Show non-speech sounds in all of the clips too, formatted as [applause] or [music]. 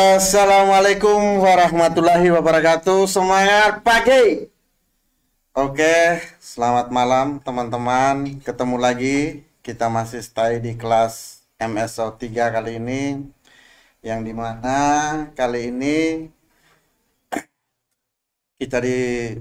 Assalamualaikum warahmatullahi wabarakatuh. Semangat pagi. Oke, selamat malam teman-teman. Ketemu lagi. Kita masih stay di kelas MSO 3 kali ini. Yang dimana kali ini kita di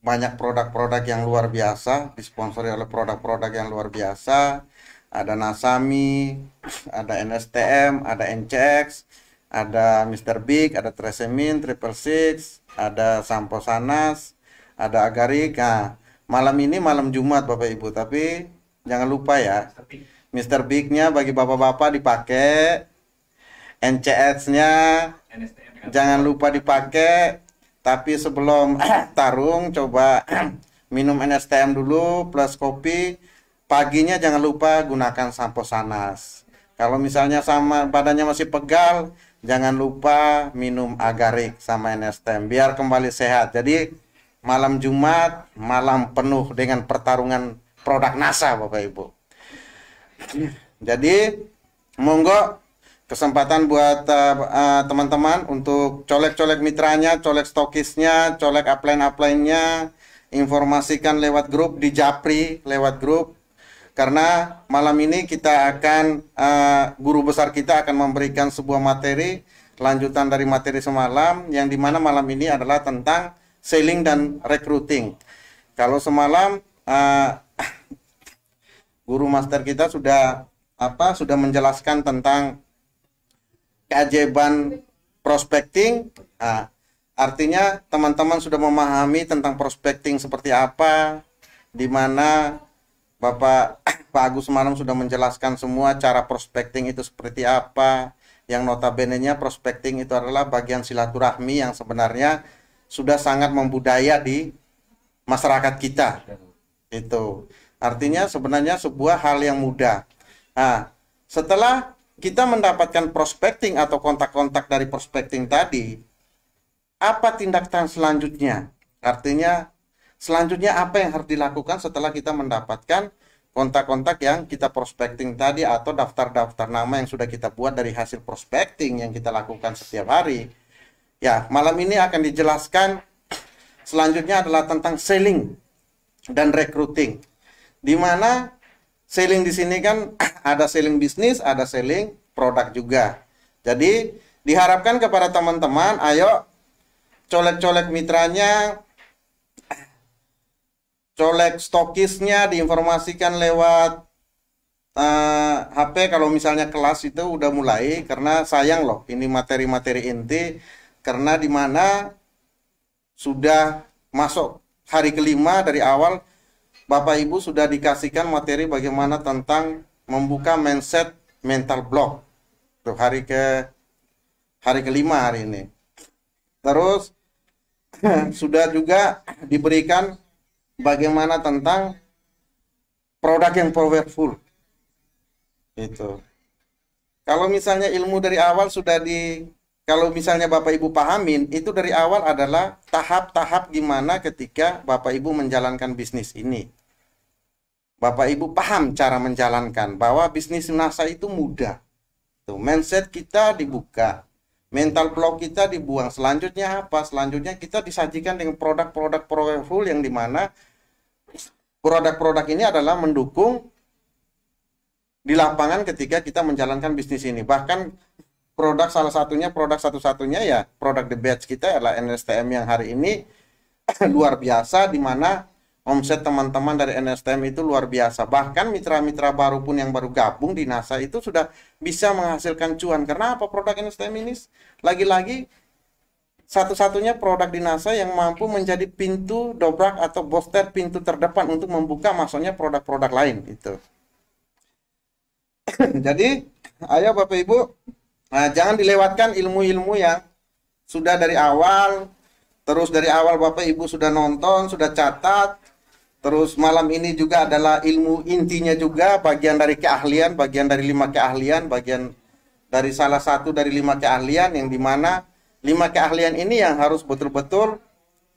banyak produk-produk yang luar biasa, disponsori oleh produk-produk yang luar biasa. Ada Nasami, ada NSTM, ada NCX, ada Mr. Big, ada Tresemin, Triple Six, ada Sampo Sanas, ada Agarik. Nah, malam ini malam Jumat Bapak Ibu, tapi jangan lupa ya. Mr. Big-nya bagi Bapak-bapak dipakai. NCS-nya kan? jangan lupa dipakai, tapi sebelum [clears throat] tarung coba [clears throat] minum NSTM dulu plus kopi. Paginya jangan lupa gunakan sampo sanas. Kalau misalnya sama badannya masih pegal, jangan lupa minum agarik sama NSTM biar kembali sehat. Jadi malam Jumat, malam penuh dengan pertarungan produk NASA Bapak Ibu. Jadi monggo kesempatan buat eh, eh, teman-teman uh, uh, untuk colek-colek mitranya, colek stokisnya, colek upline upline informasikan lewat grup di Japri, lewat grup karena malam ini kita akan uh, guru besar kita akan memberikan sebuah materi lanjutan dari materi semalam yang dimana malam ini adalah tentang selling dan recruiting. Kalau semalam uh, guru master kita sudah apa sudah menjelaskan tentang keajaiban prospecting. Nah, artinya teman-teman sudah memahami tentang prospecting seperti apa, dimana Bapak [clears throat] Pak Agus semalam sudah menjelaskan semua cara prospecting itu seperti apa. Yang notabene-nya prospecting itu adalah bagian silaturahmi yang sebenarnya sudah sangat membudaya di masyarakat kita. Itu. Artinya sebenarnya sebuah hal yang mudah. Nah, setelah kita mendapatkan prospecting atau kontak-kontak dari prospecting tadi, apa tindakan selanjutnya? Artinya Selanjutnya apa yang harus dilakukan setelah kita mendapatkan kontak-kontak yang kita prospecting tadi atau daftar-daftar nama yang sudah kita buat dari hasil prospecting yang kita lakukan setiap hari. Ya, malam ini akan dijelaskan selanjutnya adalah tentang selling dan recruiting. Di mana selling di sini kan [clears throat] ada selling bisnis, ada selling produk juga. Jadi diharapkan kepada teman-teman, ayo colek-colek mitranya, colek stokisnya diinformasikan lewat uh, eh, HP kalau misalnya kelas itu udah mulai karena sayang loh ini materi-materi inti karena di mana sudah masuk hari kelima dari awal Bapak Ibu sudah dikasihkan materi bagaimana tentang membuka mindset mental block untuk hari ke hari kelima hari ini. Terus [clears throat] sudah juga diberikan bagaimana tentang produk yang powerful itu kalau misalnya ilmu dari awal sudah di kalau misalnya Bapak Ibu pahamin itu dari awal adalah tahap-tahap gimana ketika Bapak Ibu menjalankan bisnis ini Bapak Ibu paham cara menjalankan bahwa bisnis nasa itu mudah tuh mindset kita dibuka mental block kita dibuang. Selanjutnya apa? Selanjutnya kita disajikan dengan produk-produk powerful yang dimana produk-produk ini adalah mendukung di lapangan ketika kita menjalankan bisnis ini. Bahkan produk salah satunya, produk satu-satunya ya produk The batch kita adalah NSTM yang hari ini [coughs] luar biasa di mana omset teman-teman dari NSTM itu luar biasa. Bahkan mitra-mitra baru pun yang baru gabung di NASA itu sudah bisa menghasilkan cuan. Karena apa produk NSTM ini lagi-lagi satu-satunya produk di NASA yang mampu menjadi pintu dobrak atau booster pintu terdepan untuk membuka masuknya produk-produk lain gitu. [coughs] Jadi, ayo Bapak Ibu, nah, jangan dilewatkan ilmu-ilmu yang sudah dari awal, terus dari awal Bapak Ibu sudah nonton, sudah catat, terus malam ini juga adalah ilmu intinya juga, bagian dari keahlian, bagian dari lima keahlian, bagian dari salah satu dari lima keahlian yang dimana mana lima keahlian ini yang harus betul-betul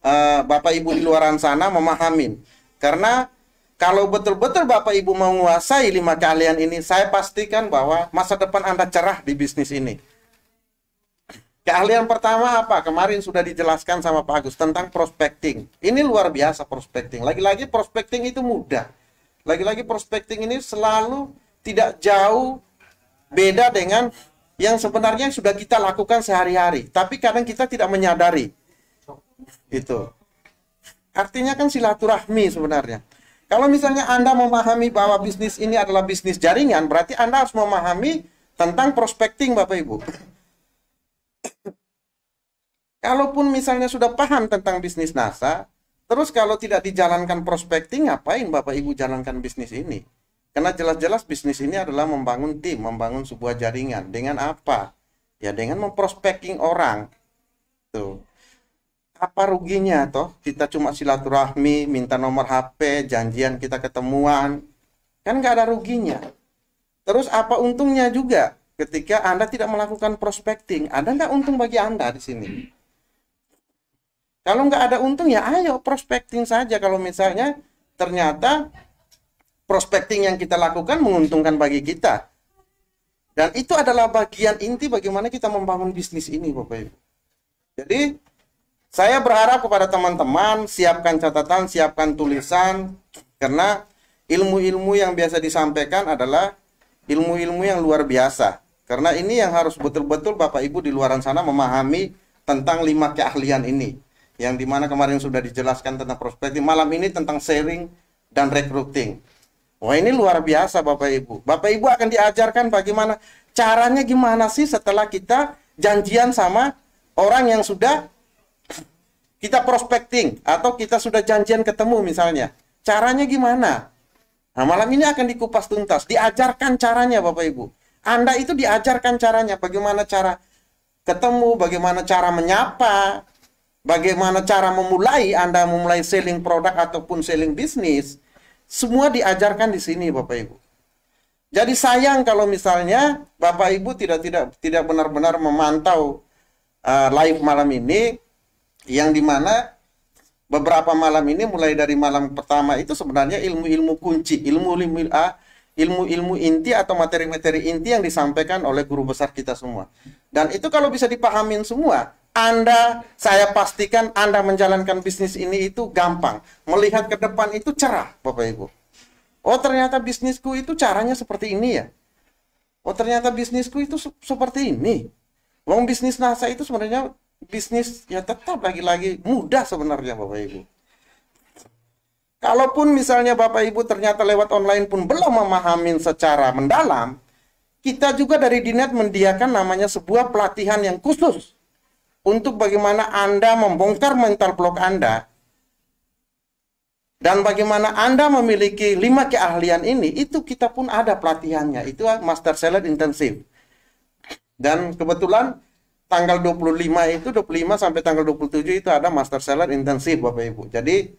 uh, Bapak Ibu di luaran sana memahamin. Karena kalau betul-betul Bapak Ibu menguasai lima keahlian ini, saya pastikan bahwa masa depan Anda cerah di bisnis ini. Keahlian pertama apa? Kemarin sudah dijelaskan sama Pak Agus tentang prospecting. Ini luar biasa prospecting. Lagi-lagi prospecting itu mudah. Lagi-lagi prospecting ini selalu tidak jauh beda dengan yang sebenarnya sudah kita lakukan sehari-hari, tapi kadang kita tidak menyadari. Itu. Artinya kan silaturahmi sebenarnya. Kalau misalnya Anda memahami bahwa bisnis ini adalah bisnis jaringan, berarti Anda harus memahami tentang prospecting Bapak Ibu. Kalaupun misalnya sudah paham tentang bisnis NASA, terus kalau tidak dijalankan prospecting, ngapain Bapak Ibu jalankan bisnis ini? Karena jelas-jelas bisnis ini adalah membangun tim, membangun sebuah jaringan. Dengan apa? Ya dengan memprospekking orang. Tuh. Apa ruginya toh? Kita cuma silaturahmi, minta nomor HP, janjian kita ketemuan. Kan nggak ada ruginya. Terus apa untungnya juga ketika Anda tidak melakukan prospecting? Ada nggak untung bagi Anda di sini? Kalau nggak ada untung ya ayo prospecting saja. Kalau misalnya ternyata prospecting yang kita lakukan menguntungkan bagi kita. Dan itu adalah bagian inti bagaimana kita membangun bisnis ini, Bapak Ibu. Jadi, saya berharap kepada teman-teman siapkan catatan, siapkan tulisan karena ilmu-ilmu yang biasa disampaikan adalah ilmu-ilmu yang luar biasa. Karena ini yang harus betul-betul Bapak Ibu di luar sana memahami tentang lima keahlian ini. Yang dimana kemarin sudah dijelaskan tentang prospektif, malam ini tentang sharing dan recruiting. Wah ini luar biasa Bapak Ibu. Bapak Ibu akan diajarkan bagaimana caranya gimana sih setelah kita janjian sama orang yang sudah kita prospecting atau kita sudah janjian ketemu misalnya. Caranya gimana? Nah, malam ini akan dikupas tuntas, diajarkan caranya Bapak Ibu. Anda itu diajarkan caranya bagaimana cara ketemu, bagaimana cara menyapa, bagaimana cara memulai Anda memulai selling produk ataupun selling bisnis semua diajarkan di sini Bapak Ibu. Jadi sayang kalau misalnya Bapak Ibu tidak tidak tidak benar-benar memantau uh, live malam ini yang dimana beberapa malam ini mulai dari malam pertama itu sebenarnya ilmu-ilmu kunci, ilmu-ilmu uh, ah, ilmu-ilmu inti atau materi-materi inti yang disampaikan oleh guru besar kita semua. Dan itu kalau bisa dipahamin semua, anda, saya pastikan Anda menjalankan bisnis ini itu gampang. Melihat ke depan itu cerah, Bapak Ibu. Oh, ternyata bisnisku itu caranya seperti ini ya. Oh, ternyata bisnisku itu seperti ini. Wong bisnis NASA itu sebenarnya bisnis ya tetap lagi-lagi mudah sebenarnya Bapak Ibu. Kalaupun misalnya Bapak Ibu ternyata lewat online pun belum memahamin secara mendalam, kita juga dari Dinet mendiakan namanya sebuah pelatihan yang khusus untuk bagaimana Anda membongkar mental block Anda dan bagaimana Anda memiliki lima keahlian ini, itu kita pun ada pelatihannya. Itu Master Seller Intensif. Dan kebetulan tanggal 25 itu, 25 sampai tanggal 27 itu ada Master Seller Intensif Bapak Ibu. Jadi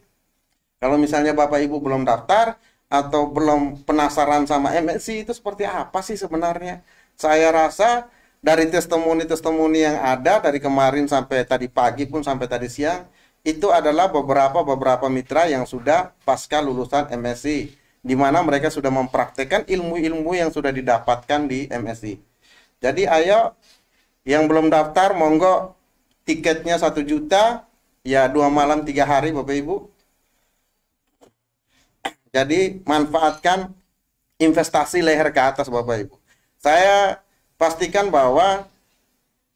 kalau misalnya Bapak Ibu belum daftar atau belum penasaran sama MSC itu seperti apa sih sebenarnya? Saya rasa dari testimoni-testimoni yang ada dari kemarin sampai tadi pagi pun sampai tadi siang itu adalah beberapa beberapa mitra yang sudah pasca lulusan MSc di mana mereka sudah mempraktekkan ilmu-ilmu yang sudah didapatkan di MSc. Jadi ayo yang belum daftar monggo tiketnya satu juta ya dua malam tiga hari Bapak Ibu. Jadi manfaatkan investasi leher ke atas Bapak Ibu. Saya pastikan bahwa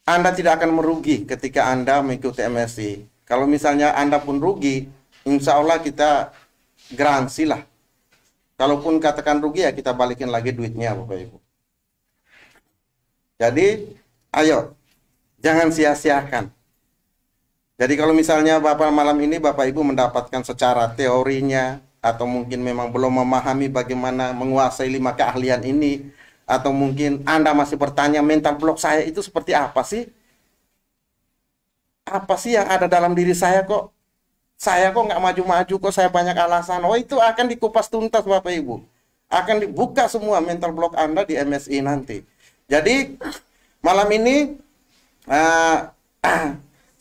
Anda tidak akan merugi ketika Anda mengikuti MSI. Kalau misalnya Anda pun rugi, insya Allah kita garansi lah. Kalaupun katakan rugi ya kita balikin lagi duitnya Bapak Ibu. Jadi ayo jangan sia-siakan. Jadi kalau misalnya Bapak malam ini Bapak Ibu mendapatkan secara teorinya atau mungkin memang belum memahami bagaimana menguasai lima keahlian ini atau mungkin Anda masih bertanya mental block saya itu seperti apa sih? Apa sih yang ada dalam diri saya kok? Saya kok nggak maju-maju kok saya banyak alasan. Oh itu akan dikupas tuntas Bapak Ibu. Akan dibuka semua mental block Anda di MSI nanti. Jadi malam ini uh, [clears throat]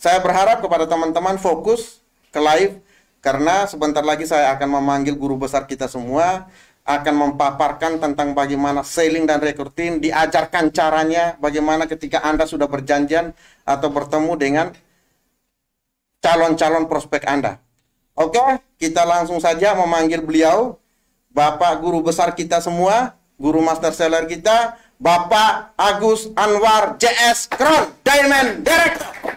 saya berharap kepada teman-teman fokus ke live karena sebentar lagi saya akan memanggil guru besar kita semua akan memaparkan tentang bagaimana selling dan recruiting, diajarkan caranya bagaimana ketika Anda sudah berjanjian atau bertemu dengan calon-calon prospek Anda. Oke, kita langsung saja memanggil beliau, Bapak Guru Besar kita semua, Guru Master Seller kita, Bapak Agus Anwar JS Crown Diamond Director.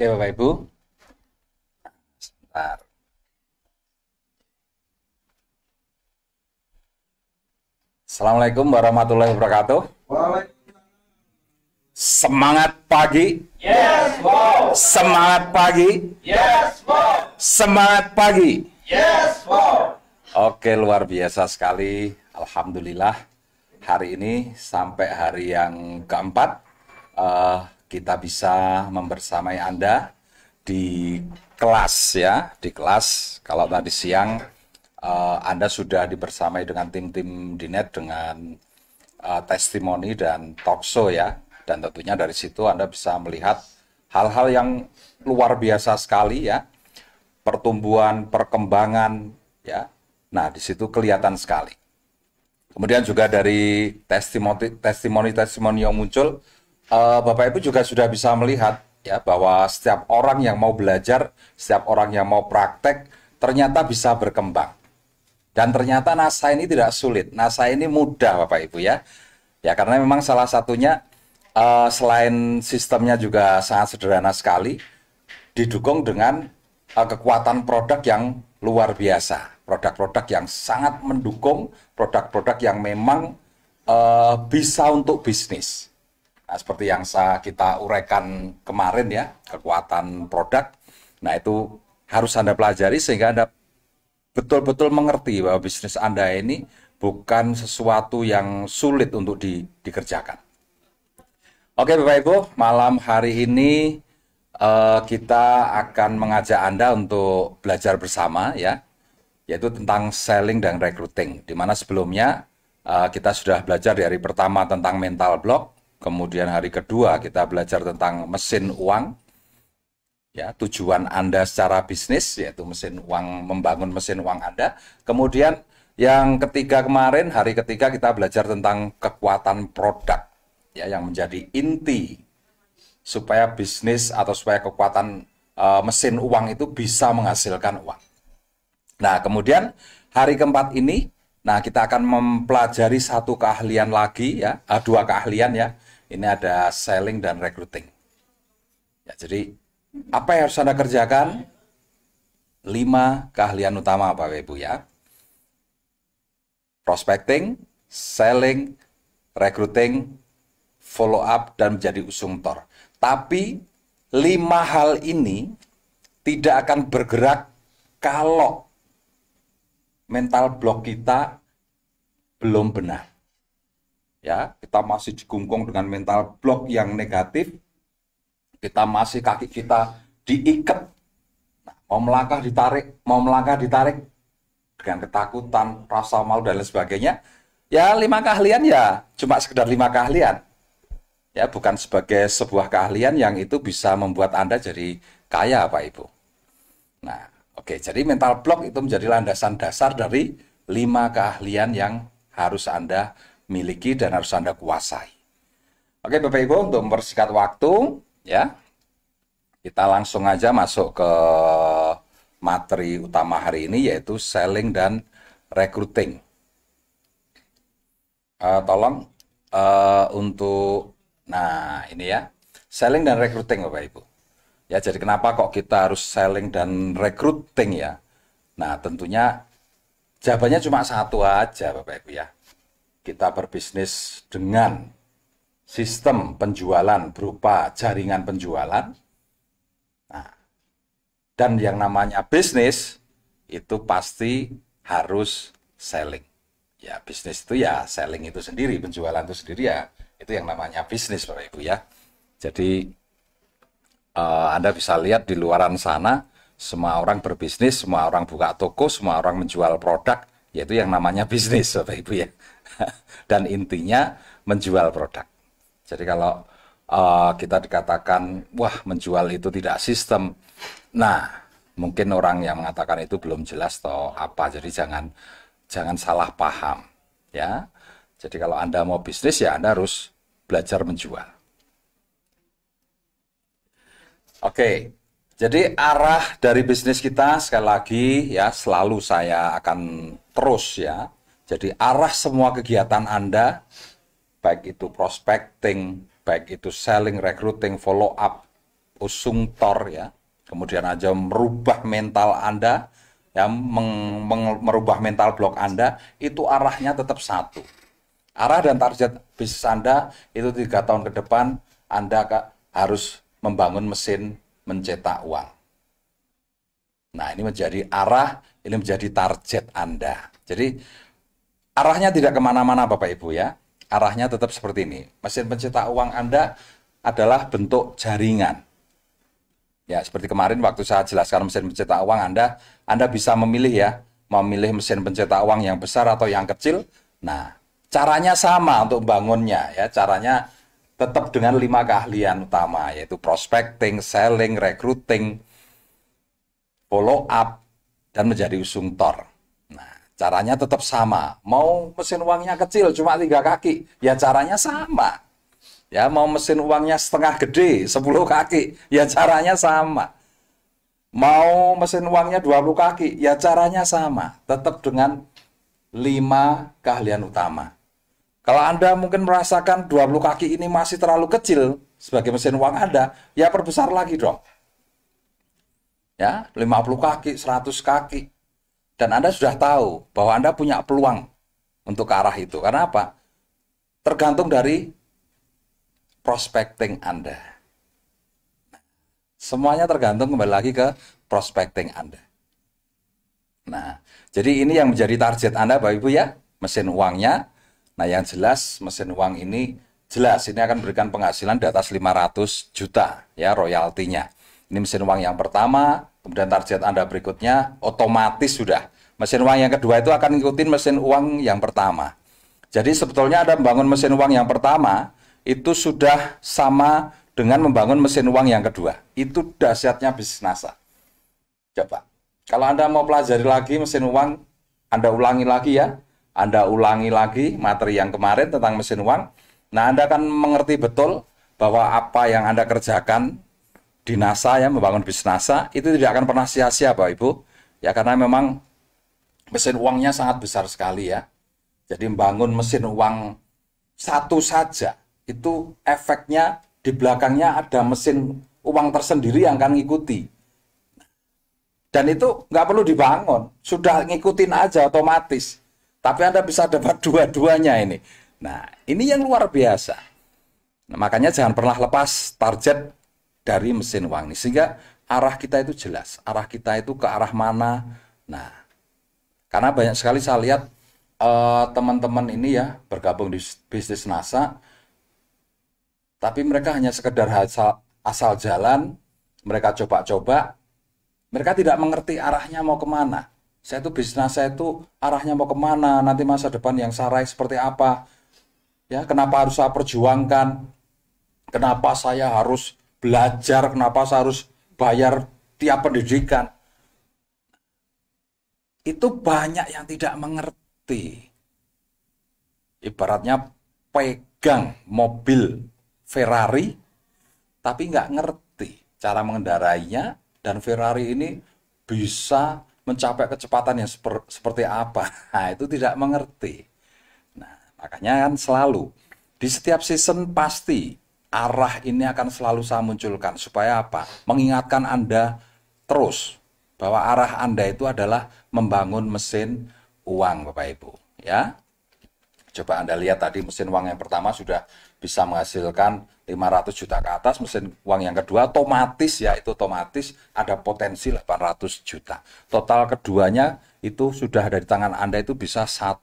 Oke Bapak Ibu. Sebentar. Assalamualaikum warahmatullahi wabarakatuh. Semangat pagi. Yes, Bo. Semangat pagi. Yes, Bo. Semangat pagi. Yes, Bo. Oke, luar biasa sekali. Alhamdulillah hari ini sampai hari yang keempat uh, kita bisa membersamai Anda di kelas ya, di kelas. Kalau tadi siang uh, Anda sudah dibersamai dengan tim-tim Dinet dengan uh, testimoni dan talkshow ya. Dan tentunya dari situ Anda bisa melihat hal-hal yang luar biasa sekali ya. Pertumbuhan, perkembangan ya. Nah, di situ kelihatan sekali. Kemudian juga dari testimoni testimoni testimoni yang muncul uh, Bapak Ibu juga sudah bisa melihat ya bahwa setiap orang yang mau belajar, setiap orang yang mau praktek ternyata bisa berkembang. Dan ternyata NASA ini tidak sulit. NASA ini mudah Bapak Ibu ya. Ya karena memang salah satunya uh, selain sistemnya juga sangat sederhana sekali didukung dengan uh, kekuatan produk yang luar biasa. Produk-produk yang sangat mendukung, produk-produk yang memang uh, bisa untuk bisnis. Nah, seperti yang saya kita uraikan kemarin ya, kekuatan produk. Nah, itu harus Anda pelajari sehingga Anda betul-betul mengerti bahwa bisnis Anda ini bukan sesuatu yang sulit untuk di, dikerjakan. Oke, Bapak Ibu, malam hari ini eh, kita akan mengajak Anda untuk belajar bersama ya, yaitu tentang selling dan recruiting. Di mana sebelumnya eh, kita sudah belajar dari pertama tentang mental block, Kemudian hari kedua kita belajar tentang mesin uang. Ya, tujuan Anda secara bisnis yaitu mesin uang membangun mesin uang Anda. Kemudian yang ketiga kemarin hari ketiga kita belajar tentang kekuatan produk ya yang menjadi inti supaya bisnis atau supaya kekuatan e, mesin uang itu bisa menghasilkan uang. Nah, kemudian hari keempat ini nah kita akan mempelajari satu keahlian lagi ya, eh, dua keahlian ya ini ada selling dan recruiting. Ya, jadi apa yang harus Anda kerjakan? Lima keahlian utama Bapak Ibu ya. Prospecting, selling, recruiting, follow up dan menjadi tor. Tapi lima hal ini tidak akan bergerak kalau mental block kita belum benar ya kita masih digungkung dengan mental block yang negatif kita masih kaki kita diikat nah, mau melangkah ditarik mau melangkah ditarik dengan ketakutan rasa malu dan lain sebagainya ya lima keahlian ya cuma sekedar lima keahlian ya bukan sebagai sebuah keahlian yang itu bisa membuat anda jadi kaya pak ibu nah oke jadi mental block itu menjadi landasan dasar dari lima keahlian yang harus anda miliki dan harus Anda kuasai. Oke Bapak Ibu, untuk mempersingkat waktu ya, kita langsung aja masuk ke materi utama hari ini yaitu selling dan recruiting. Uh, tolong uh, untuk nah ini ya selling dan recruiting bapak ibu. Ya jadi kenapa kok kita harus selling dan recruiting ya? Nah tentunya jawabannya cuma satu aja bapak ibu ya kita berbisnis dengan sistem penjualan berupa jaringan penjualan. Nah, dan yang namanya bisnis itu pasti harus selling. Ya, bisnis itu ya selling itu sendiri, penjualan itu sendiri ya itu yang namanya bisnis Bapak Ibu ya. Jadi uh, Anda bisa lihat di luaran sana semua orang berbisnis, semua orang buka toko, semua orang menjual produk, yaitu yang namanya bisnis Bapak Ibu ya. [laughs] dan intinya menjual produk. Jadi kalau uh, kita dikatakan wah menjual itu tidak sistem, nah mungkin orang yang mengatakan itu belum jelas atau apa. Jadi jangan jangan salah paham ya. Jadi kalau anda mau bisnis ya anda harus belajar menjual. Oke, Jadi arah dari bisnis kita sekali lagi ya selalu saya akan terus ya jadi arah semua kegiatan Anda, baik itu prospecting, baik itu selling, recruiting, follow up, usung tor ya. Kemudian aja merubah mental Anda, ya meng, meng, merubah mental blok Anda, itu arahnya tetap satu. Arah dan target bisnis Anda itu tiga tahun ke depan Anda harus membangun mesin mencetak uang. Nah, ini menjadi arah, ini menjadi target Anda. Jadi Arahnya tidak kemana-mana Bapak Ibu ya. Arahnya tetap seperti ini. Mesin pencetak uang Anda adalah bentuk jaringan. Ya, seperti kemarin waktu saya jelaskan mesin pencetak uang Anda, Anda bisa memilih ya, memilih mesin pencetak uang yang besar atau yang kecil. Nah, caranya sama untuk bangunnya ya, caranya tetap dengan lima keahlian utama yaitu prospecting, selling, recruiting, follow up, dan menjadi usung tor. Caranya tetap sama. Mau mesin uangnya kecil, cuma tiga kaki, ya caranya sama. Ya, mau mesin uangnya setengah gede, sepuluh kaki, ya caranya sama. Mau mesin uangnya dua puluh kaki, ya caranya sama. Tetap dengan lima keahlian utama. Kalau Anda mungkin merasakan dua puluh kaki ini masih terlalu kecil sebagai mesin uang Anda, ya perbesar lagi dong. Ya, 50 kaki, 100 kaki, dan Anda sudah tahu bahwa Anda punya peluang untuk ke arah itu. Karena apa? Tergantung dari prospecting Anda. Semuanya tergantung kembali lagi ke prospecting Anda. Nah, jadi ini yang menjadi target Anda Bapak Ibu ya, mesin uangnya. Nah, yang jelas mesin uang ini jelas ini akan berikan penghasilan di atas 500 juta ya royaltinya. Ini mesin uang yang pertama, kemudian target Anda berikutnya otomatis sudah. Mesin uang yang kedua itu akan ngikutin mesin uang yang pertama. Jadi sebetulnya Anda membangun mesin uang yang pertama itu sudah sama dengan membangun mesin uang yang kedua. Itu dahsyatnya bisnis NASA. Coba. Kalau Anda mau pelajari lagi mesin uang, Anda ulangi lagi ya. Anda ulangi lagi materi yang kemarin tentang mesin uang. Nah, Anda akan mengerti betul bahwa apa yang Anda kerjakan di NASA ya membangun bisnis NASA itu tidak akan pernah sia-sia Bapak Ibu ya karena memang mesin uangnya sangat besar sekali ya jadi membangun mesin uang satu saja itu efeknya di belakangnya ada mesin uang tersendiri yang akan ngikuti dan itu nggak perlu dibangun sudah ngikutin aja otomatis tapi Anda bisa dapat [laughs] dua-duanya ini nah ini yang luar biasa nah, makanya jangan pernah lepas target dari mesin uang ini sehingga arah kita itu jelas arah kita itu ke arah mana nah karena banyak sekali saya lihat eh, teman-teman uh, ini ya bergabung di bisnis NASA tapi mereka hanya sekedar asal, asal jalan mereka coba-coba mereka tidak mengerti arahnya mau kemana saya itu bisnis nasa itu arahnya mau kemana nanti masa depan yang saya sarai seperti apa ya kenapa harus saya perjuangkan kenapa saya harus belajar kenapa saya harus bayar tiap pendidikan itu banyak yang tidak mengerti ibaratnya pegang mobil Ferrari tapi nggak ngerti cara mengendarainya dan Ferrari ini bisa mencapai kecepatan yang seper, seperti apa [laughs] nah, itu tidak mengerti nah makanya kan selalu di setiap season pasti arah ini akan selalu saya munculkan supaya apa? Mengingatkan Anda terus bahwa arah Anda itu adalah membangun mesin uang Bapak Ibu, ya. Coba Anda lihat tadi mesin uang yang pertama sudah bisa menghasilkan 500 juta ke atas, mesin uang yang kedua otomatis ya, itu otomatis ada potensi 800 juta. Total keduanya itu sudah ada di tangan Anda itu bisa 1,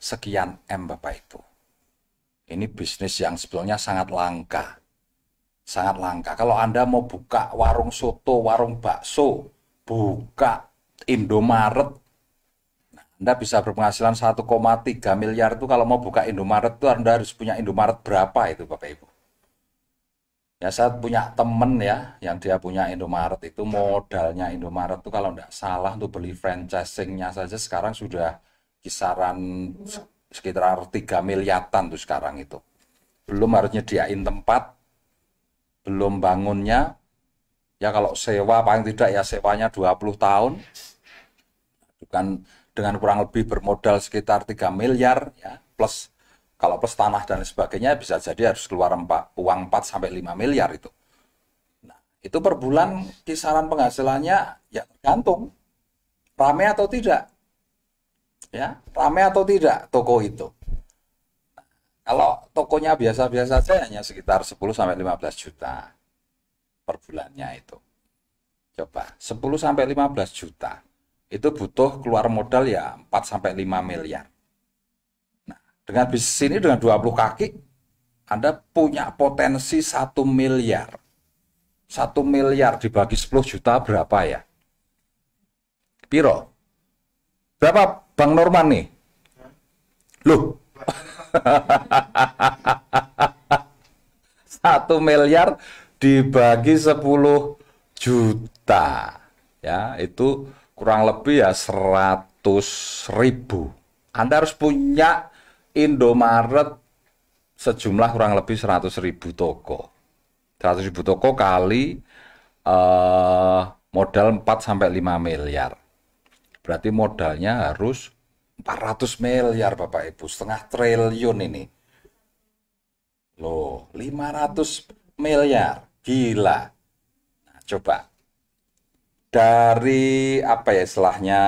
sekian M Bapak Ibu. Ini bisnis yang sebetulnya sangat langka. Sangat langka. Kalau Anda mau buka warung soto, warung bakso, buka Indomaret, nah, Anda bisa berpenghasilan 1,3 miliar itu kalau mau buka Indomaret itu Anda harus punya Indomaret berapa itu Bapak Ibu. Ya saya punya temen ya yang dia punya Indomaret itu modalnya Indomaret itu kalau tidak salah untuk beli franchisingnya saja sekarang sudah kisaran sekitar 3 miliatan tuh sekarang itu. Belum harusnya nyediain tempat, belum bangunnya. Ya kalau sewa paling tidak ya sewanya 20 tahun. Bukan dengan kurang lebih bermodal sekitar 3 miliar ya, plus kalau plus tanah dan sebagainya bisa jadi harus keluar empat uang 4 sampai 5 miliar itu. Nah, itu per bulan kisaran penghasilannya ya tergantung rame atau tidak ya ramai atau tidak toko itu kalau tokonya biasa-biasa saja hanya sekitar 10 sampai 15 juta per bulannya itu coba 10 sampai 15 juta itu butuh keluar modal ya 4 sampai 5 miliar nah dengan bisnis ini dengan 20 kaki Anda punya potensi 1 miliar 1 miliar dibagi 10 juta berapa ya piro berapa Bang Norman nih. Loh. [laughs] Satu miliar dibagi 10 juta. Ya, itu kurang lebih ya 100 ribu. Anda harus punya Indomaret sejumlah kurang lebih 100 ribu toko. 100 ribu toko kali uh, modal 4 sampai 5 miliar. Berarti modalnya harus 400 miliar Bapak Ibu, setengah triliun ini. Loh, 500 miliar. Gila. Nah, coba dari apa ya setelahnya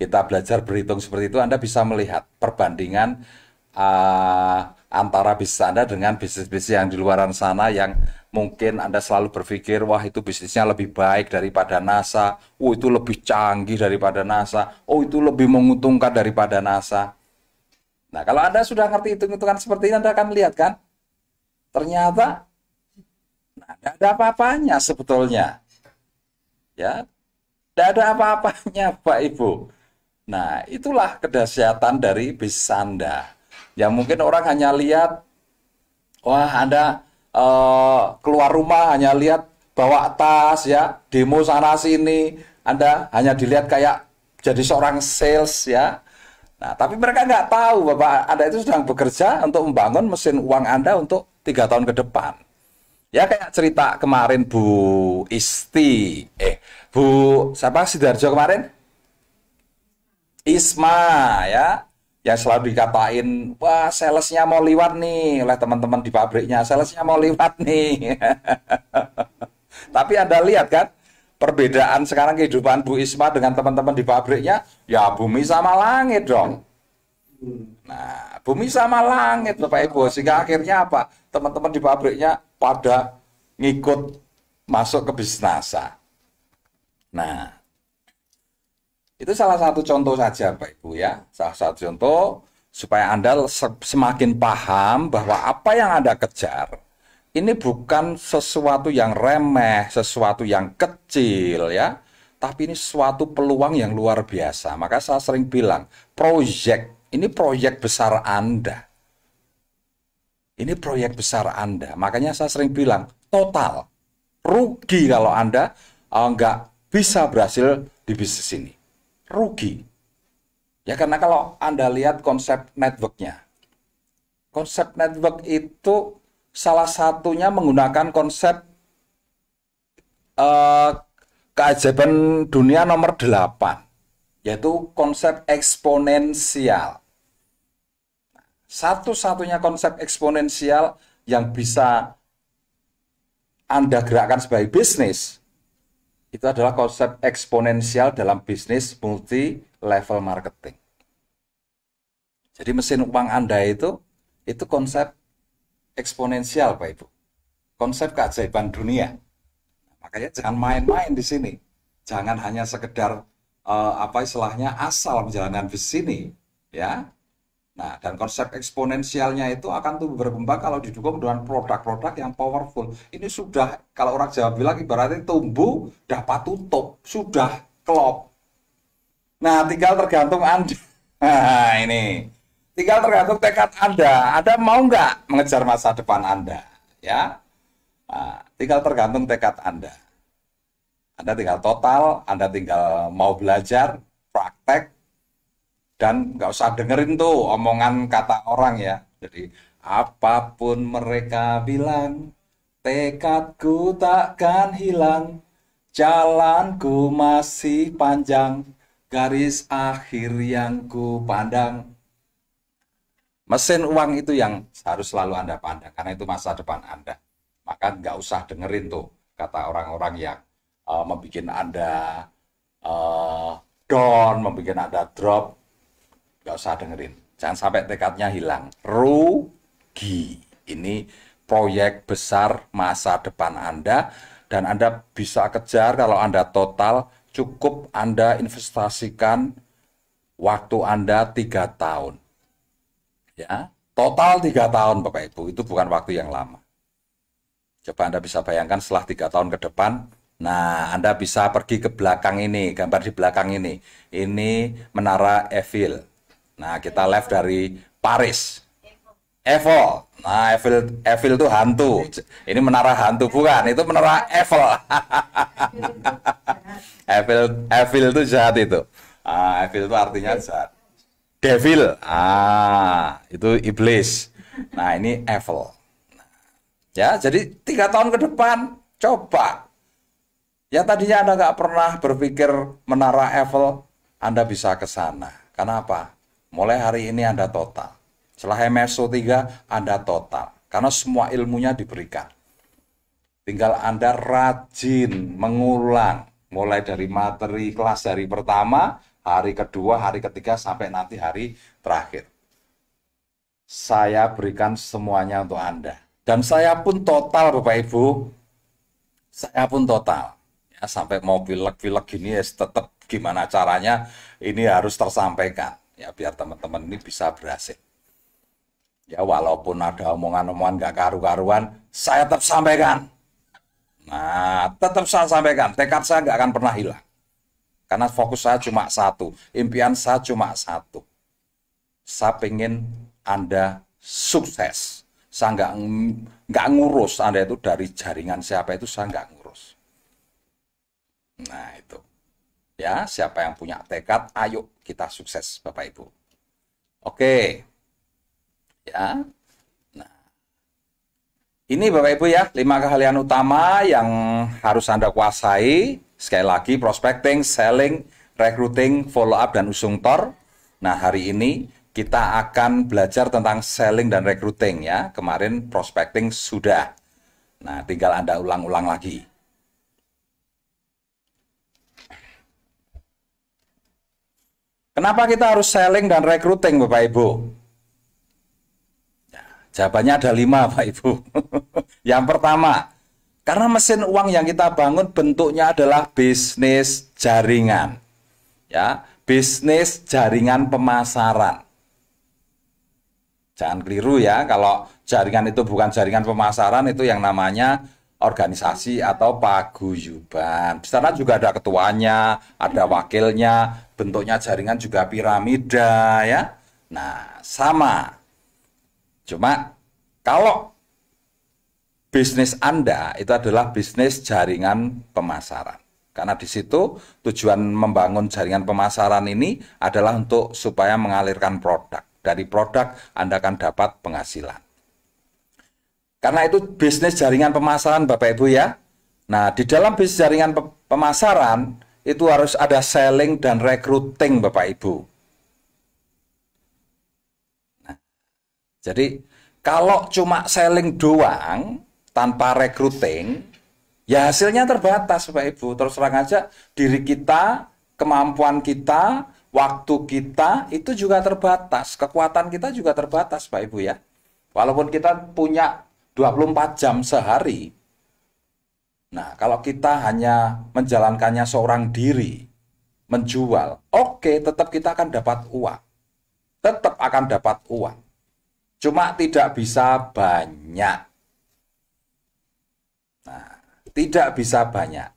kita belajar berhitung seperti itu Anda bisa melihat perbandingan uh, antara bisnis Anda dengan bisnis-bisnis yang di luar sana yang mungkin Anda selalu berpikir, wah itu bisnisnya lebih baik daripada NASA, oh itu lebih canggih daripada NASA, oh itu lebih menguntungkan daripada NASA. Nah kalau Anda sudah ngerti itu hitungan seperti ini, Anda akan melihat kan, ternyata tidak nah, ada apa-apanya sebetulnya. Ya, tidak ada apa-apanya Pak Ibu. Nah, itulah kedahsyatan dari bisnis Anda. Ya mungkin orang hanya lihat, wah Anda eh, keluar rumah hanya lihat bawa tas ya, demo sana sini, Anda hanya dilihat kayak jadi seorang sales ya. Nah, tapi mereka nggak tahu Bapak Anda itu sedang bekerja untuk membangun mesin uang Anda untuk tiga tahun ke depan. Ya kayak cerita kemarin Bu Isti, eh Bu siapa Sidarjo kemarin? Isma ya yang selalu dikatain wah salesnya mau lewat nih oleh teman-teman di pabriknya salesnya mau lewat nih [laughs] tapi anda lihat kan perbedaan sekarang kehidupan Bu Isma dengan teman-teman di pabriknya ya bumi sama langit dong nah bumi sama langit Bapak Ibu sehingga akhirnya apa teman-teman di pabriknya pada ngikut masuk ke bisnasa nah itu salah satu contoh saja Pak Ibu ya. Salah satu contoh supaya Anda semakin paham bahwa apa yang Anda kejar ini bukan sesuatu yang remeh, sesuatu yang kecil ya. Tapi ini suatu peluang yang luar biasa. Maka saya sering bilang, proyek ini proyek besar Anda. Ini proyek besar Anda. Makanya saya sering bilang, total rugi kalau Anda enggak eh, bisa berhasil di bisnis ini rugi. Ya karena kalau Anda lihat konsep networknya. Konsep network itu salah satunya menggunakan konsep uh, keajaiban dunia nomor 8 yaitu konsep eksponensial. Satu-satunya konsep eksponensial yang bisa Anda gerakkan sebagai bisnis itu adalah konsep eksponensial dalam bisnis multi level marketing. Jadi mesin uang Anda itu itu konsep eksponensial Pak Ibu. Konsep keajaiban dunia. Makanya jangan main-main di sini. Jangan hanya sekedar uh, apa istilahnya asal menjalankan bisnis ini, ya. Nah, dan konsep eksponensialnya itu akan tumbuh berkembang kalau didukung dengan produk-produk yang powerful. Ini sudah, kalau orang Jawa bilang ibaratnya tumbuh, dapat tutup, sudah klop. Nah, tinggal tergantung Anda. [laughs] Nah, ini. Tinggal tergantung tekad Anda. Anda mau nggak mengejar masa depan Anda? Ya, nah, tinggal tergantung tekad Anda. Anda tinggal total, Anda tinggal mau belajar, praktek, dan nggak usah dengerin tuh omongan kata orang ya jadi apapun mereka bilang tekadku takkan hilang jalanku masih panjang garis akhir yang ku pandang mesin uang itu yang harus selalu anda pandang karena itu masa depan anda maka nggak usah dengerin tuh kata orang-orang yang uh, membuat anda uh, down membuat anda drop Gak usah dengerin. Jangan sampai tekadnya hilang. Rugi. Ini proyek besar masa depan Anda dan Anda bisa kejar kalau Anda total cukup Anda investasikan waktu Anda tiga tahun. Ya, total tiga tahun Bapak Ibu itu bukan waktu yang lama. Coba Anda bisa bayangkan setelah tiga tahun ke depan, nah Anda bisa pergi ke belakang ini, gambar di belakang ini. Ini menara Eiffel. Nah, kita live dari Paris. Eiffel. Nah, Evil Eiffel itu hantu. Ini menara hantu bukan? Itu menara Evil, Evil Evil itu jahat itu. Ah, Eiffel itu artinya jahat. Devil. Ah, itu iblis. Nah, ini Evil, Ya, jadi tiga tahun ke depan coba. Ya tadinya Anda nggak pernah berpikir menara Evil Anda bisa ke sana. Karena apa? Mulai hari ini Anda total. Setelah MSO 3 Anda total. Karena semua ilmunya diberikan. Tinggal Anda rajin mengulang. Mulai dari materi kelas dari pertama, hari kedua, hari ketiga, sampai nanti hari terakhir. Saya berikan semuanya untuk Anda. Dan saya pun total Bapak Ibu. Saya pun total. Ya, sampai mau pilek-pilek gini ya tetap gimana caranya ini harus tersampaikan ya biar teman-teman ini bisa berhasil ya walaupun ada omongan-omongan gak karu-karuan saya tetap sampaikan nah tetap saya sampaikan tekad saya gak akan pernah hilang karena fokus saya cuma satu impian saya cuma satu saya pengen anda sukses saya nggak nggak ngurus anda itu dari jaringan siapa itu saya nggak ngurus nah itu Ya, siapa yang punya tekad, ayo kita sukses Bapak Ibu. Oke. Ya. Nah. Ini Bapak Ibu ya, lima keahlian utama yang harus Anda kuasai. Sekali lagi prospecting, selling, recruiting, follow up dan usung tor. Nah, hari ini kita akan belajar tentang selling dan recruiting ya. Kemarin prospecting sudah. Nah, tinggal Anda ulang-ulang lagi. Kenapa kita harus selling dan recruiting Bapak Ibu? Ya, jawabannya ada lima Bapak [laughs] Ibu. yang pertama, karena mesin uang yang kita bangun bentuknya adalah bisnis jaringan. Ya, bisnis jaringan pemasaran. Jangan keliru ya, kalau jaringan itu bukan jaringan pemasaran itu yang namanya organisasi atau paguyuban. Di sana juga ada ketuanya, ada wakilnya, bentuknya jaringan juga piramida ya. Nah, sama. Cuma kalau bisnis Anda itu adalah bisnis jaringan pemasaran. Karena di situ tujuan membangun jaringan pemasaran ini adalah untuk supaya mengalirkan produk. Dari produk Anda akan dapat penghasilan. Karena itu bisnis jaringan pemasaran Bapak Ibu ya. Nah, di dalam bisnis jaringan pemasaran itu harus ada selling dan recruiting Bapak Ibu. Nah, jadi kalau cuma selling doang tanpa recruiting, ya hasilnya terbatas Bapak Ibu. Terus terang aja diri kita, kemampuan kita, waktu kita itu juga terbatas, kekuatan kita juga terbatas bapak Ibu ya. Walaupun kita punya 24 jam sehari. Nah, kalau kita hanya menjalankannya seorang diri, menjual, oke, okay, tetap kita akan dapat uang. Tetap akan dapat uang. Cuma tidak bisa banyak. Nah, tidak bisa banyak.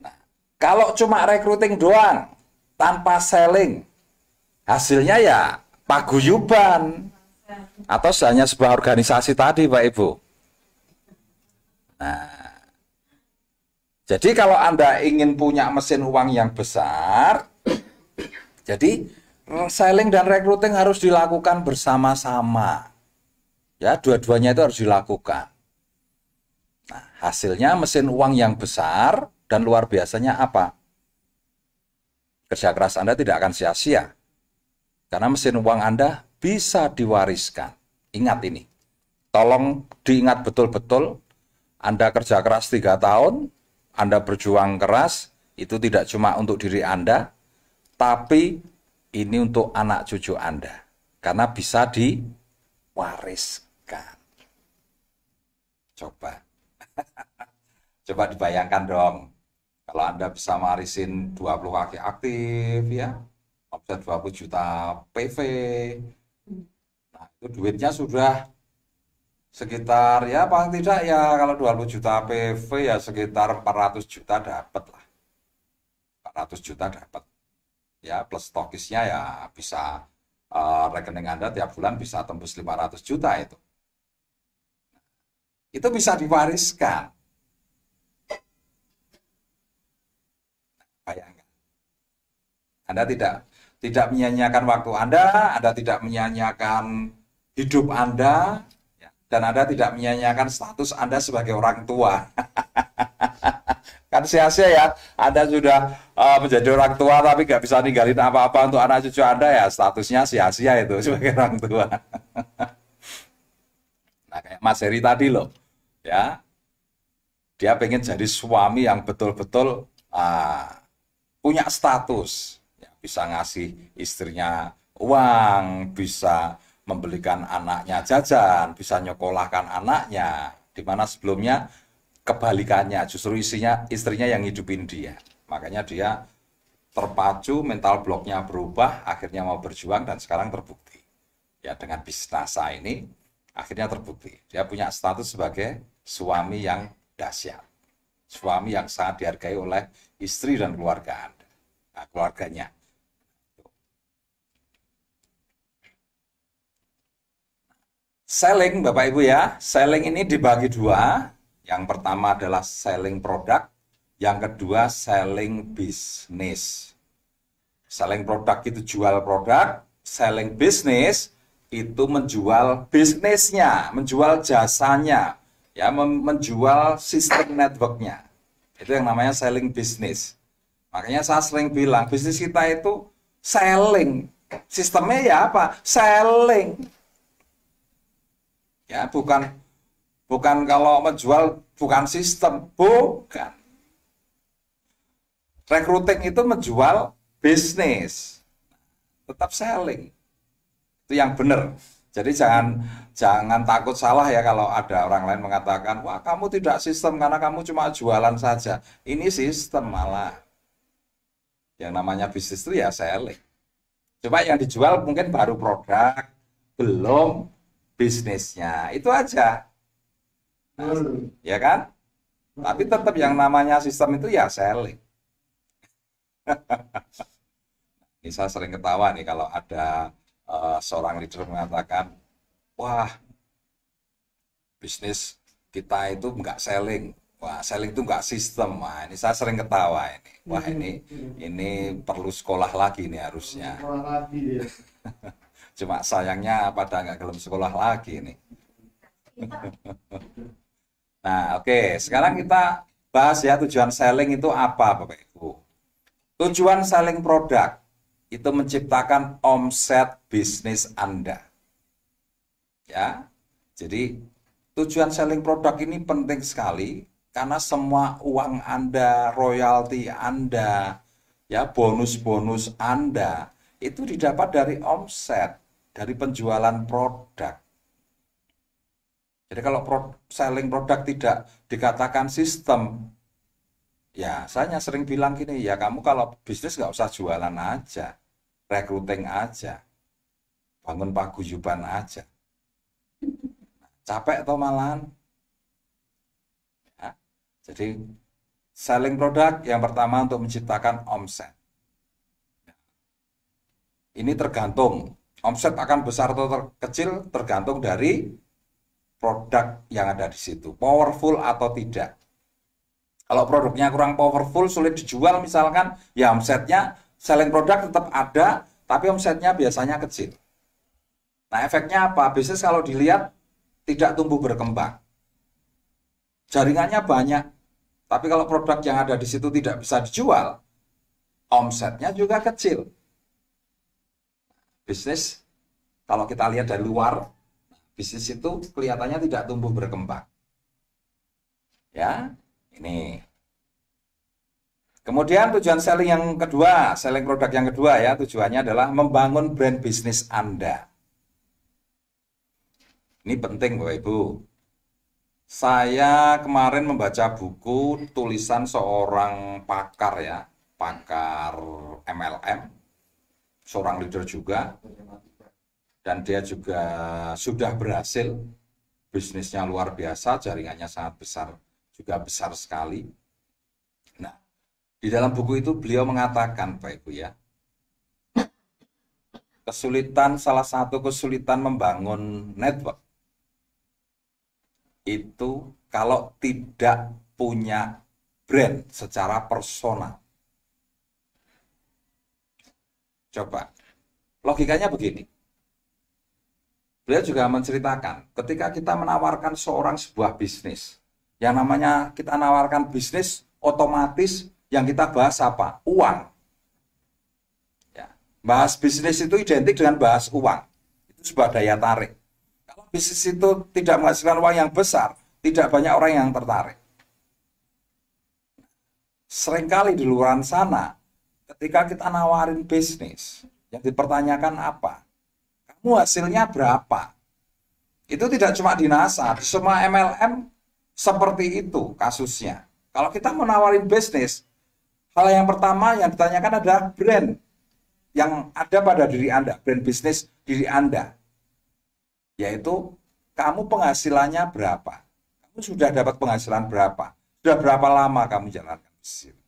Nah, kalau cuma recruiting doang, tanpa selling, hasilnya ya paguyuban atau hanya sebuah organisasi tadi Pak Ibu. Nah, jadi kalau Anda ingin punya mesin uang yang besar, jadi selling dan recruiting harus dilakukan bersama-sama. Ya, dua-duanya itu harus dilakukan. Nah, hasilnya mesin uang yang besar dan luar biasanya apa? Kerja keras Anda tidak akan sia-sia. Karena mesin uang Anda bisa diwariskan. Ingat ini. Tolong diingat betul-betul. Anda kerja keras tiga tahun, Anda berjuang keras, itu tidak cuma untuk diri Anda, tapi ini untuk anak cucu Anda. Karena bisa diwariskan. Coba. [laughs] Coba dibayangkan dong. Kalau Anda bisa warisin 20 kaki aktif ya, omset 20 juta PV, itu duitnya sudah sekitar ya paling tidak ya kalau 20 juta PV ya sekitar 400 juta dapat lah 400 juta dapat ya plus stokisnya ya bisa uh, rekening Anda tiap bulan bisa tembus 500 juta itu nah, itu bisa diwariskan bayangkan Anda tidak tidak menyanyikan waktu Anda Anda tidak menyanyikan hidup Anda ya. dan Anda tidak menyanyiakan status Anda sebagai orang tua. [laughs] kan sia-sia ya, Anda sudah uh, menjadi orang tua tapi nggak bisa ninggalin apa-apa untuk anak cucu Anda ya, statusnya sia-sia itu [laughs] sebagai orang tua. [laughs] nah kayak Mas Heri tadi loh, ya dia pengen jadi suami yang betul-betul uh, punya status, ya, bisa ngasih istrinya uang, bisa membelikan anaknya jajan, bisa nyokolahkan anaknya, dimana sebelumnya kebalikannya, justru isinya istrinya yang hidupin dia. Makanya dia terpacu, mental bloknya berubah, akhirnya mau berjuang dan sekarang terbukti. Ya dengan bisnasa ini akhirnya terbukti. Dia punya status sebagai suami yang dahsyat. Suami yang sangat dihargai oleh istri dan keluarga Anda. Nah, keluarganya. Selling Bapak Ibu ya, selling ini dibagi dua. Yang pertama adalah selling produk, yang kedua selling bisnis. Selling produk itu jual produk, selling bisnis itu menjual bisnisnya, menjual jasanya, ya menjual sistem networknya. Itu yang namanya selling bisnis. Makanya saya sering bilang bisnis kita itu selling. Sistemnya ya apa? Selling ya bukan bukan kalau menjual bukan sistem bukan recruiting itu menjual bisnis tetap selling itu yang benar jadi jangan jangan takut salah ya kalau ada orang lain mengatakan wah kamu tidak sistem karena kamu cuma jualan saja ini sistem malah yang namanya bisnis itu ya selling cuma yang dijual mungkin baru produk belum bisnisnya. Itu aja. Ya kan? Tapi tetap yang namanya sistem itu ya selling. [laughs] Ini saya sering ketawa nih kalau ada uh, seorang leader mengatakan, wah bisnis kita itu nggak selling, wah selling itu nggak sistem. Wah ini saya sering ketawa ini. Wah iya, ini iya. ini perlu sekolah lagi nih harusnya. [laughs] Cuma sayangnya pada nggak gelem sekolah lagi nih. [laughs] nah, oke. Okay. Sekarang kita bahas ya tujuan selling itu apa, Bapak Ibu. Tujuan selling produk itu menciptakan omset bisnis Anda. Ya. Jadi tujuan selling produk ini penting sekali karena semua uang Anda, royalti Anda, ya bonus-bonus Anda itu didapat dari omset dari penjualan produk. Jadi kalau selling produk tidak dikatakan sistem, ya saya sering bilang gini, ya kamu kalau bisnis nggak usah jualan aja, recruiting aja, bangun paguyuban aja. Capek atau malahan? Ya, jadi selling produk yang pertama untuk menciptakan omset. Ini tergantung Omset akan besar atau ter kecil tergantung dari produk yang ada di situ, powerful atau tidak. Kalau produknya kurang powerful, sulit dijual misalkan, ya omsetnya selling produk tetap ada, tapi omsetnya biasanya kecil. Nah, efeknya apa? Bisnis kalau dilihat tidak tumbuh berkembang. Jaringannya banyak, tapi kalau produk yang ada di situ tidak bisa dijual, omsetnya juga kecil bisnis kalau kita lihat dari luar bisnis itu kelihatannya tidak tumbuh berkembang ya ini Kemudian tujuan selling yang kedua, selling produk yang kedua ya, tujuannya adalah membangun brand bisnis Anda. Ini penting Bapak Ibu. Saya kemarin membaca buku tulisan seorang pakar ya, pakar MLM seorang leader juga dan dia juga sudah berhasil bisnisnya luar biasa jaringannya sangat besar juga besar sekali nah di dalam buku itu beliau mengatakan Pak Ibu ya kesulitan salah satu kesulitan membangun network itu kalau tidak punya brand secara personal Coba. Logikanya begini. Beliau juga menceritakan, ketika kita menawarkan seorang sebuah bisnis, yang namanya kita nawarkan bisnis, otomatis yang kita bahas apa? Uang. Ya. Bahas bisnis itu identik dengan bahas uang. Itu sebuah daya tarik. Kalau bisnis itu tidak menghasilkan uang yang besar, tidak banyak orang yang tertarik. Seringkali di luar sana, Ketika kita nawarin bisnis, yang dipertanyakan apa? Kamu hasilnya berapa? Itu tidak cuma di NASA, di semua MLM seperti itu kasusnya. Kalau kita menawarin bisnis, hal yang pertama yang ditanyakan adalah brand yang ada pada diri Anda, brand bisnis diri Anda. Yaitu kamu penghasilannya berapa? Kamu sudah dapat penghasilan berapa? Sudah berapa lama kamu jalankan bisnis?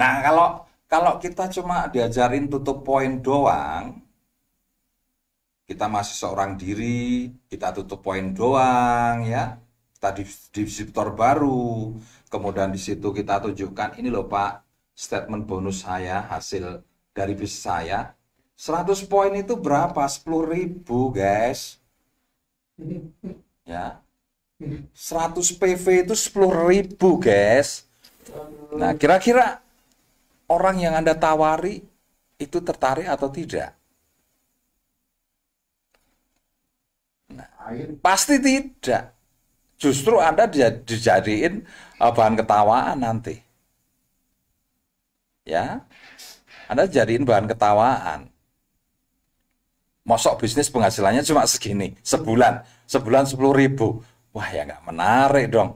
Nah, kalau kalau kita cuma diajarin tutup poin doang, kita masih seorang diri, kita tutup poin doang ya. Kita di distributor baru, kemudian di situ kita tunjukkan ini loh Pak, statement bonus saya hasil dari bisnis saya. 100 poin itu berapa? 10.000, guys. Ya. 100 PV itu 10.000, guys. Nah kira-kira orang yang Anda tawari itu tertarik atau tidak? Nah, pasti tidak. Justru Anda dijadiin eh, bahan ketawaan nanti. Ya. Anda jadiin bahan ketawaan. Mosok bisnis penghasilannya cuma segini, sebulan. Sebulan sepuluh ribu. Wah ya nggak menarik dong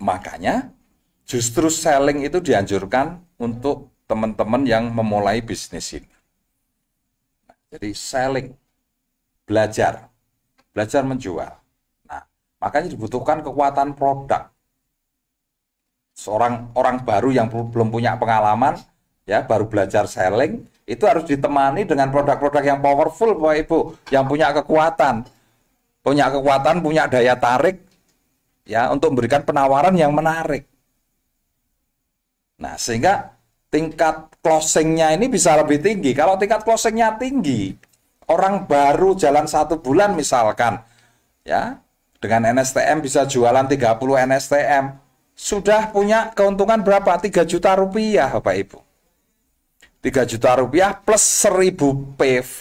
Makanya justru selling itu dianjurkan untuk teman-teman yang memulai bisnis ini. Jadi selling, belajar, belajar menjual. Nah, makanya dibutuhkan kekuatan produk. Seorang orang baru yang belum punya pengalaman, ya baru belajar selling, itu harus ditemani dengan produk-produk yang powerful, Bapak Ibu, yang punya kekuatan. Punya kekuatan, punya daya tarik, ya untuk memberikan penawaran yang menarik. Nah, sehingga tingkat closingnya ini bisa lebih tinggi. Kalau tingkat closingnya tinggi, orang baru jalan satu bulan misalkan, ya dengan NSTM bisa jualan 30 NSTM, sudah punya keuntungan berapa? 3 juta rupiah, Bapak Ibu. 3 juta rupiah plus 1000 PV.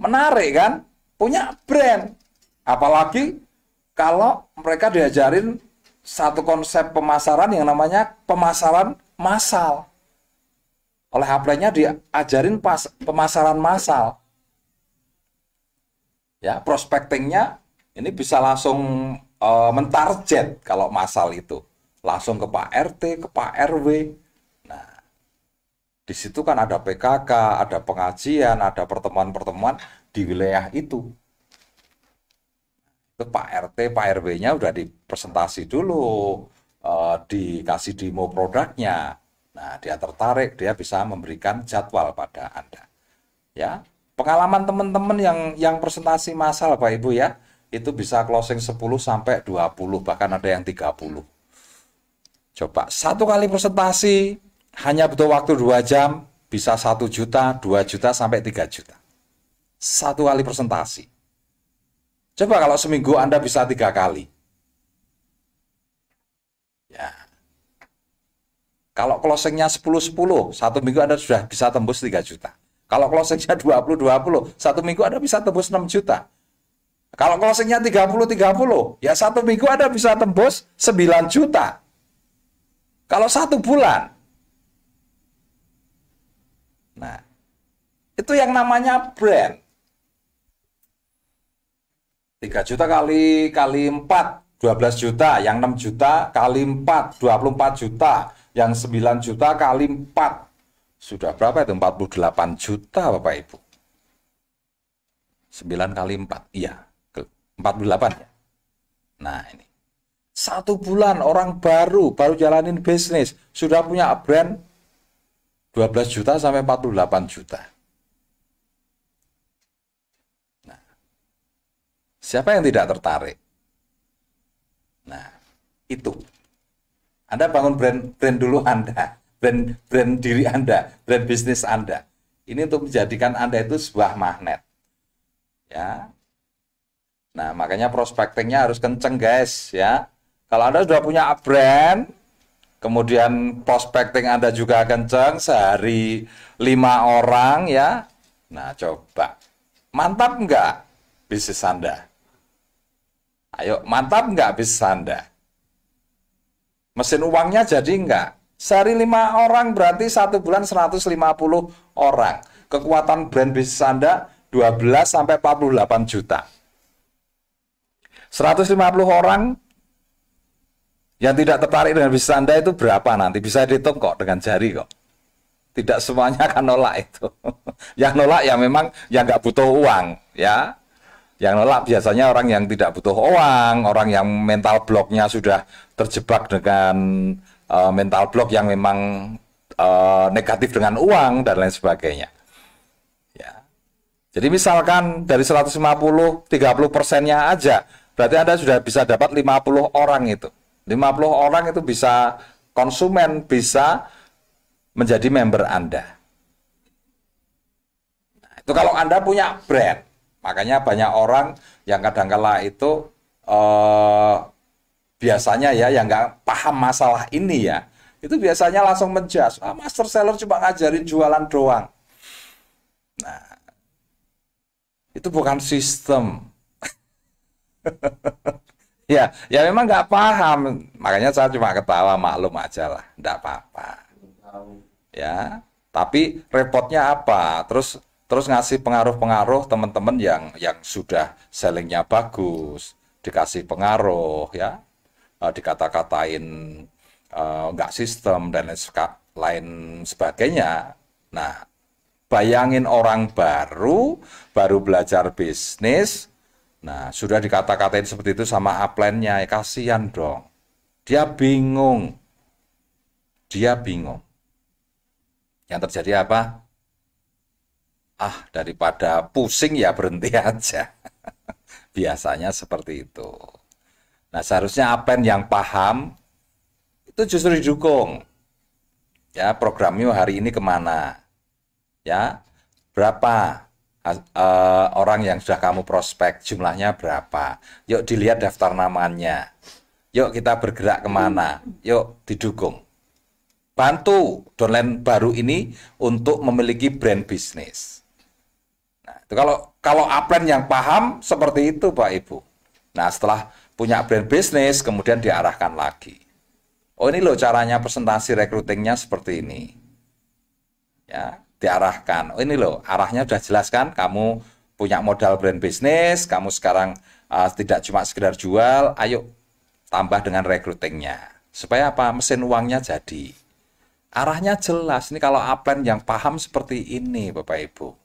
Menarik kan? punya brand. Apalagi kalau mereka diajarin satu konsep pemasaran yang namanya pemasaran massal. Oleh Apple-nya diajarin pas, pemasaran massal. Ya, prospectingnya ini bisa langsung e, mentarget kalau massal itu. Langsung ke Pak RT, ke Pak RW. Nah, di situ kan ada PKK, ada pengajian, ada pertemuan-pertemuan di wilayah itu. Itu Pak RT, Pak RW-nya udah dipresentasi dulu, eh, dikasih demo produknya. Nah, dia tertarik, dia bisa memberikan jadwal pada Anda. Ya, pengalaman teman-teman yang yang presentasi masal, Pak Ibu ya, itu bisa closing 10 sampai 20, bahkan ada yang 30. Coba satu kali presentasi hanya butuh waktu 2 jam, bisa satu juta, 2 juta sampai 3 juta satu kali presentasi. Coba kalau seminggu Anda bisa tiga kali. Ya. Kalau closingnya 10-10, satu minggu Anda sudah bisa tembus 3 juta. Kalau closingnya 20-20, satu minggu Anda bisa tembus 6 juta. Kalau closingnya 30-30, ya satu minggu Anda bisa tembus 9 juta. Kalau satu bulan. Nah, itu yang namanya brand. 3 juta kali kali 4 12 juta, yang 6 juta kali 4 24 juta, yang 9 juta kali 4 sudah berapa itu 48 juta Bapak Ibu. 9 kali 4. Iya, 48 ya. Nah, ini. Satu bulan orang baru, baru jalanin bisnis, sudah punya brand 12 juta sampai 48 juta. Siapa yang tidak tertarik? Nah, itu. Anda bangun brand brand dulu Anda, brand brand diri Anda, brand bisnis Anda. Ini untuk menjadikan Anda itu sebuah magnet. Ya. Nah, makanya prospektingnya harus kenceng, guys, ya. Kalau Anda sudah punya brand, kemudian prospekting Anda juga kenceng, sehari lima orang ya. Nah, coba. Mantap enggak bisnis Anda? Ayo, mantap nggak bisnis Anda? Mesin uangnya jadi nggak? Sehari lima orang berarti satu bulan 150 orang. Kekuatan brand bisnis Anda 12 sampai 48 juta. 150 orang yang tidak tertarik dengan bisnis Anda itu berapa nanti? Bisa dihitung kok dengan jari kok. Tidak semuanya [laughs] akan nolak itu. yang nolak ya memang yang nggak butuh uang ya yang nolak biasanya orang yang tidak butuh uang, orang yang mental bloknya sudah terjebak dengan uh, mental block yang memang uh, negatif dengan uang dan lain sebagainya. Ya. Jadi misalkan dari 150, 30 persennya aja, berarti Anda sudah bisa dapat 50 orang itu. 50 orang itu bisa konsumen, bisa menjadi member Anda. Nah, itu kalau Anda punya brand. Makanya banyak orang yang kadang-kala itu eh, biasanya ya yang nggak paham masalah ini ya, itu biasanya langsung menjas, ah, master seller cuma ngajarin jualan doang. Nah, itu bukan sistem. [laughs] ya, ya memang nggak paham. Makanya saya cuma ketawa maklum aja lah, nggak apa-apa. Ya, tapi repotnya apa? Terus terus ngasih pengaruh-pengaruh teman-teman yang yang sudah sellingnya bagus dikasih pengaruh ya eh, dikata-katain eh, nggak uh, sistem dan lain sebagainya nah bayangin orang baru baru belajar bisnis nah sudah dikata-katain seperti itu sama upline-nya ya, kasihan dong dia bingung dia bingung yang terjadi apa ah daripada pusing ya berhenti [laughs] aja. Biasanya seperti itu. Nah seharusnya apen yang paham itu justru didukung. Ya programnya hari ini kemana? Ya berapa uh, orang yang sudah kamu prospek jumlahnya berapa? Yuk dilihat daftar namanya. Yuk kita bergerak kemana? Yuk didukung. Bantu downline baru ini untuk memiliki brand bisnis. Itu kalau kalau upline yang paham seperti itu Pak Ibu. Nah, setelah punya brand bisnis kemudian diarahkan lagi. Oh, ini loh caranya presentasi rekrutingnya seperti ini. Ya, diarahkan. Oh, ini loh, arahnya sudah kan, kamu punya modal brand bisnis, kamu sekarang uh, tidak cuma sekedar jual, ayo tambah dengan rekrutingnya. Supaya apa? Mesin uangnya jadi arahnya jelas. Ini kalau upline yang paham seperti ini, Bapak Ibu.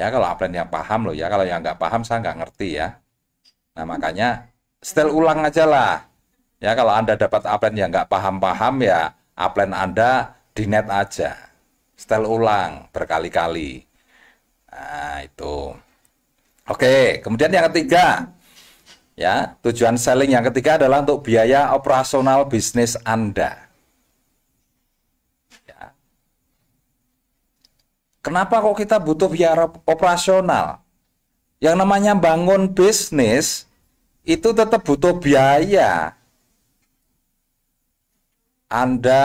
Ya kalau upline yang paham loh ya, kalau yang nggak paham saya nggak ngerti ya. Nah makanya setel ulang aja lah. Ya kalau Anda dapat upline yang nggak paham-paham ya upline Anda di net aja. Setel ulang berkali-kali. Nah itu. Oke, kemudian yang ketiga. Ya, tujuan selling yang ketiga adalah untuk biaya operasional bisnis Anda. Kenapa kok kita butuh biaya operasional? Yang namanya bangun bisnis itu tetap butuh biaya. Anda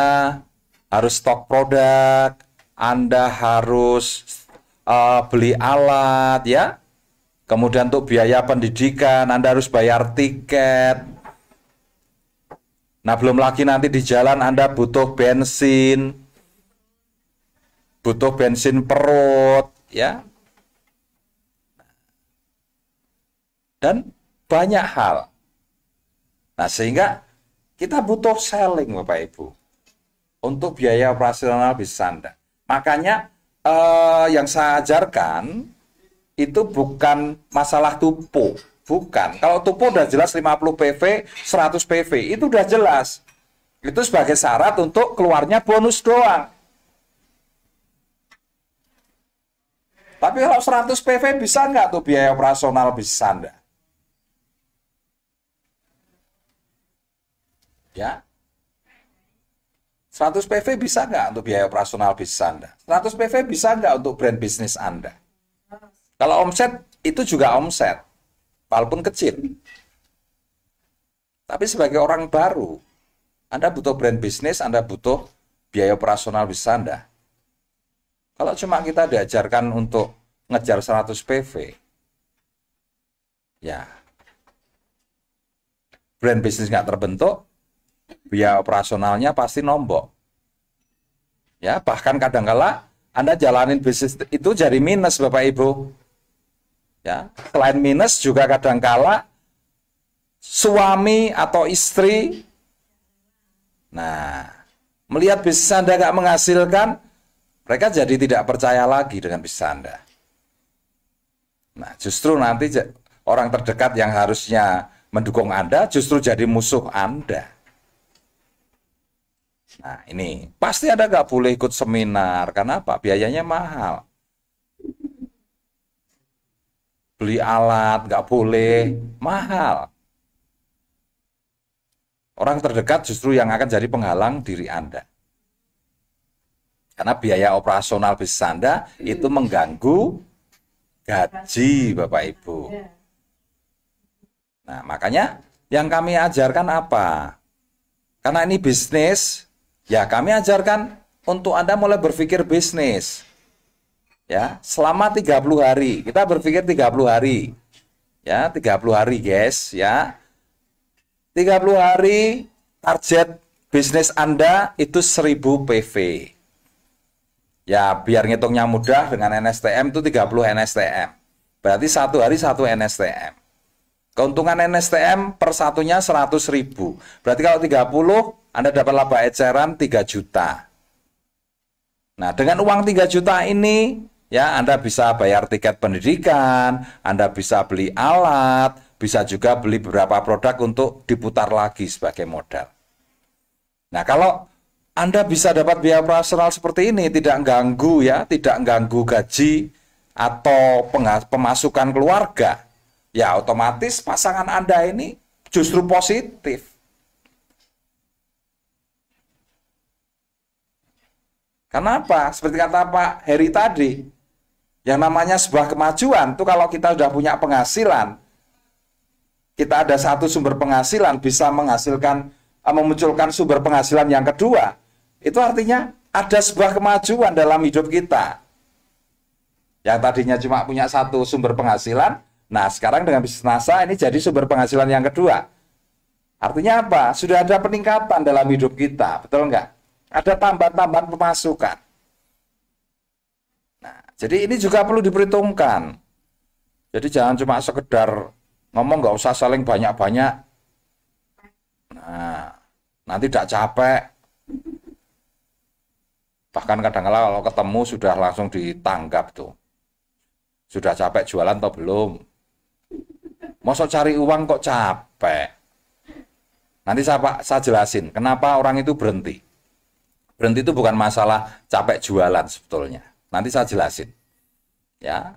harus stok produk, Anda harus uh, beli alat ya. Kemudian untuk biaya pendidikan Anda harus bayar tiket. Nah, belum lagi nanti di jalan Anda butuh bensin, butuh bensin perut ya dan banyak hal nah sehingga kita butuh selling bapak ibu untuk biaya operasional bisnis anda makanya eh, yang saya ajarkan itu bukan masalah tupu bukan kalau tupu udah jelas 50 PV 100 PV itu udah jelas itu sebagai syarat untuk keluarnya bonus doang Tapi kalau 100 PV bisa nggak tuh biaya operasional bisa nggak? Ya, 100 PV bisa nggak untuk biaya operasional bisnis Anda? 100 PV bisa nggak untuk brand bisnis Anda? Kalau omset, itu juga omset. Walaupun kecil. Tapi sebagai orang baru, Anda butuh brand bisnis, Anda butuh biaya operasional bisnis Anda. Kalau cuma kita diajarkan untuk ngejar 100 PV. Ya. Brand bisnis nggak terbentuk, biaya operasionalnya pasti nombok. Ya, bahkan kadang kala Anda jalanin bisnis itu jadi minus Bapak Ibu. Ya, selain minus juga kadang kala suami atau istri nah melihat bisnis Anda nggak menghasilkan mereka jadi tidak percaya lagi dengan bisnis Anda. Nah, justru nanti orang terdekat yang harusnya mendukung Anda justru jadi musuh Anda. Nah, ini pasti ada nggak boleh ikut seminar. Kenapa? Biayanya mahal. Beli alat nggak boleh, mahal. Orang terdekat justru yang akan jadi penghalang diri Anda. Karena biaya operasional bisnis Anda itu mengganggu gaji Bapak Ibu. Nah, makanya yang kami ajarkan apa? Karena ini bisnis, ya kami ajarkan untuk Anda mulai berpikir bisnis. Ya, selama 30 hari. Kita berpikir 30 hari. Ya, 30 hari, guys, ya. 30 hari target bisnis Anda itu 1000 PV. Ya biar ngitungnya mudah dengan NSTM itu 30 NSTM. Berarti satu hari satu NSTM. Keuntungan NSTM per satunya 100 ribu. Berarti kalau 30 Anda dapat laba eceran 3 juta. Nah dengan uang 3 juta ini ya Anda bisa bayar tiket pendidikan, Anda bisa beli alat, bisa juga beli beberapa produk untuk diputar lagi sebagai modal. Nah kalau anda bisa dapat biaya operasional seperti ini, tidak ganggu ya, tidak ganggu gaji atau pemasukan keluarga. Ya, otomatis pasangan Anda ini justru positif. Kenapa? Seperti kata Pak Heri tadi, yang namanya sebuah kemajuan itu kalau kita sudah punya penghasilan, kita ada satu sumber penghasilan bisa menghasilkan eh, memunculkan sumber penghasilan yang kedua itu artinya ada sebuah kemajuan dalam hidup kita. Yang tadinya cuma punya satu sumber penghasilan, nah sekarang dengan bisnis NASA ini jadi sumber penghasilan yang kedua. Artinya apa? Sudah ada peningkatan dalam hidup kita, betul nggak? Ada tambahan-tambahan pemasukan. Nah, jadi ini juga perlu diperhitungkan. Jadi jangan cuma sekedar ngomong nggak usah saling banyak-banyak. Nah, nanti tidak capek. Bahkan kadang-kala kalau ketemu sudah langsung ditanggap tuh. Sudah capek jualan atau belum? Mosok cari uang kok capek? Nanti saya, Pak, saya jelasin kenapa orang itu berhenti. Berhenti itu bukan masalah capek jualan sebetulnya. Nanti saya jelasin. Ya.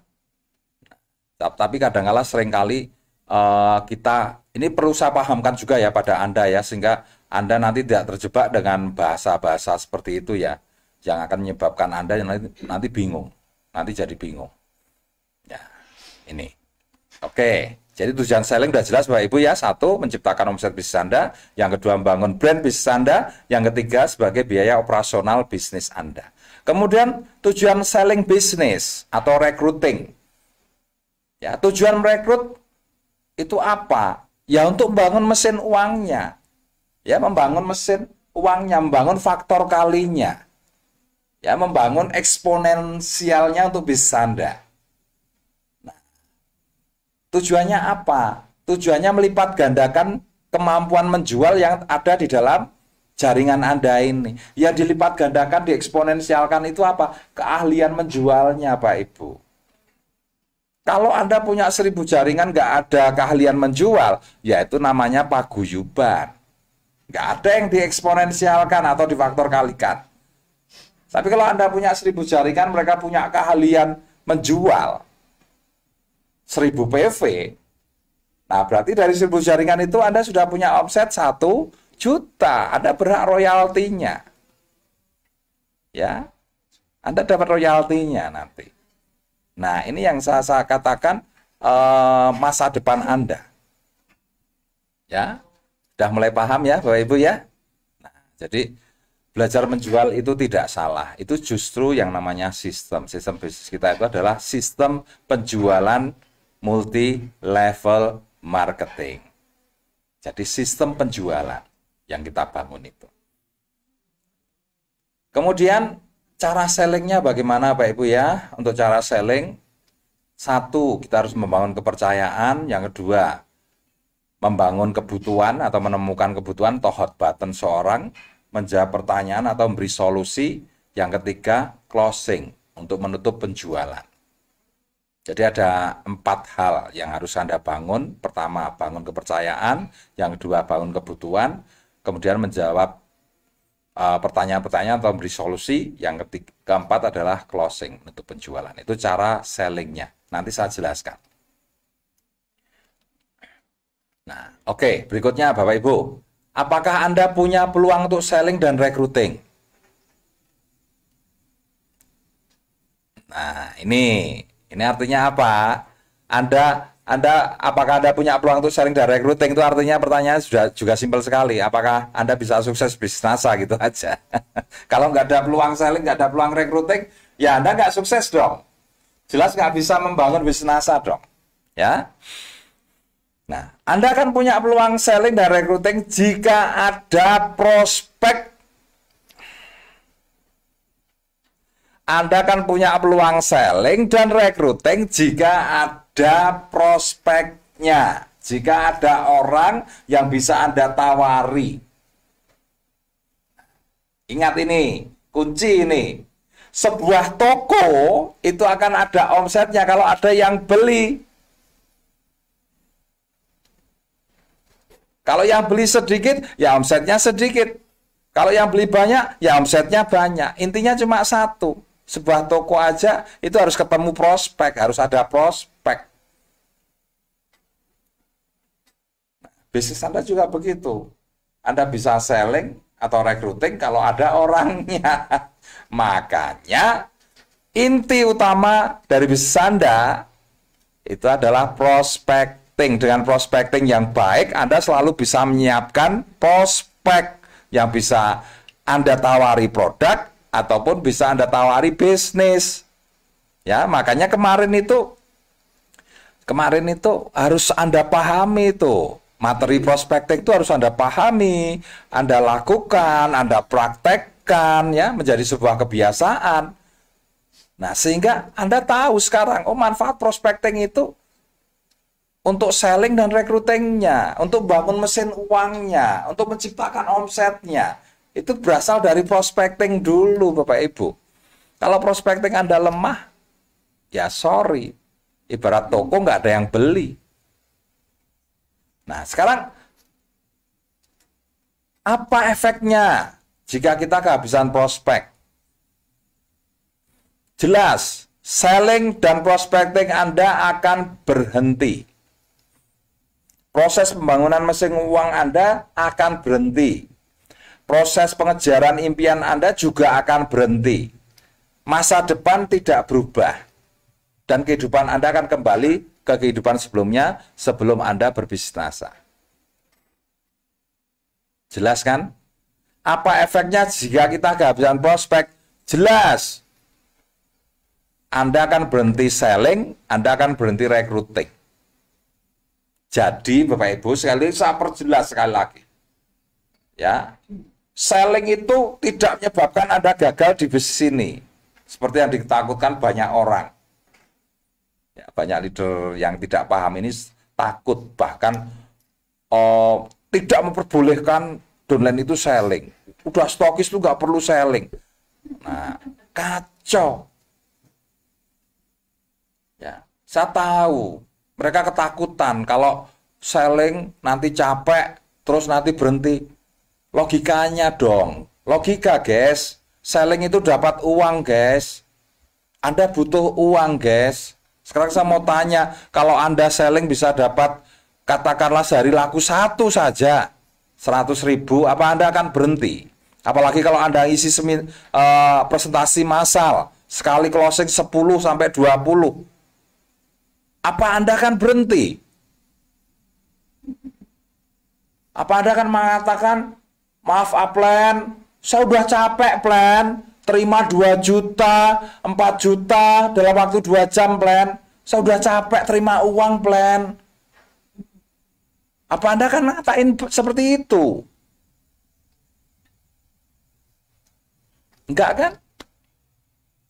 Tapi kadang-kala seringkali uh, kita ini perlu saya pahamkan juga ya pada Anda ya sehingga Anda nanti tidak terjebak dengan bahasa-bahasa seperti itu ya yang akan menyebabkan Anda yang nanti, nanti bingung. Nanti jadi bingung. Ya, ini. Oke. Jadi tujuan selling sudah jelas Bapak Ibu ya. Satu, menciptakan omset bisnis Anda. Yang kedua, membangun brand bisnis Anda. Yang ketiga, sebagai biaya operasional bisnis Anda. Kemudian tujuan selling bisnis atau recruiting. Ya, tujuan merekrut itu apa? Ya untuk membangun mesin uangnya. Ya, membangun mesin uangnya, membangun faktor kalinya ya membangun eksponensialnya untuk bis Anda. Nah, tujuannya apa? Tujuannya melipat gandakan kemampuan menjual yang ada di dalam jaringan Anda ini. Yang dilipat gandakan, dieksponensialkan itu apa? Keahlian menjualnya, Pak Ibu. Kalau Anda punya seribu jaringan, nggak ada keahlian menjual, yaitu namanya paguyuban. Nggak ada yang dieksponensialkan atau difaktor kalikan. Tapi kalau Anda punya seribu jaringan, mereka punya keahlian menjual seribu PV. Nah, berarti dari seribu jaringan itu Anda sudah punya omset satu juta. Anda berhak royaltinya. Ya, Anda dapat royaltinya nanti. Nah, ini yang saya, saya katakan eh, masa depan Anda. Ya, sudah mulai paham ya Bapak Ibu ya. Nah, jadi belajar menjual itu tidak salah. Itu justru yang namanya sistem. Sistem bisnis kita itu adalah sistem penjualan multi level marketing. Jadi sistem penjualan yang kita bangun itu. Kemudian cara sellingnya bagaimana Pak Ibu ya? Untuk cara selling, satu kita harus membangun kepercayaan, yang kedua membangun kebutuhan atau menemukan kebutuhan tohot button seorang, menjawab pertanyaan atau memberi solusi. Yang ketiga, closing untuk menutup penjualan. Jadi ada empat hal yang harus Anda bangun. Pertama, bangun kepercayaan. Yang kedua, bangun kebutuhan. Kemudian menjawab eh, pertanyaan-pertanyaan atau memberi solusi. Yang ketiga, keempat adalah closing, untuk penjualan. Itu cara sellingnya. Nanti saya jelaskan. Nah, oke. Okay. Berikutnya, Bapak-Ibu. Apakah Anda punya peluang untuk selling dan recruiting? Nah, ini ini artinya apa? Anda Anda apakah Anda punya peluang untuk selling dan recruiting itu artinya pertanyaan sudah juga simpel sekali. Apakah Anda bisa sukses bisnis NASA gitu aja. [laughs] Kalau nggak ada peluang selling, nggak ada peluang recruiting, ya Anda nggak sukses dong. Jelas nggak bisa membangun bisnis NASA dong. Ya. Nah, Anda akan punya peluang selling dan recruiting jika ada prospek. Anda akan punya peluang selling dan recruiting jika ada prospeknya. Jika ada orang yang bisa Anda tawari. Ingat ini, kunci ini. Sebuah toko itu akan ada omsetnya kalau ada yang beli. Kalau yang beli sedikit, ya omsetnya sedikit. Kalau yang beli banyak, ya omsetnya banyak. Intinya cuma satu. Sebuah toko aja itu harus ketemu prospek, harus ada prospek. Bisnis Anda juga begitu. Anda bisa selling atau recruiting kalau ada orangnya. [laughs] Makanya inti utama dari bisnis Anda itu adalah prospek prospecting dengan prospecting yang baik Anda selalu bisa menyiapkan prospek yang bisa Anda tawari produk ataupun bisa Anda tawari bisnis ya makanya kemarin itu kemarin itu harus Anda pahami itu materi prospecting itu harus Anda pahami Anda lakukan Anda praktekkan ya menjadi sebuah kebiasaan Nah, sehingga Anda tahu sekarang, oh manfaat prospecting itu untuk selling dan recruitingnya, untuk bangun mesin uangnya, untuk menciptakan omsetnya. Itu berasal dari prospecting dulu Bapak Ibu. Kalau prospecting Anda lemah, ya sorry. Ibarat toko nggak ada yang beli. Nah sekarang, apa efeknya jika kita kehabisan prospek? Jelas, selling dan prospecting Anda akan berhenti proses pembangunan mesin uang Anda akan berhenti. Proses pengejaran impian Anda juga akan berhenti. Masa depan tidak berubah. Dan kehidupan Anda akan kembali ke kehidupan sebelumnya sebelum Anda berbisnis nasa. Jelas kan? Apa efeknya jika kita kehabisan prospek? Jelas. Anda akan berhenti selling, Anda akan berhenti recruiting. Jadi Bapak Ibu sekali saya perjelas sekali lagi. Ya. Selling itu tidak menyebabkan Anda gagal di bisnis ini. Seperti yang ditakutkan banyak orang. Ya, banyak leader yang tidak paham ini takut bahkan oh, tidak memperbolehkan downline itu selling. Udah stokis itu nggak perlu selling. Nah, kacau. Ya, saya tahu mereka ketakutan kalau selling nanti capek, terus nanti berhenti. Logikanya dong. Logika, guys. Selling itu dapat uang, guys. Anda butuh uang, guys. Sekarang saya mau tanya, kalau Anda selling bisa dapat katakanlah sehari laku satu saja 100 ribu, apa Anda akan berhenti? Apalagi kalau Anda isi semin, uh, presentasi massal, sekali closing 10 sampai 20 apa Anda akan berhenti? Apa Anda akan mengatakan, maaf Aplen, ah, saya sudah capek Plan, terima 2 juta, 4 juta dalam waktu 2 jam Plan, saya sudah capek terima uang Plan. Apa Anda akan ngatain seperti itu? Enggak kan?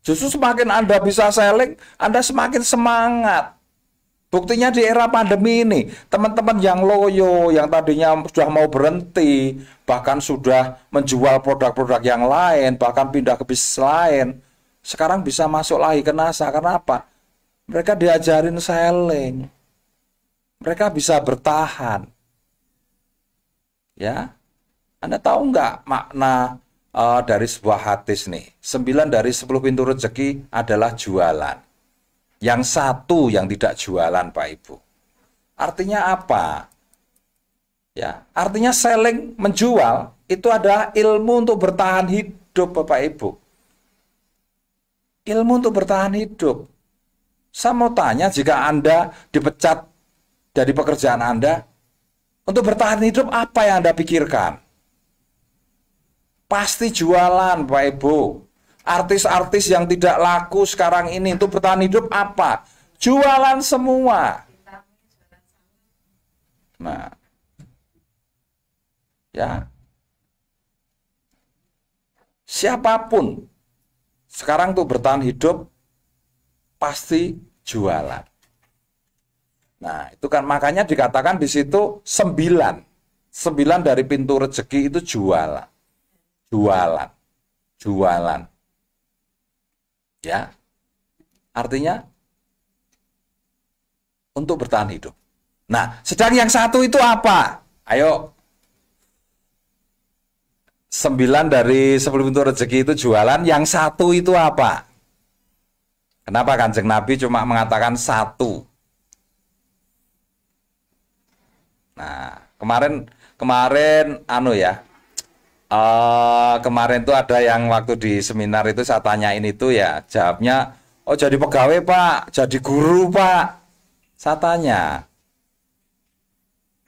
Justru semakin Anda bisa selling, Anda semakin semangat. Buktinya di era pandemi ini, teman-teman yang loyo, yang tadinya sudah mau berhenti, bahkan sudah menjual produk-produk yang lain, bahkan pindah ke bisnis lain, sekarang bisa masuk lagi ke NASA. Karena apa? Mereka diajarin selling. Mereka bisa bertahan. Ya, Anda tahu nggak makna uh, dari sebuah hadis nih? sembilan dari sepuluh pintu rezeki adalah jualan yang satu yang tidak jualan Pak Ibu. Artinya apa? Ya, artinya selling menjual itu adalah ilmu untuk bertahan hidup Bapak Ibu. Ilmu untuk bertahan hidup. Saya mau tanya jika Anda dipecat dari pekerjaan Anda, untuk bertahan hidup apa yang Anda pikirkan? Pasti jualan Bapak Ibu artis-artis yang tidak laku sekarang ini itu bertahan hidup apa? Jualan semua. Nah. Ya. Siapapun sekarang tuh bertahan hidup pasti jualan. Nah, itu kan makanya dikatakan di situ sembilan. Sembilan dari pintu rezeki itu jualan. Jualan. Jualan. Ya. Artinya untuk bertahan hidup. Nah, sedang yang satu itu apa? Ayo. Sembilan dari sepuluh pintu rezeki itu jualan, yang satu itu apa? Kenapa kanjeng Nabi cuma mengatakan satu? Nah, kemarin kemarin anu ya, uh, kemarin tuh ada yang waktu di seminar itu saya tanyain itu ya jawabnya oh jadi pegawai pak jadi guru pak saya tanya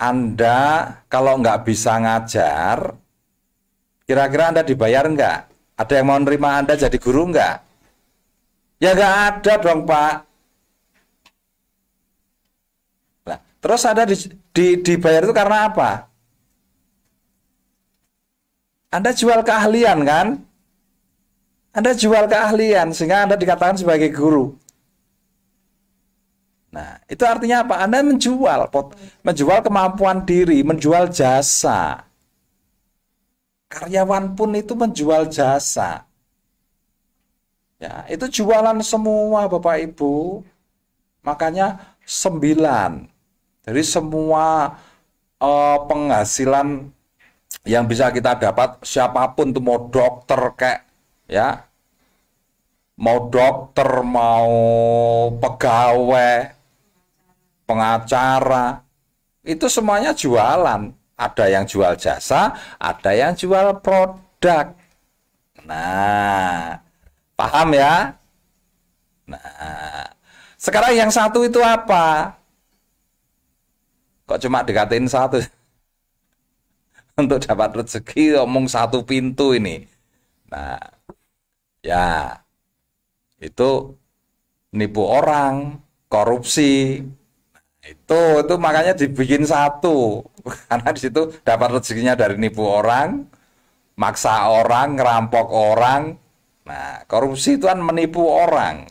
anda kalau nggak bisa ngajar kira-kira anda dibayar nggak ada yang mau nerima anda jadi guru nggak ya nggak ada dong pak terus ada di, di, dibayar itu karena apa anda jual keahlian kan? Anda jual keahlian sehingga Anda dikatakan sebagai guru. Nah, itu artinya apa? Anda menjual pot, menjual kemampuan diri, menjual jasa. Karyawan pun itu menjual jasa. Ya, itu jualan semua Bapak Ibu. Makanya sembilan dari semua uh, penghasilan yang bisa kita dapat siapapun tuh mau dokter kayak ya mau dokter mau pegawai pengacara itu semuanya jualan ada yang jual jasa ada yang jual produk nah paham ya nah sekarang yang satu itu apa kok cuma dikatain satu [laughs] untuk dapat rezeki omong satu pintu ini. Nah, ya itu nipu orang, korupsi. Nah, itu itu makanya dibikin satu. [laughs] Karena di situ dapat rezekinya dari nipu orang, maksa orang, ngerampok orang. Nah, korupsi itu kan menipu orang.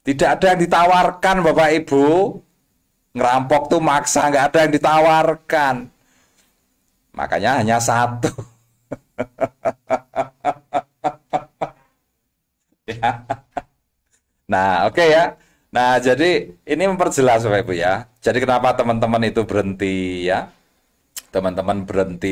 Tidak ada yang ditawarkan Bapak Ibu. Ngerampok tuh maksa, nggak ada yang ditawarkan Makanya hanya satu. [laughs] ya. Nah, oke okay ya. Nah, jadi ini memperjelas Bapak Ibu ya. Jadi kenapa teman-teman itu berhenti ya? Teman-teman berhenti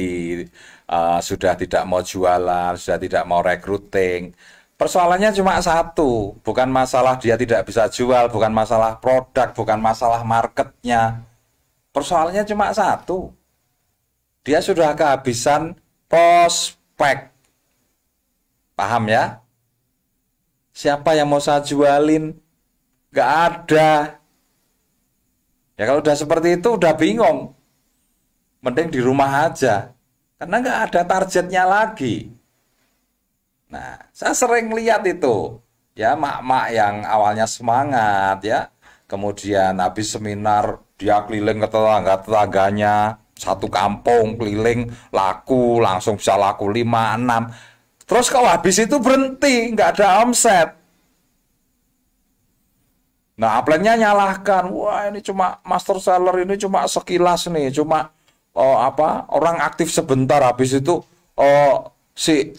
uh, sudah tidak mau jualan, sudah tidak mau recruiting. Persoalannya cuma satu, bukan masalah dia tidak bisa jual, bukan masalah produk, bukan masalah marketnya. Persoalannya cuma satu, dia sudah kehabisan prospek. Paham ya? Siapa yang mau saya jualin? Gak ada. Ya kalau udah seperti itu udah bingung. Mending di rumah aja. Karena gak ada targetnya lagi. Nah, saya sering lihat itu. Ya, mak-mak yang awalnya semangat ya. Kemudian habis seminar dia keliling ke tetangga-tetangganya, satu kampung keliling laku langsung bisa laku 5 6 terus kalau habis itu berhenti nggak ada omset nah upline nyalahkan wah ini cuma master seller ini cuma sekilas nih cuma oh, apa orang aktif sebentar habis itu oh, si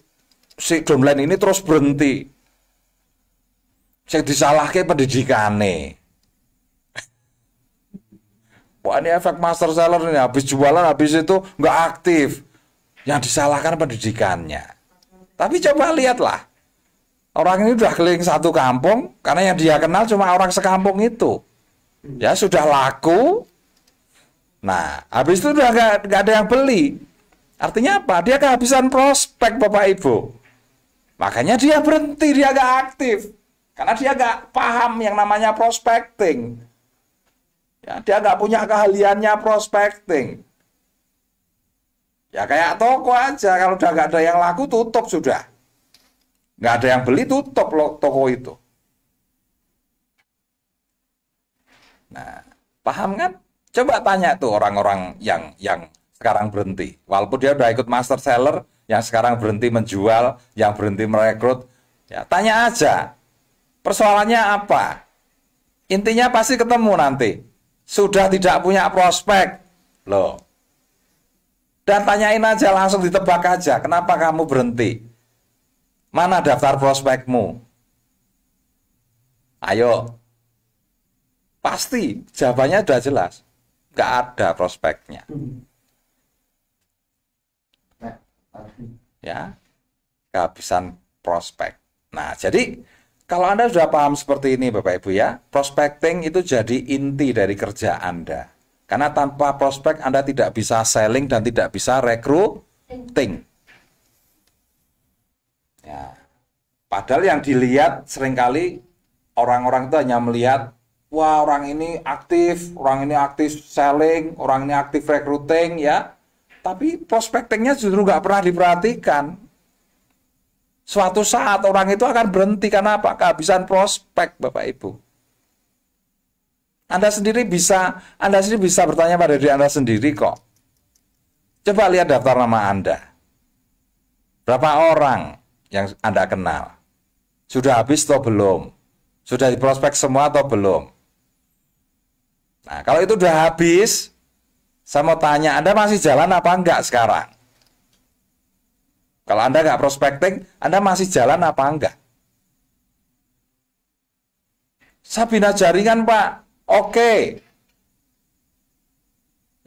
si downline ini terus berhenti saya disalahkan pendidikan nih wah ini efek master seller ini habis jualan habis itu nggak aktif yang disalahkan pendidikannya tapi coba lihatlah orang ini sudah keliling satu kampung karena yang dia kenal cuma orang sekampung itu ya sudah laku nah habis itu udah nggak nggak ada yang beli artinya apa dia kehabisan prospek bapak ibu makanya dia berhenti dia nggak aktif karena dia nggak paham yang namanya prospecting Ya, dia nggak punya keahliannya prospecting. Ya kayak toko aja, kalau udah nggak ada yang laku tutup sudah. Nggak ada yang beli tutup loh toko itu. Nah, paham kan? Coba tanya tuh orang-orang yang yang sekarang berhenti. Walaupun dia udah ikut master seller, yang sekarang berhenti menjual, yang berhenti merekrut, ya tanya aja. Persoalannya apa? Intinya pasti ketemu nanti sudah tidak punya prospek loh dan tanyain aja langsung ditebak aja kenapa kamu berhenti mana daftar prospekmu ayo pasti jawabannya sudah jelas nggak ada prospeknya ya kehabisan prospek nah jadi kalau Anda sudah paham seperti ini Bapak Ibu ya, prospecting itu jadi inti dari kerja Anda. Karena tanpa prospek Anda tidak bisa selling dan tidak bisa recruiting. Ya. Padahal yang dilihat seringkali orang-orang itu hanya melihat wah orang ini aktif, orang ini aktif selling, orang ini aktif recruiting ya. Tapi prospectingnya justru nggak pernah diperhatikan. Suatu saat orang itu akan berhenti karena apa? Kehabisan prospek, Bapak Ibu. Anda sendiri bisa, Anda sendiri bisa bertanya pada diri Anda sendiri kok. Coba lihat daftar nama Anda. Berapa orang yang Anda kenal? Sudah habis atau belum? Sudah diprospek semua atau belum? Nah, kalau itu sudah habis, saya mau tanya, Anda masih jalan apa enggak sekarang? Kalau Anda nggak prospecting, Anda masih jalan apa enggak? Sabina jaringan, Pak. Oke.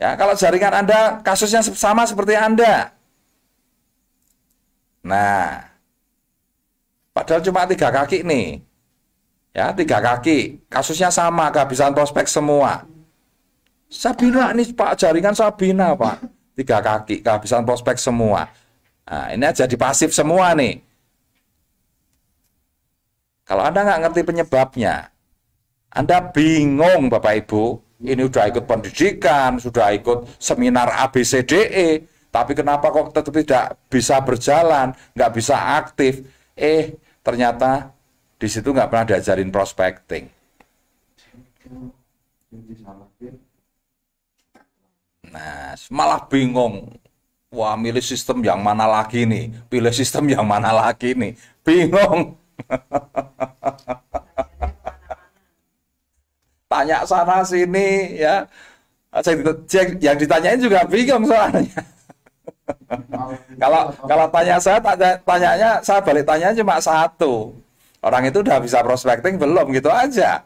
Ya, kalau jaringan Anda kasusnya sama seperti Anda. Nah, padahal cuma tiga kaki nih. Ya, tiga kaki. Kasusnya sama, kehabisan prospek semua. Sabina, ini Pak, jaringan Sabina, Pak. Tiga kaki, kehabisan prospek semua. Nah, ini di pasif semua nih. Kalau Anda nggak ngerti penyebabnya, Anda bingung Bapak Ibu, ini sudah ikut pendidikan, sudah ikut seminar ABCDE, tapi kenapa kok tetap tidak bisa berjalan, nggak bisa aktif? Eh, ternyata di situ nggak pernah diajarin prospecting. Nah, malah bingung. Wah, milih sistem yang mana lagi nih? Pilih sistem yang mana lagi nih? Bingung. [laughs] Tanya sana sini ya. Yang ditanyain juga bingung soalnya. [laughs] kalau kalau tanya saya tanya, tanyanya saya balik tanya cuma satu. Orang itu udah bisa prospecting belum gitu aja.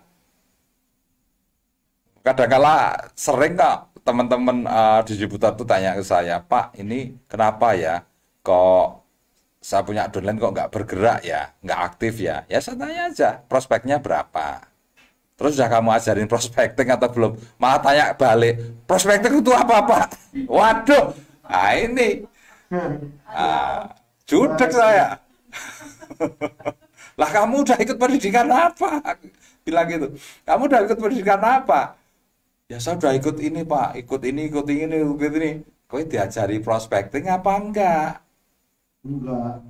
kadang Kadangkala sering kok teman-teman uh, eh, distributor tuh tanya ke saya, Pak, ini kenapa ya kok saya punya downline kok nggak bergerak ya, nggak aktif ya? Ya saya tanya aja, prospeknya berapa? Terus sudah kamu ajarin prospecting atau belum? Malah tanya balik, prospecting itu apa Pak? Waduh, nah ini. Ah, saya. [laughs] lah kamu udah ikut pendidikan apa? Bilang gitu. Kamu udah ikut pendidikan apa? ya saya udah ikut ini pak ikut ini ikut ini ikut ini kau diajari prospecting apa enggak enggak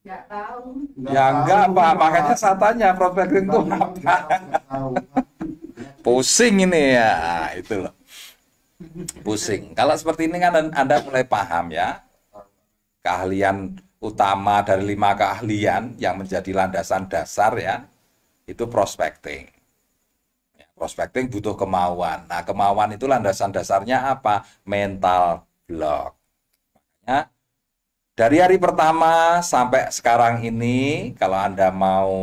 enggak tahu ya enggak tahu, pak makanya saya tanya prospecting itu apa pusing ini ya ah, itu loh pusing kalau seperti ini kan anda mulai paham ya keahlian utama dari lima keahlian yang menjadi landasan dasar ya itu prospecting Prospecting butuh kemauan. Nah, kemauan itu landasan dasarnya apa? Mental block. Makanya dari hari pertama sampai sekarang ini, kalau Anda mau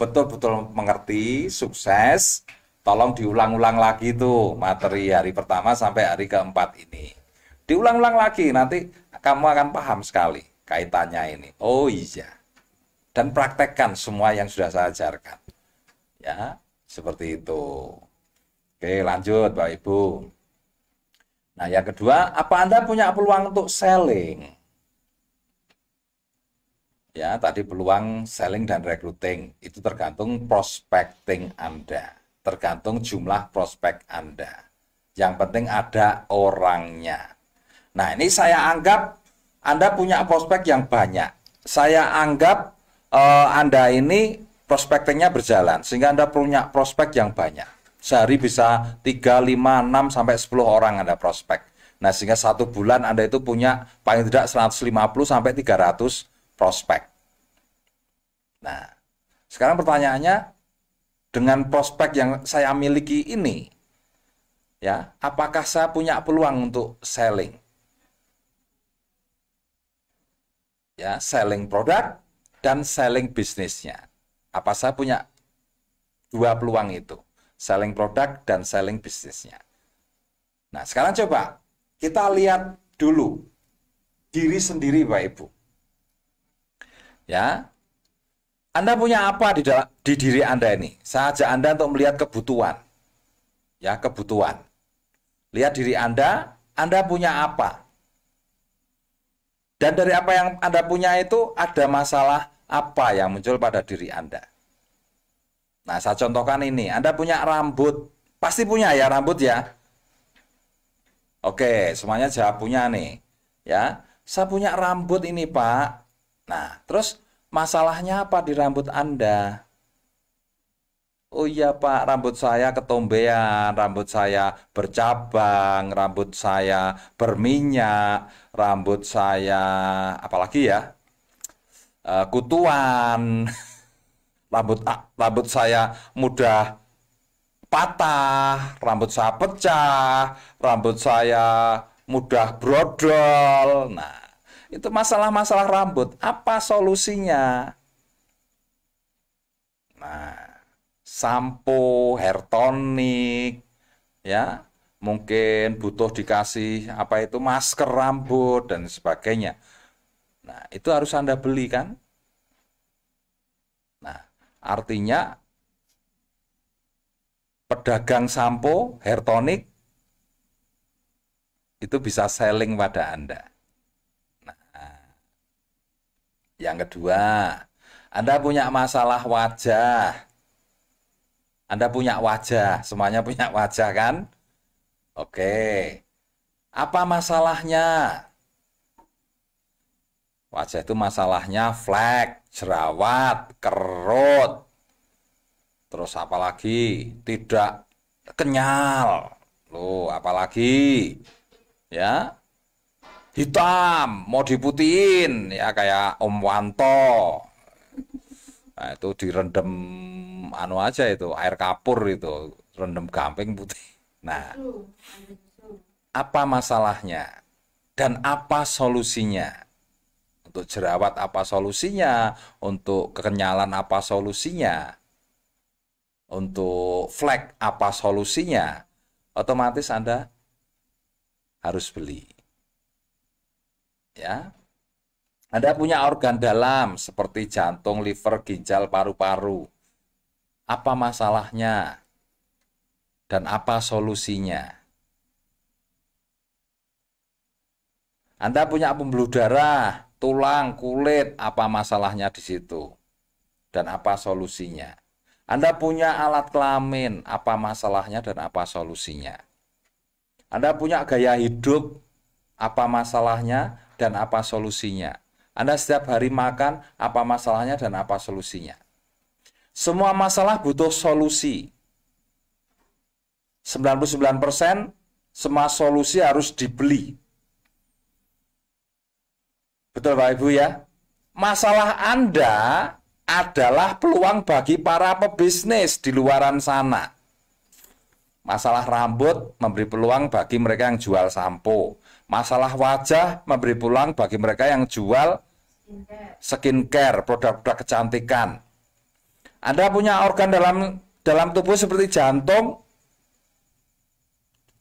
betul-betul mengerti, sukses, tolong diulang-ulang lagi tuh materi hari pertama sampai hari keempat ini. Diulang-ulang lagi, nanti kamu akan paham sekali kaitannya ini. Oh iya. Dan praktekkan semua yang sudah saya ajarkan. Ya. Seperti itu. Oke, lanjut Bapak Ibu. Nah, yang kedua, apa Anda punya peluang untuk selling? Ya, tadi peluang selling dan recruiting itu tergantung prospecting Anda, tergantung jumlah prospek Anda. Yang penting ada orangnya. Nah, ini saya anggap Anda punya prospek yang banyak. Saya anggap uh, Anda ini prospektingnya berjalan sehingga Anda punya prospek yang banyak. Sehari bisa 3, 5, 6 sampai 10 orang Anda prospek. Nah, sehingga satu bulan Anda itu punya paling tidak 150 sampai 300 prospek. Nah, sekarang pertanyaannya dengan prospek yang saya miliki ini ya, apakah saya punya peluang untuk selling? Ya, selling produk dan selling bisnisnya. Apa saya punya dua peluang itu? Selling produk dan selling bisnisnya. Nah, sekarang coba kita lihat dulu diri sendiri Bapak Ibu. Ya. Anda punya apa di dalam, di diri Anda ini? Saya ajak Anda untuk melihat kebutuhan. Ya, kebutuhan. Lihat diri Anda, Anda punya apa? Dan dari apa yang Anda punya itu ada masalah apa yang muncul pada diri Anda. Nah, saya contohkan ini. Anda punya rambut, pasti punya ya rambut ya. Oke, semuanya jawab punya nih. Ya, saya punya rambut ini, Pak. Nah, terus masalahnya apa di rambut Anda? Oh iya Pak, rambut saya ketombean, rambut saya bercabang, rambut saya berminyak, rambut saya apalagi ya? Eh, kutuan, rambut ah, rambut saya mudah patah, rambut saya pecah, rambut saya mudah brodol. Nah, itu masalah-masalah rambut. Apa solusinya? Nah, sampo, hair tonic, ya, mungkin butuh dikasih apa itu masker rambut dan sebagainya. Nah, itu harus Anda beli kan? Nah, artinya pedagang sampo, hair tonic itu bisa selling pada Anda. Nah, yang kedua, Anda punya masalah wajah. Anda punya wajah, semuanya punya wajah kan? Oke. Apa masalahnya? Wajah itu masalahnya flek, jerawat, kerut, terus apalagi tidak kenyal, loh apalagi ya hitam mau diputihin ya kayak Om Wanto nah, itu direndam anu aja itu air kapur itu rendam gamping putih nah apa masalahnya dan apa solusinya untuk jerawat apa solusinya? Untuk kekenyalan apa solusinya? Untuk flek apa solusinya? Otomatis Anda harus beli. Ya. Anda punya organ dalam seperti jantung, liver, ginjal, paru-paru. Apa masalahnya? Dan apa solusinya? Anda punya pembuluh darah, tulang, kulit, apa masalahnya di situ dan apa solusinya. Anda punya alat kelamin, apa masalahnya dan apa solusinya. Anda punya gaya hidup, apa masalahnya dan apa solusinya. Anda setiap hari makan, apa masalahnya dan apa solusinya. Semua masalah butuh solusi. 99% semua solusi harus dibeli Betul Pak Ibu ya? Masalah Anda adalah peluang bagi para pebisnis di luaran sana. Masalah rambut memberi peluang bagi mereka yang jual sampo. Masalah wajah memberi peluang bagi mereka yang jual skincare, produk-produk kecantikan. Anda punya organ dalam dalam tubuh seperti jantung,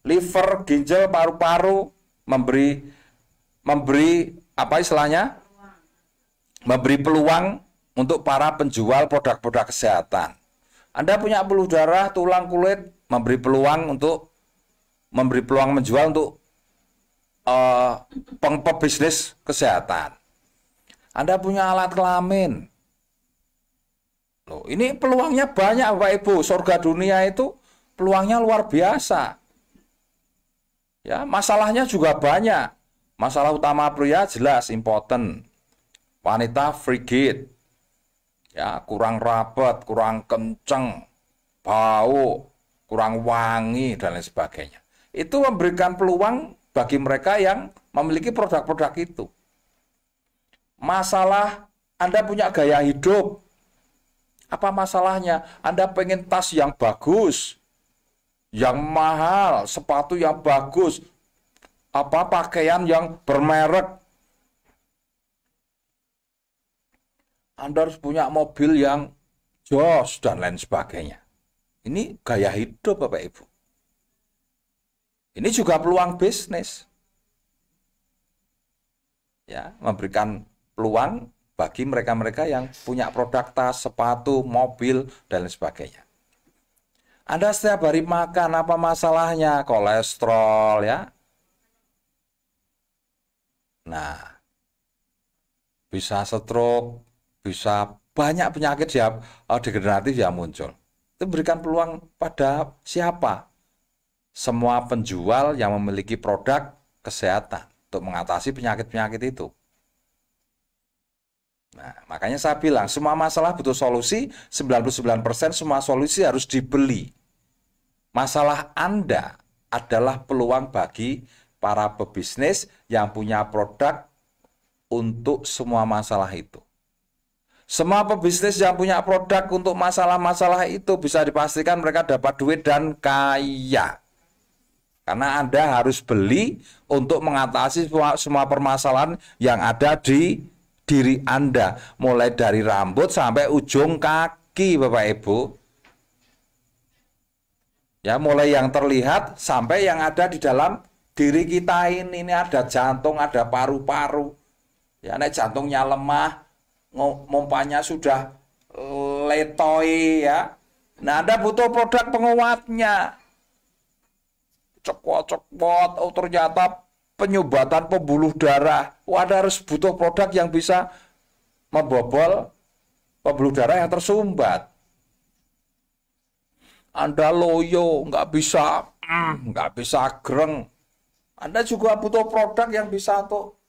liver, ginjal, paru-paru memberi memberi apa istilahnya memberi peluang untuk para penjual produk-produk kesehatan. Anda punya peluh darah, tulang, kulit, memberi peluang untuk memberi peluang menjual untuk uh, eh, pebisnis kesehatan. Anda punya alat kelamin. Loh, ini peluangnya banyak Bapak Ibu. Surga dunia itu peluangnya luar biasa. Ya, masalahnya juga banyak. Masalah utama pria ya, jelas important. Wanita frigid. Ya, kurang rapat, kurang kenceng, bau, kurang wangi dan lain sebagainya. Itu memberikan peluang bagi mereka yang memiliki produk-produk itu. Masalah Anda punya gaya hidup. Apa masalahnya? Anda pengen tas yang bagus, yang mahal, sepatu yang bagus, apa pakaian yang bermerek. Anda harus punya mobil yang jos dan lain sebagainya. Ini gaya hidup Bapak Ibu. Ini juga peluang bisnis. Ya, memberikan peluang bagi mereka-mereka yang punya produk tas, sepatu, mobil, dan lain sebagainya. Anda setiap hari makan apa masalahnya? Kolesterol ya, Nah, bisa stroke, bisa banyak penyakit siap uh, eh, degeneratif yang muncul. Itu berikan peluang pada siapa? Semua penjual yang memiliki produk kesehatan untuk mengatasi penyakit-penyakit itu. Nah, makanya saya bilang semua masalah butuh solusi, 99% semua solusi harus dibeli. Masalah Anda adalah peluang bagi para pebisnis yang punya produk untuk semua masalah itu. Semua pebisnis yang punya produk untuk masalah-masalah itu bisa dipastikan mereka dapat duit dan kaya. Karena Anda harus beli untuk mengatasi semua, semua permasalahan yang ada di diri Anda. Mulai dari rambut sampai ujung kaki Bapak Ibu. Ya mulai yang terlihat sampai yang ada di dalam diri kita ini, ini ada jantung, ada paru-paru. Ya, naik jantungnya lemah, mompanya sudah eh, letoi ya. Nah, Anda butuh produk penguatnya. Cekot-cekot, oh ternyata penyumbatan pembuluh darah. Wah, oh, Anda harus butuh produk yang bisa membobol pembuluh darah yang tersumbat. Anda loyo, nggak bisa, [clears throat] nggak bisa greng, anda juga butuh produk yang bisa untuk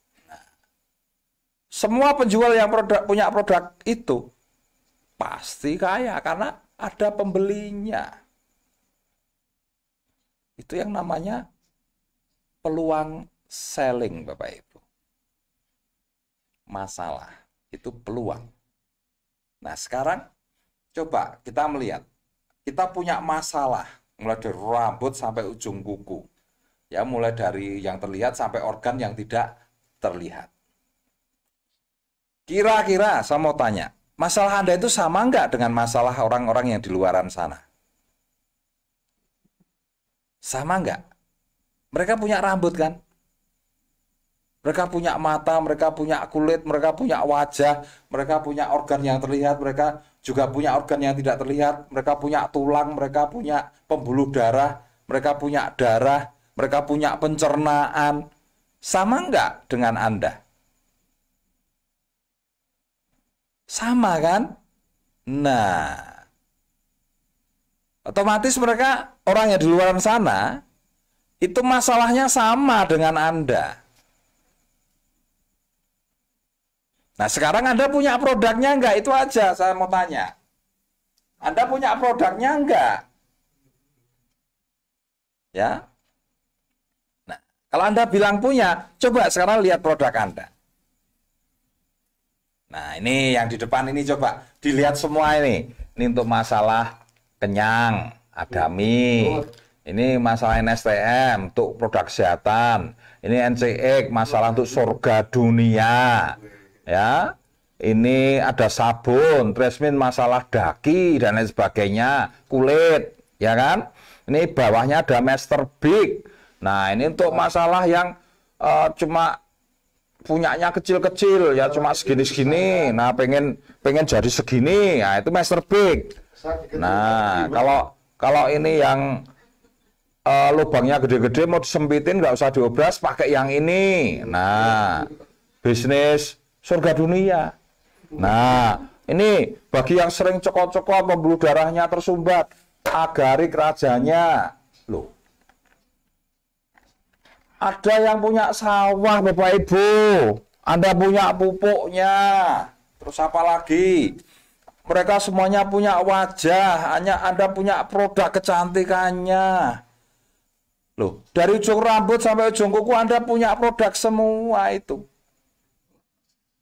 semua penjual yang produk punya produk itu pasti kaya karena ada pembelinya. Itu yang namanya peluang selling, Bapak Ibu. Masalah itu peluang. Nah, sekarang coba kita melihat. Kita punya masalah mulai dari rambut sampai ujung kuku ya mulai dari yang terlihat sampai organ yang tidak terlihat. Kira-kira saya mau tanya, masalah Anda itu sama enggak dengan masalah orang-orang yang di luaran sana? Sama enggak? Mereka punya rambut kan? Mereka punya mata, mereka punya kulit, mereka punya wajah, mereka punya organ yang terlihat, mereka juga punya organ yang tidak terlihat, mereka punya tulang, mereka punya pembuluh darah, mereka punya darah, mereka punya pencernaan. Sama enggak dengan Anda? Sama kan? Nah, otomatis mereka orang yang di luar sana itu masalahnya sama dengan Anda. Nah sekarang Anda punya produknya enggak? Itu aja saya mau tanya. Anda punya produknya enggak? Ya, kalau Anda bilang punya, coba sekarang lihat produk Anda. Nah, ini yang di depan ini coba dilihat semua ini. Ini untuk masalah kenyang, adami. Ini masalah NSTM untuk produk kesehatan. Ini NCX masalah untuk surga dunia. Ya. Ini ada sabun, tresmin masalah daki dan lain sebagainya, kulit, ya kan? Ini bawahnya ada master big Nah, ini untuk masalah yang uh, cuma punyanya kecil-kecil ya cuma segini-segini. Nah, pengen pengen jadi segini. Nah, itu master big. Nah, kalau kalau ini yang uh, lubangnya gede-gede mau disempitin nggak usah diobras pakai yang ini. Nah, bisnis surga dunia. Nah, ini bagi yang sering cokot-cokot pembuluh darahnya tersumbat, agari kerajanya. Loh, ada yang punya sawah, Bapak Ibu. Anda punya pupuknya. Terus apa lagi? Mereka semuanya punya wajah, hanya Anda punya produk kecantikannya. Loh, dari ujung rambut sampai ujung kuku Anda punya produk semua itu.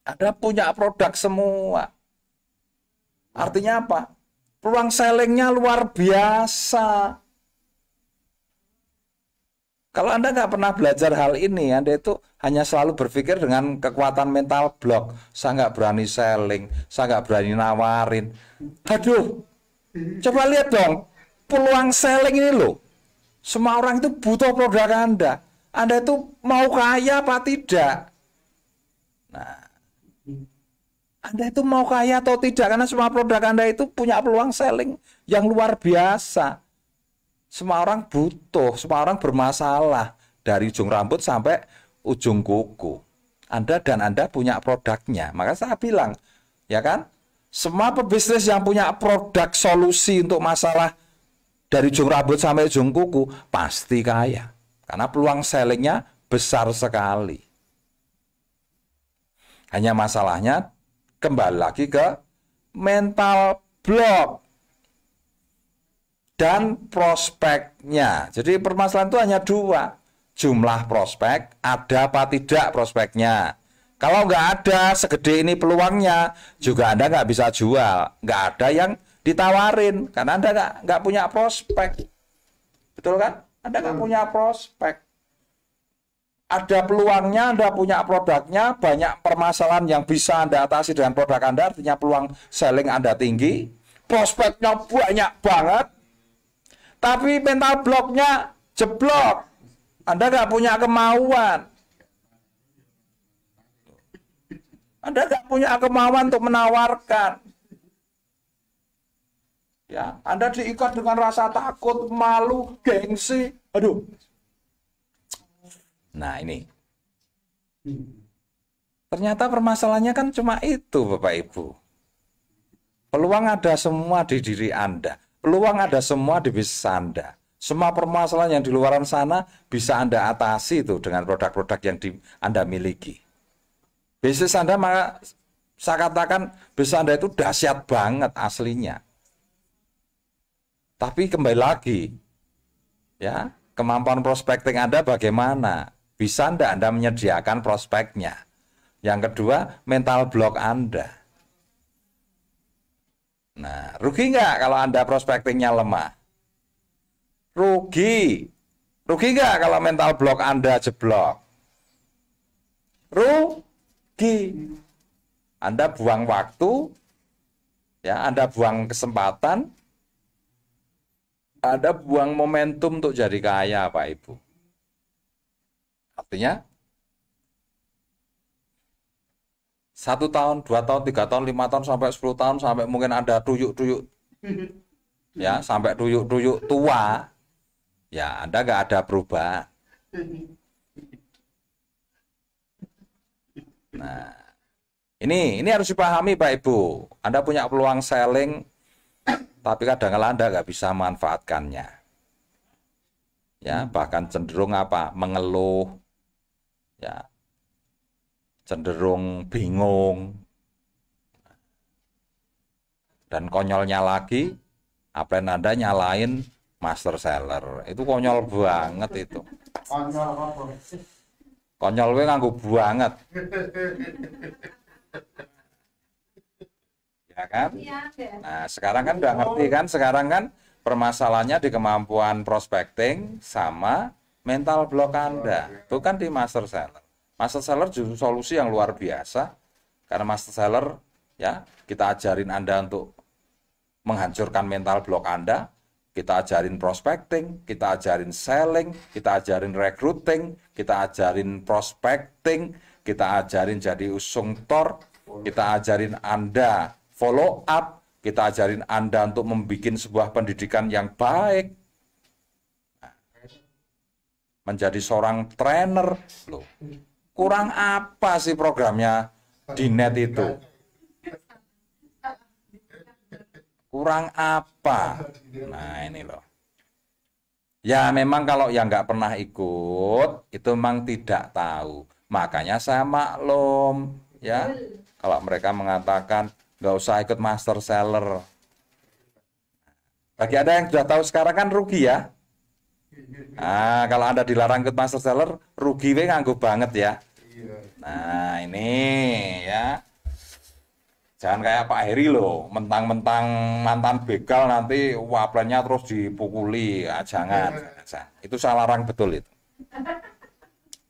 Anda punya produk semua. Artinya apa? Ruang sellingnya luar biasa. Kalau Anda nggak pernah belajar hal ini, Anda itu hanya selalu berpikir dengan kekuatan mental blok. Saya nggak berani selling, saya nggak berani nawarin. Aduh, coba lihat dong, peluang selling ini loh. Semua orang itu butuh produk Anda. Anda itu mau kaya apa tidak? Nah, Anda itu mau kaya atau tidak? Karena semua produk Anda itu punya peluang selling yang luar biasa semua orang butuh, semua orang bermasalah dari ujung rambut sampai ujung kuku. Anda dan Anda punya produknya. Maka saya bilang, ya kan? Semua pebisnis yang punya produk solusi untuk masalah dari ujung rambut sampai ujung kuku pasti kaya. Karena peluang sellingnya besar sekali. Hanya masalahnya kembali lagi ke mental block dan prospeknya. Jadi permasalahan itu hanya dua. Jumlah prospek, ada apa tidak prospeknya. Kalau nggak ada, segede ini peluangnya, juga Anda nggak bisa jual. Nggak ada yang ditawarin, karena Anda nggak, nggak punya prospek. Betul kan? Anda nggak punya prospek. Ada peluangnya, Anda punya produknya, banyak permasalahan yang bisa Anda atasi dengan produk Anda, artinya peluang selling Anda tinggi, prospeknya banyak banget, tapi mental bloknya jeblok. Anda nggak punya kemauan. Anda nggak punya kemauan untuk menawarkan. Ya, Anda diikat dengan rasa takut, malu, gengsi. Aduh. Nah, ini. Ternyata permasalahannya kan cuma itu, Bapak Ibu. Peluang ada semua di diri Anda. Peluang ada semua di bisnis Anda. Semua permasalahan yang di luar sana bisa Anda atasi itu dengan produk-produk yang di, Anda miliki. Bisnis Anda maka saya katakan bisnis Anda itu dahsyat banget aslinya. Tapi kembali lagi, ya kemampuan prospecting Anda bagaimana? Bisa Anda Anda menyediakan prospeknya? Yang kedua, mental block Anda. Nah, rugi nggak kalau Anda prospectingnya lemah? Rugi. Rugi nggak kalau mental block Anda jeblok? Rugi. Anda buang waktu, ya Anda buang kesempatan, Anda buang momentum untuk jadi kaya, Pak Ibu. Artinya, satu tahun, dua tahun, tiga tahun, lima tahun sampai sepuluh tahun sampai mungkin ada tuyuk-tuyuk mm-hmm. ya sampai tuyuk-tuyuk tua ya anda nggak ada perubahan nah ini ini harus dipahami Pak Ibu Anda punya peluang selling tapi kadang-kadang Anda nggak bisa manfaatkannya ya bahkan cenderung apa mengeluh ya cenderung bingung. Dan konyolnya lagi, apa yang Anda nyalain master seller. Itu konyol banget itu. Konyol apa? Konyol gue nganggu banget. [laughs] ya kan? Iya, nah, sekarang kan udah ngerti kan? Sekarang kan permasalahannya di kemampuan prospecting sama mental block Anda. bukan di master seller. Master Seller justru solusi yang luar biasa karena Master Seller ya kita ajarin Anda untuk menghancurkan mental block Anda, kita ajarin prospecting, kita ajarin selling, kita ajarin recruiting, kita ajarin prospecting, kita ajarin jadi usung usungtor, kita ajarin Anda follow up, kita ajarin Anda untuk membuat sebuah pendidikan yang baik, nah, menjadi seorang trainer loh kurang apa sih programnya di net itu? Kurang apa? Nah ini loh. Ya memang kalau yang nggak pernah ikut itu memang tidak tahu. Makanya saya maklum ya. Kalau mereka mengatakan nggak usah ikut master seller. Bagi ada yang sudah tahu sekarang kan rugi ya. Nah, kalau Anda dilarang ikut master seller, rugi we nganggu banget ya. Iya. Nah, ini ya. Jangan kayak Pak Heri loh, mentang-mentang mantan begal nanti waplannya terus dipukuli. Ah, iya. jangan, Itu salah larang betul itu.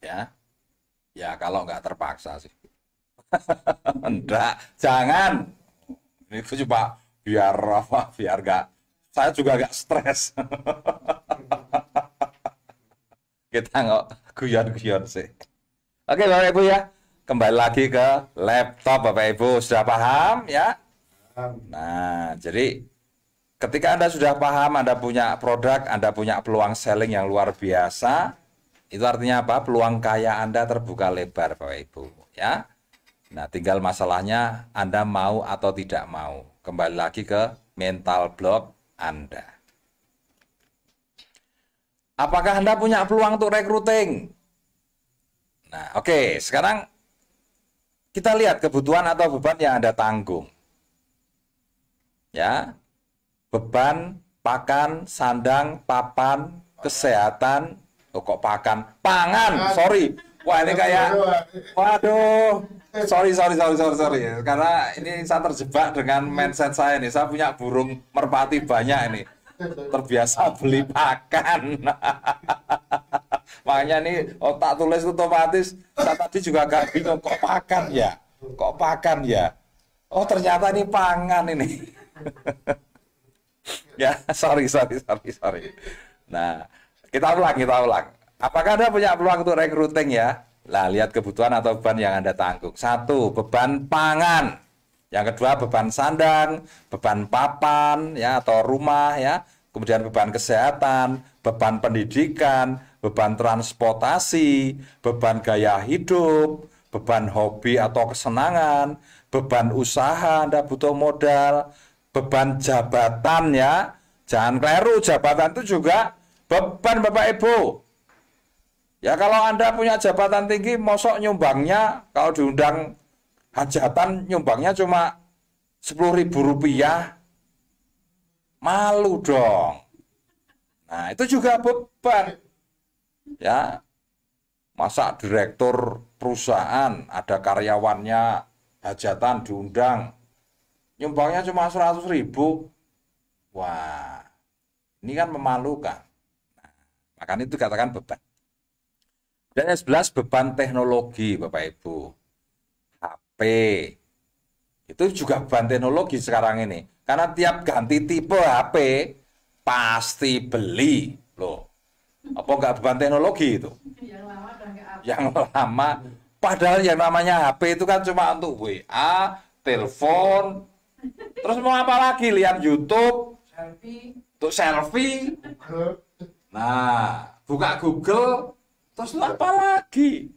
Ya. Ya, kalau nggak terpaksa sih. Enggak, [laughs] jangan. Ini Itu coba biar apa? Biar nggak saya juga agak stres. [laughs] kita nggak guyon-guyon sih. Oke Bapak Ibu ya, kembali lagi ke laptop Bapak Ibu sudah paham ya. Nah jadi ketika Anda sudah paham, Anda punya produk, Anda punya peluang selling yang luar biasa, itu artinya apa? Peluang kaya Anda terbuka lebar Bapak Ibu ya. Nah tinggal masalahnya Anda mau atau tidak mau. Kembali lagi ke mental block Anda. Apakah Anda punya peluang untuk recruiting? Nah, oke, okay. sekarang kita lihat kebutuhan atau beban yang Anda tanggung. Ya. Beban, pakan, sandang, papan, kesehatan, oh, kok pakan, pangan, sorry. Wah, ini kayak waduh. Sorry, sorry, sorry, sorry, sorry. Karena ini saya terjebak dengan mindset saya ini. Saya punya burung merpati banyak ini terbiasa beli pakan makanya nih otak tulis otomatis saya tadi juga gak bingung kok pakan ya kok pakan ya oh ternyata ini pangan ini [laughs] ya sorry sorry sorry sorry nah kita ulang kita ulang apakah anda punya peluang untuk recruiting ya lah lihat kebutuhan atau beban yang anda tanggung satu beban pangan yang kedua beban sandang beban papan ya atau rumah ya kemudian beban kesehatan, beban pendidikan, beban transportasi, beban gaya hidup, beban hobi atau kesenangan, beban usaha Anda butuh modal, beban jabatan ya. Jangan keliru, jabatan itu juga beban Bapak Ibu. Ya kalau Anda punya jabatan tinggi, mosok nyumbangnya kalau diundang hajatan nyumbangnya cuma 10 ribu rupiah malu dong. Nah, itu juga beban. Ya. Masa direktur perusahaan ada karyawannya hajatan diundang nyumbangnya cuma 100 ribu wah ini kan memalukan nah, makanya itu katakan beban dan yang 11 beban teknologi Bapak Ibu HP itu juga beban teknologi sekarang ini karena tiap ganti tipe HP pasti beli loh. Apa nggak beban teknologi itu? Yang lama, yang lama padahal yang namanya HP itu kan cuma untuk WA, telepon, terus mau apa lagi? Lihat YouTube, selfie. Untuk selfie. Nah, buka Google, terus lu apa lagi?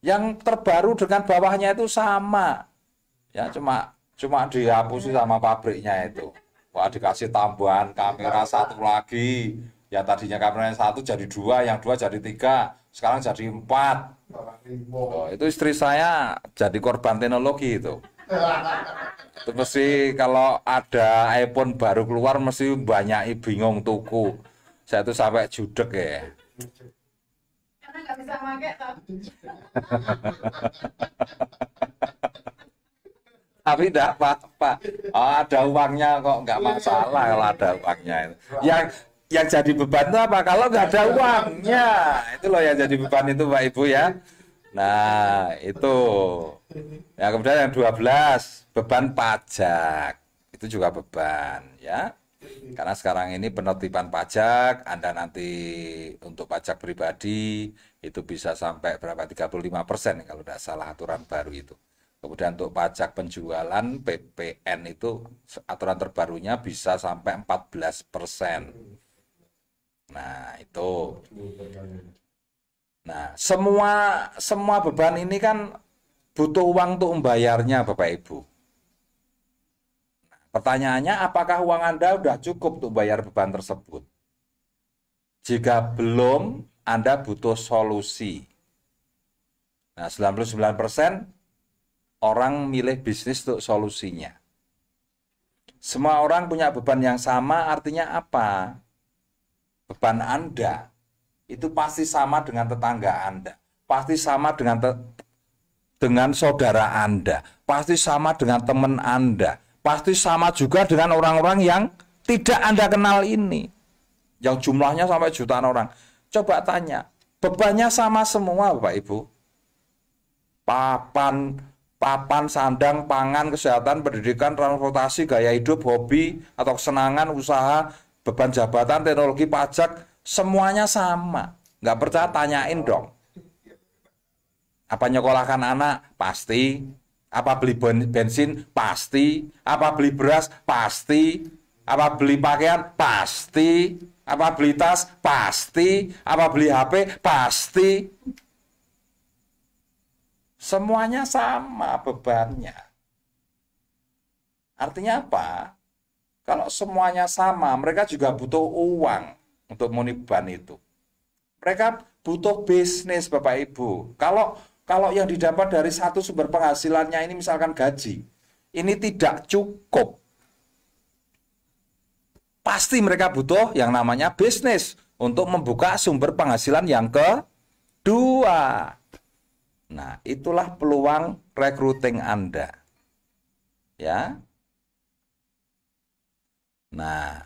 Yang terbaru dengan bawahnya itu sama. Ya cuma Cuma dihapusi sama pabriknya itu. Wah dikasih tambahan kamera satu lagi. Ya tadinya kameranya satu jadi dua, yang dua jadi tiga, sekarang jadi empat. Oh, itu istri saya jadi korban teknologi itu. itu mesti kalau ada iPhone baru keluar mesti banyak bingung tuku. Saya itu sampai judek ya. Karena nggak bisa pakai [laughs] tapi tidak apa-apa. Oh, ah, ada uangnya kok nggak iya. masalah kalau ada uangnya. Yang yang jadi beban itu apa? Kalau nggak ada uangnya, itu loh yang jadi beban itu Pak Ibu ya. Nah itu. Ya kemudian yang 12 beban pajak itu juga beban ya. Karena sekarang ini penertiban pajak, Anda nanti untuk pajak pribadi itu bisa sampai berapa 35% kalau tidak salah aturan baru itu. Kemudian untuk pajak penjualan PPN itu aturan terbarunya bisa sampai 14 persen. Nah itu. Nah semua semua beban ini kan butuh uang untuk membayarnya Bapak Ibu. Nah, pertanyaannya apakah uang Anda sudah cukup untuk bayar beban tersebut? Jika belum, Anda butuh solusi. Nah, 99% orang milih bisnis untuk solusinya. Semua orang punya beban yang sama, artinya apa? Beban Anda itu pasti sama dengan tetangga Anda, pasti sama dengan dengan saudara Anda, pasti sama dengan teman Anda, pasti sama juga dengan orang-orang yang tidak Anda kenal ini. Yang jumlahnya sampai jutaan orang. Coba tanya, bebannya sama semua Bapak Ibu. Papan papan sandang, pangan, kesehatan, pendidikan, transportasi, gaya hidup, hobi atau kesenangan, usaha, beban jabatan, teknologi, pajak, semuanya sama. Nggak percaya tanyain dong. Apa nyekolahkan anak? Pasti. Apa beli bensin? Pasti. Apa beli beras? Pasti. Apa beli pakaian? Pasti. Apa beli tas? Pasti. Apa beli HP? Pasti. Semuanya sama bebannya. Artinya apa? Kalau semuanya sama, mereka juga butuh uang untuk memenuhi itu. Mereka butuh bisnis, Bapak Ibu. Kalau kalau yang didapat dari satu sumber penghasilannya ini misalkan gaji, ini tidak cukup. Pasti mereka butuh yang namanya bisnis untuk membuka sumber penghasilan yang kedua. Nah, itulah peluang recruiting Anda. Ya. Nah,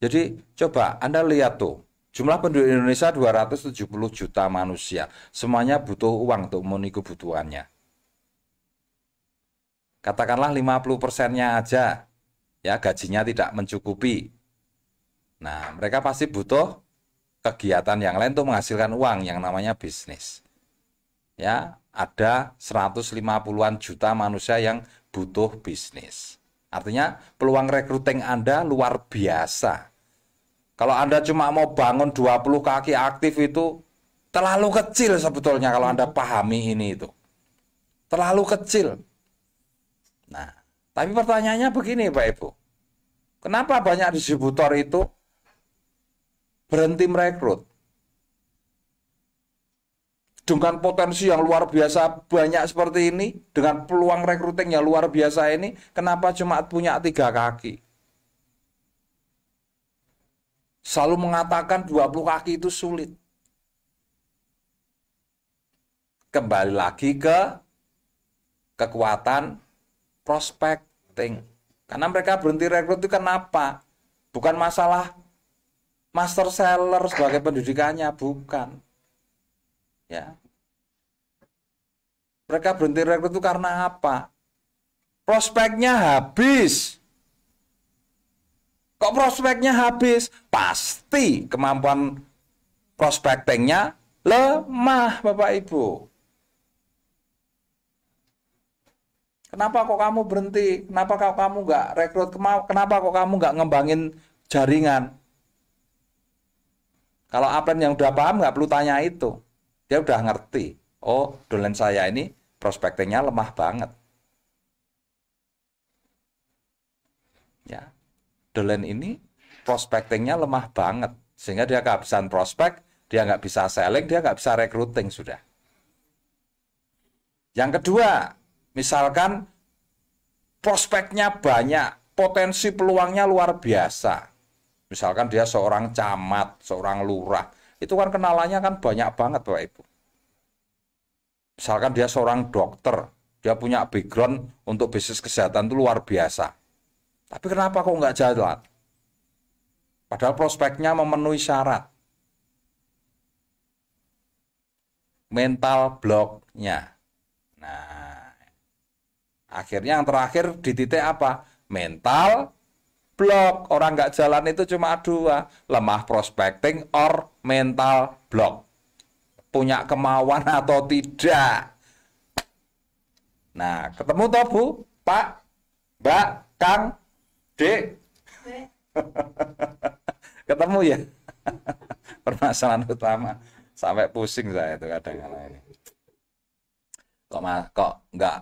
jadi coba Anda lihat tuh, jumlah penduduk Indonesia 270 juta manusia. Semuanya butuh uang untuk memenuhi kebutuhannya. Katakanlah 50 persennya aja, ya gajinya tidak mencukupi. Nah, mereka pasti butuh kegiatan yang lain untuk menghasilkan uang yang namanya bisnis ya ada 150-an juta manusia yang butuh bisnis. Artinya peluang recruiting Anda luar biasa. Kalau Anda cuma mau bangun 20 kaki aktif itu terlalu kecil sebetulnya kalau Anda pahami ini itu. Terlalu kecil. Nah, tapi pertanyaannya begini Pak Ibu. Kenapa banyak distributor itu berhenti merekrut? dengan potensi yang luar biasa banyak seperti ini, dengan peluang rekruting yang luar biasa ini, kenapa cuma punya tiga kaki? Selalu mengatakan 20 kaki itu sulit. Kembali lagi ke kekuatan prospecting. Karena mereka berhenti rekrut itu kenapa? Bukan masalah master seller sebagai pendidikannya, bukan ya mereka berhenti rekrut itu karena apa? Prospeknya habis. Kok prospeknya habis? Pasti kemampuan prospectingnya lemah, Bapak Ibu. Kenapa kok kamu berhenti? Kenapa kok kamu nggak rekrut? Kenapa kok kamu nggak ngembangin jaringan? Kalau apa yang udah paham nggak perlu tanya itu. Dia udah ngerti. Oh, dolen saya ini prospectingnya lemah banget. Ya, Dolan ini prospectingnya lemah banget sehingga dia kehabisan prospek, dia nggak bisa selling, dia nggak bisa recruiting sudah. Yang kedua, misalkan prospeknya banyak, potensi peluangnya luar biasa. Misalkan dia seorang camat, seorang lurah, itu kan kenalannya kan banyak banget Bapak Ibu misalkan dia seorang dokter, dia punya background untuk bisnis kesehatan itu luar biasa. Tapi kenapa kok nggak jalan? Padahal prospeknya memenuhi syarat. Mental blocknya. Nah, akhirnya yang terakhir di titik apa? Mental block. Orang nggak jalan itu cuma dua. Lemah prospecting or mental block punya kemauan atau tidak. Nah, ketemu toh Bu, Pak, Mbak, Kang, Dek. [laughs] ketemu ya. [laughs] Permasalahan utama sampai pusing saya itu kadang-kadang ini. Kok mah kok enggak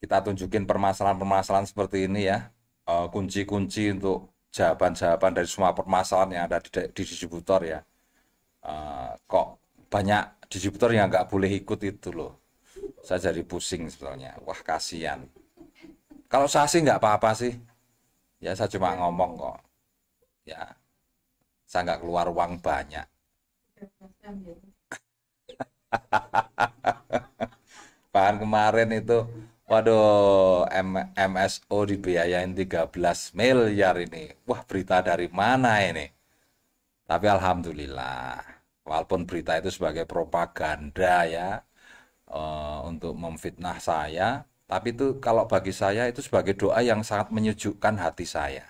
kita tunjukin permasalahan-permasalahan seperti ini ya eh, kunci-kunci untuk jawaban-jawaban dari semua permasalahan yang ada di, di distributor ya. Uh, kok banyak distributor yang nggak boleh ikut itu loh. Saya jadi pusing sebetulnya. Wah kasihan. Kalau saya sih nggak apa-apa sih. Ya saya cuma ngomong kok. Ya saya nggak keluar uang banyak. [laughs] Bahan kemarin itu Waduh, M MSO dibiayain 13 miliar ini. Wah, berita dari mana ini? Tapi alhamdulillah walaupun berita itu sebagai propaganda ya uh, untuk memfitnah saya tapi itu kalau bagi saya itu sebagai doa yang sangat menyejukkan hati saya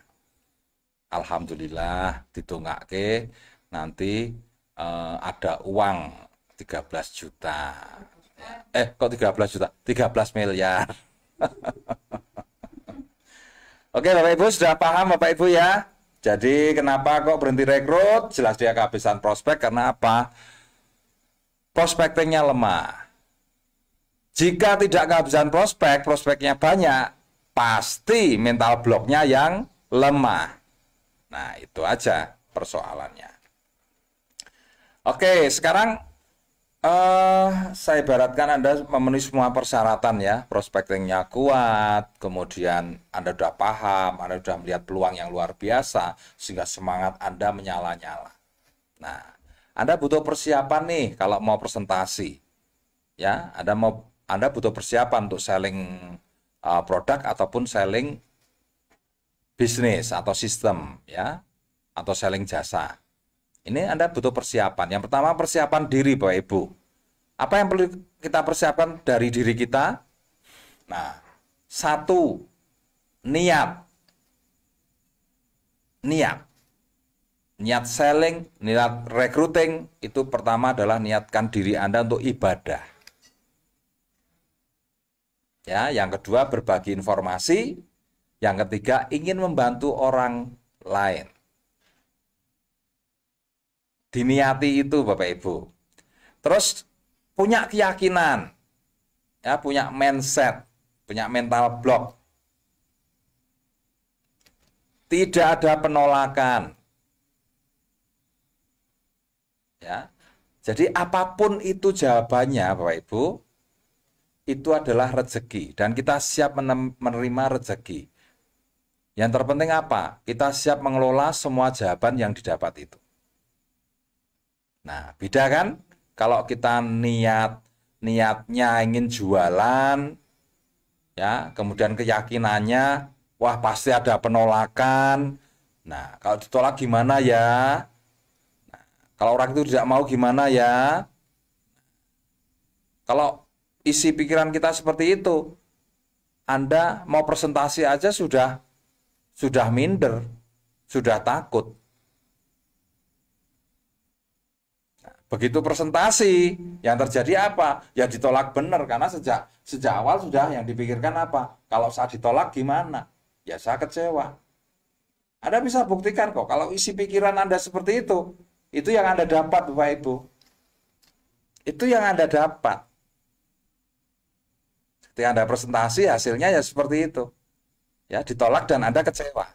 Alhamdulillah didongake nanti uh, ada uang 13 juta eh kok 13 juta 13 miliar [laughs] Oke Bapak Ibu sudah paham Bapak Ibu ya jadi kenapa kok berhenti rekrut? Jelas dia kehabisan prospek karena apa? Prospektingnya lemah. Jika tidak kehabisan prospek, prospeknya banyak, pasti mental bloknya yang lemah. Nah, itu aja persoalannya. Oke, sekarang Uh, saya ibaratkan Anda memenuhi semua persyaratan ya, prospektingnya kuat, kemudian Anda sudah paham, Anda sudah melihat peluang yang luar biasa, sehingga semangat Anda menyala-nyala. Nah, Anda butuh persiapan nih kalau mau presentasi, ya, Anda mau Anda butuh persiapan untuk selling uh, produk ataupun selling bisnis atau sistem, ya, atau selling jasa. Ini Anda butuh persiapan. Yang pertama persiapan diri Bapak Ibu. Apa yang perlu kita persiapkan dari diri kita? Nah, satu niat. Niat. Niat selling, niat recruiting itu pertama adalah niatkan diri Anda untuk ibadah. Ya, yang kedua berbagi informasi, yang ketiga ingin membantu orang lain diniati itu Bapak Ibu. Terus punya keyakinan, ya punya mindset, punya mental block. Tidak ada penolakan. Ya. Jadi apapun itu jawabannya Bapak Ibu, itu adalah rezeki dan kita siap menerima rezeki. Yang terpenting apa? Kita siap mengelola semua jawaban yang didapat itu. Nah, beda kan? Kalau kita niat niatnya ingin jualan ya, kemudian keyakinannya wah pasti ada penolakan. Nah, kalau ditolak gimana ya? Nah, kalau orang itu tidak mau gimana ya? Kalau isi pikiran kita seperti itu, Anda mau presentasi aja sudah sudah minder, sudah takut. Begitu presentasi, yang terjadi apa? Ya ditolak benar karena sejak sejak awal sudah yang dipikirkan apa? Kalau saat ditolak gimana? Ya saya kecewa. Anda bisa buktikan kok kalau isi pikiran Anda seperti itu, itu yang Anda dapat Bapak Ibu. Itu yang Anda dapat. Ketika Anda presentasi hasilnya ya seperti itu. Ya, ditolak dan Anda kecewa.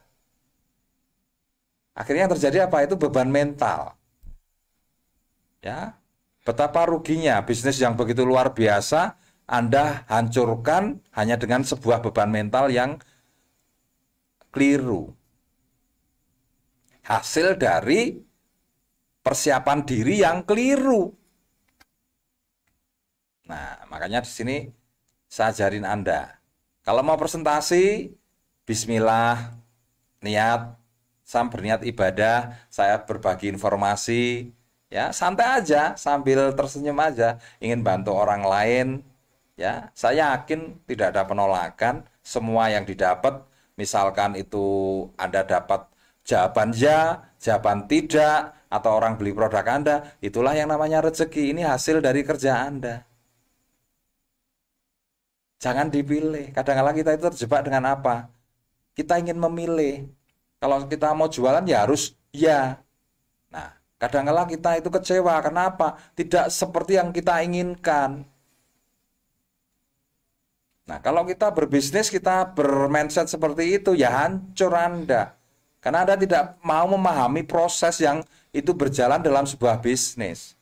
Akhirnya yang terjadi apa? Itu beban mental Ya, betapa ruginya bisnis yang begitu luar biasa Anda hancurkan hanya dengan sebuah beban mental yang keliru. Hasil dari persiapan diri yang keliru. Nah, makanya di sini saya ajarin Anda. Kalau mau presentasi, bismillah, niat, saya berniat ibadah, saya berbagi informasi, ya santai aja sambil tersenyum aja ingin bantu orang lain ya saya yakin tidak ada penolakan semua yang didapat misalkan itu Anda dapat jawaban ya jawaban tidak atau orang beli produk Anda itulah yang namanya rezeki ini hasil dari kerja Anda jangan dipilih kadang-kadang kita itu terjebak dengan apa kita ingin memilih kalau kita mau jualan ya harus ya Kadang-kala kita itu kecewa. Kenapa? Tidak seperti yang kita inginkan. Nah, kalau kita berbisnis, kita bermindset seperti itu, ya hancur Anda. Karena Anda tidak mau memahami proses yang itu berjalan dalam sebuah bisnis.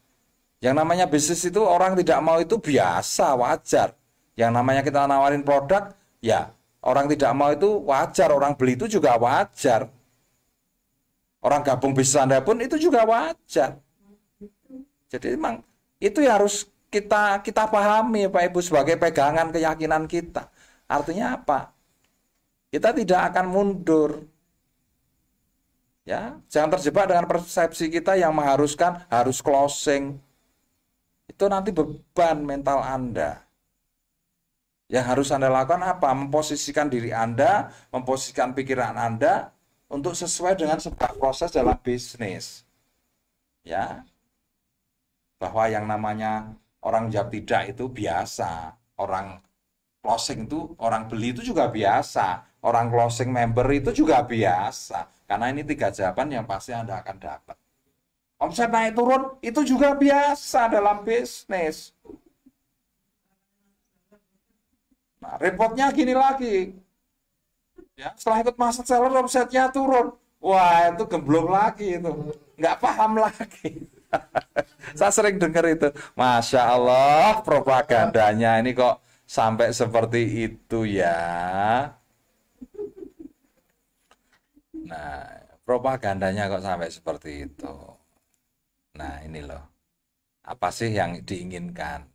Yang namanya bisnis itu orang tidak mau itu biasa, wajar. Yang namanya kita nawarin produk, ya orang tidak mau itu wajar, orang beli itu juga wajar orang gabung bisnis Anda pun itu juga wajar. Jadi memang itu yang harus kita kita pahami Pak Ibu sebagai pegangan keyakinan kita. Artinya apa? Kita tidak akan mundur. Ya, jangan terjebak dengan persepsi kita yang mengharuskan harus closing. Itu nanti beban mental Anda. Yang harus Anda lakukan apa? Memposisikan diri Anda, memposisikan pikiran Anda untuk sesuai dengan sebuah proses dalam bisnis. Ya. Bahwa yang namanya orang jawab tidak itu biasa, orang closing itu orang beli itu juga biasa, orang closing member itu juga biasa. Karena ini tiga jawaban yang pasti Anda akan dapat. Omset naik turun itu juga biasa dalam bisnis. Nah, repotnya gini lagi ya setelah ikut masuk seller omsetnya turun wah itu gemblong lagi itu nggak paham lagi [laughs] saya sering dengar itu masya Allah propagandanya ini kok sampai seperti itu ya nah propagandanya kok sampai seperti itu nah ini loh apa sih yang diinginkan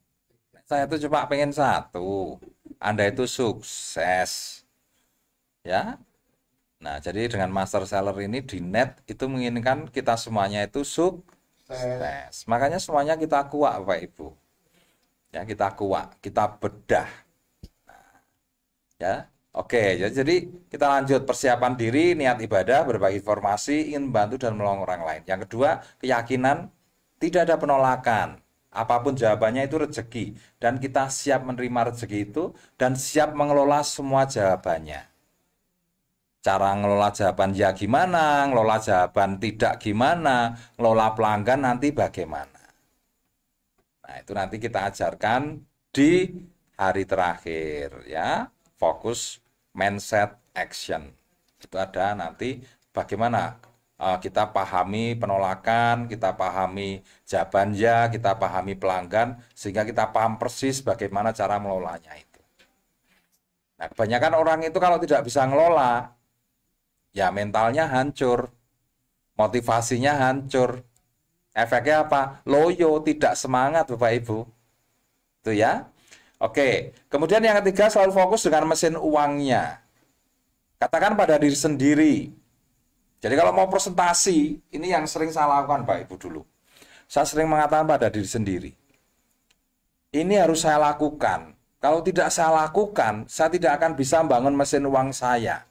saya itu cuma pengen satu anda itu sukses ya nah jadi dengan master seller ini di net itu menginginkan kita semuanya itu sukses makanya semuanya kita kuat, Pak ibu ya kita kuat, kita bedah nah, ya Oke, ya, jadi kita lanjut persiapan diri, niat ibadah, berbagi informasi, ingin membantu dan menolong orang lain. Yang kedua, keyakinan tidak ada penolakan. Apapun jawabannya itu rezeki dan kita siap menerima rezeki itu dan siap mengelola semua jawabannya cara ngelola jawaban ya gimana, ngelola jawaban tidak gimana, ngelola pelanggan nanti bagaimana. Nah, itu nanti kita ajarkan di hari terakhir ya. Fokus mindset action. Itu ada nanti bagaimana eh, kita pahami penolakan, kita pahami jawaban ya, kita pahami pelanggan sehingga kita paham persis bagaimana cara mengelolanya itu. Nah, kebanyakan orang itu kalau tidak bisa ngelola, ya mentalnya hancur, motivasinya hancur. Efeknya apa? Loyo, tidak semangat Bapak Ibu. Itu ya. Oke, kemudian yang ketiga selalu fokus dengan mesin uangnya. Katakan pada diri sendiri. Jadi kalau mau presentasi, ini yang sering saya lakukan bapak Ibu dulu. Saya sering mengatakan pada diri sendiri. Ini harus saya lakukan. Kalau tidak saya lakukan, saya tidak akan bisa membangun mesin uang saya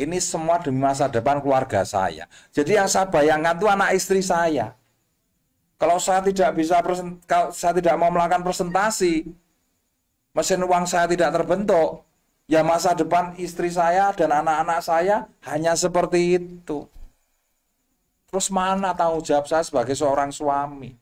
ini semua demi masa depan keluarga saya. Jadi yang saya bayangkan itu anak istri saya. Kalau saya tidak bisa kalau saya tidak mau melakukan presentasi, mesin uang saya tidak terbentuk, ya masa depan istri saya dan anak-anak saya hanya seperti itu. Terus mana tahu jawab saya sebagai seorang suami?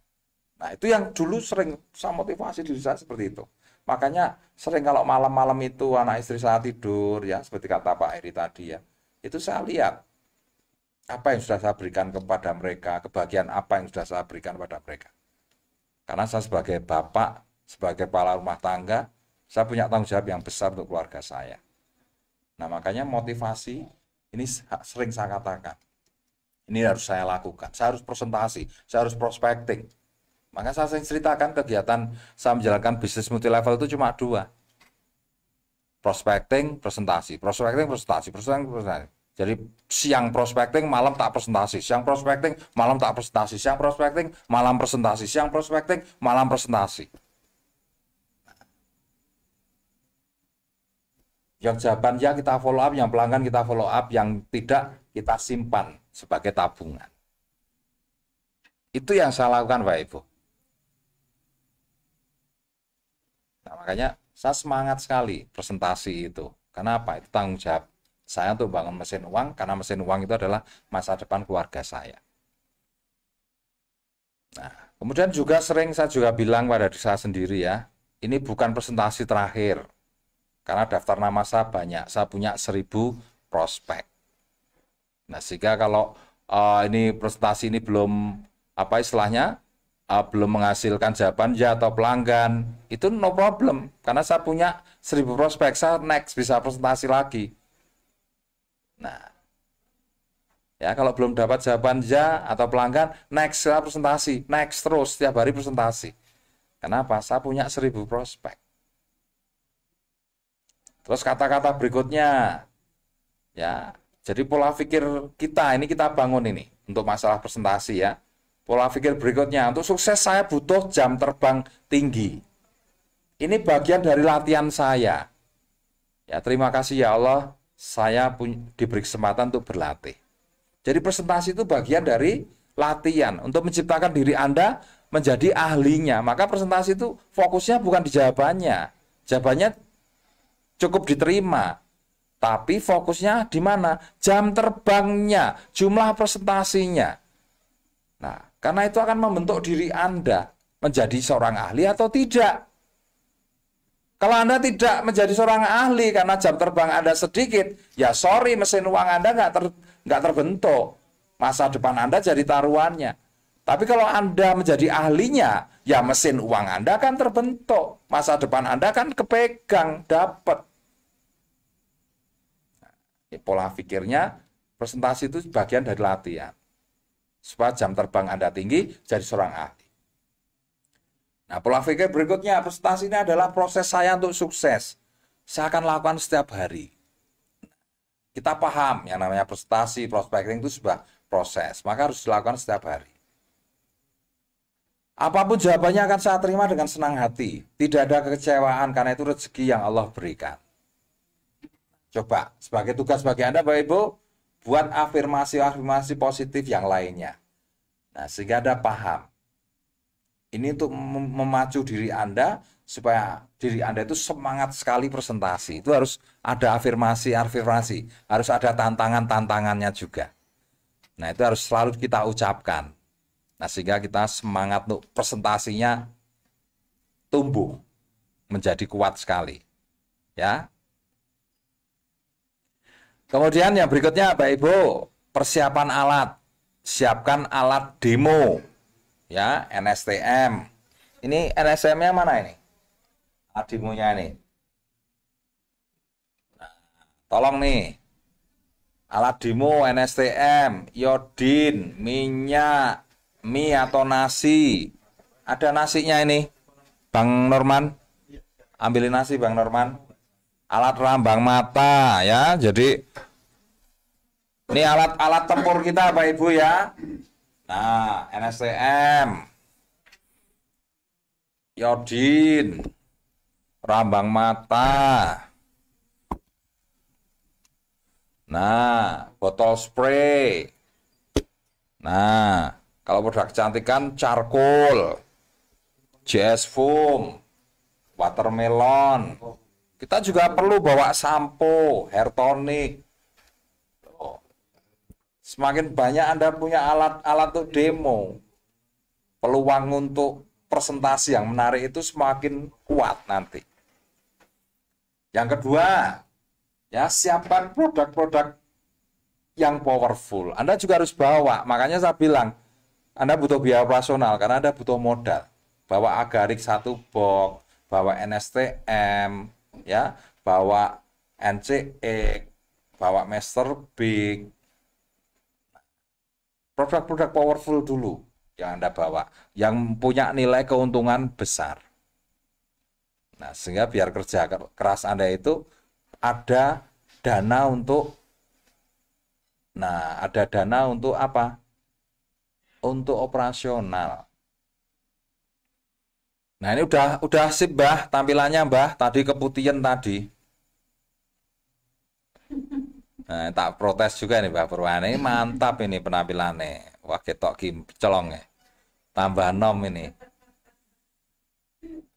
Nah itu yang dulu sering saya motivasi diri saya seperti itu. Makanya sering kalau malam-malam itu anak istri saya tidur ya seperti kata Pak Eri tadi ya itu saya lihat apa yang sudah saya berikan kepada mereka, kebahagiaan apa yang sudah saya berikan kepada mereka. Karena saya sebagai bapak, sebagai kepala rumah tangga, saya punya tanggung jawab yang besar untuk keluarga saya. Nah makanya motivasi ini sering saya katakan. Ini harus saya lakukan. Saya harus presentasi, saya harus prospecting. Maka saya sering ceritakan kegiatan saya menjalankan bisnis multi level itu cuma dua prospecting, presentasi, prospecting, presentasi, prospecting, presentasi. Jadi siang prospecting, malam tak presentasi, siang prospecting, malam tak presentasi, siang prospecting, malam presentasi, siang prospecting, malam presentasi. Yang jawaban ya kita follow up, yang pelanggan kita follow up, yang tidak kita simpan sebagai tabungan. Itu yang saya lakukan Pak Ibu. Nah, makanya saya semangat sekali presentasi itu. Kenapa? Itu tanggung jawab saya untuk bangun mesin uang karena mesin uang itu adalah masa depan keluarga saya. Nah, kemudian juga sering saya juga bilang pada diri saya sendiri ya, ini bukan presentasi terakhir. Karena daftar nama saya banyak, saya punya seribu prospek. Nah, sehingga kalau uh, ini presentasi ini belum apa istilahnya uh, belum menghasilkan jawaban ya atau pelanggan itu no problem karena saya punya 1000 prospek saya next bisa presentasi lagi nah ya kalau belum dapat jawaban ya atau pelanggan next saya presentasi next terus setiap hari presentasi kenapa saya punya 1000 prospek terus kata-kata berikutnya ya jadi pola pikir kita ini kita bangun ini untuk masalah presentasi ya Pola pikir berikutnya, untuk sukses saya butuh jam terbang tinggi. Ini bagian dari latihan saya. Ya, terima kasih ya Allah, saya pun diberi kesempatan untuk berlatih. Jadi presentasi itu bagian dari latihan untuk menciptakan diri Anda menjadi ahlinya. Maka presentasi itu fokusnya bukan di jawabannya. Jawabannya cukup diterima. Tapi fokusnya di mana? Jam terbangnya, jumlah presentasinya. Nah, karena itu akan membentuk diri Anda menjadi seorang ahli atau tidak. Kalau Anda tidak menjadi seorang ahli karena jam terbang Anda sedikit, ya sorry mesin uang Anda nggak ter, nggak terbentuk. Masa depan Anda jadi taruhannya. Tapi kalau Anda menjadi ahlinya, ya mesin uang Anda kan terbentuk. Masa depan Anda kan kepegang, dapat. Nah, pola pikirnya, presentasi itu bagian dari latihan supaya jam terbang Anda tinggi jadi seorang ahli. Nah, pola pikir berikutnya prestasi ini adalah proses saya untuk sukses. Saya akan lakukan setiap hari. Kita paham yang namanya prestasi, prospecting itu sebuah proses, maka harus dilakukan setiap hari. Apapun jawabannya akan saya terima dengan senang hati. Tidak ada kekecewaan karena itu rezeki yang Allah berikan. Coba sebagai tugas bagi Anda Bapak Ibu, buat afirmasi-afirmasi positif yang lainnya. Nah, sehingga Anda paham. Ini untuk memacu diri Anda supaya diri Anda itu semangat sekali presentasi. Itu harus ada afirmasi-afirmasi, harus ada tantangan-tantangannya juga. Nah, itu harus selalu kita ucapkan. Nah, sehingga kita semangat untuk presentasinya tumbuh menjadi kuat sekali. Ya, Kemudian yang berikutnya Bapak Ibu, persiapan alat. Siapkan alat demo ya, NSTM. Ini NSTM-nya mana ini? Alat demonya ini. Nah, tolong nih. Alat demo NSTM, yodin, minyak, mie atau nasi. Ada nasinya ini. Bang Norman. Ambilin nasi Bang Norman alat rambang mata ya. Jadi ini alat-alat tempur kita Pak Ibu ya. Nah, NSTM. Yodin. Rambang mata. Nah, botol spray. Nah, kalau produk kecantikan charcoal, jazz foam, watermelon, kita juga perlu bawa sampo, hair tonic. Semakin banyak Anda punya alat-alat untuk demo, peluang untuk presentasi yang menarik itu semakin kuat nanti. Yang kedua, ya siapkan produk-produk yang powerful. Anda juga harus bawa. Makanya saya bilang, Anda butuh biaya operasional karena Anda butuh modal. Bawa agarik satu box, bawa NSTM, ya bawa NCE bawa master big produk-produk powerful dulu yang Anda bawa yang punya nilai keuntungan besar nah sehingga biar kerja keras Anda itu ada dana untuk nah ada dana untuk apa untuk operasional Nah ini udah udah sip mbah tampilannya mbah tadi keputihan tadi. Nah, tak protes juga nih Mbah Purwani mantap ini penampilannya. Wah ketok kim celong ya. Tambah nom ini.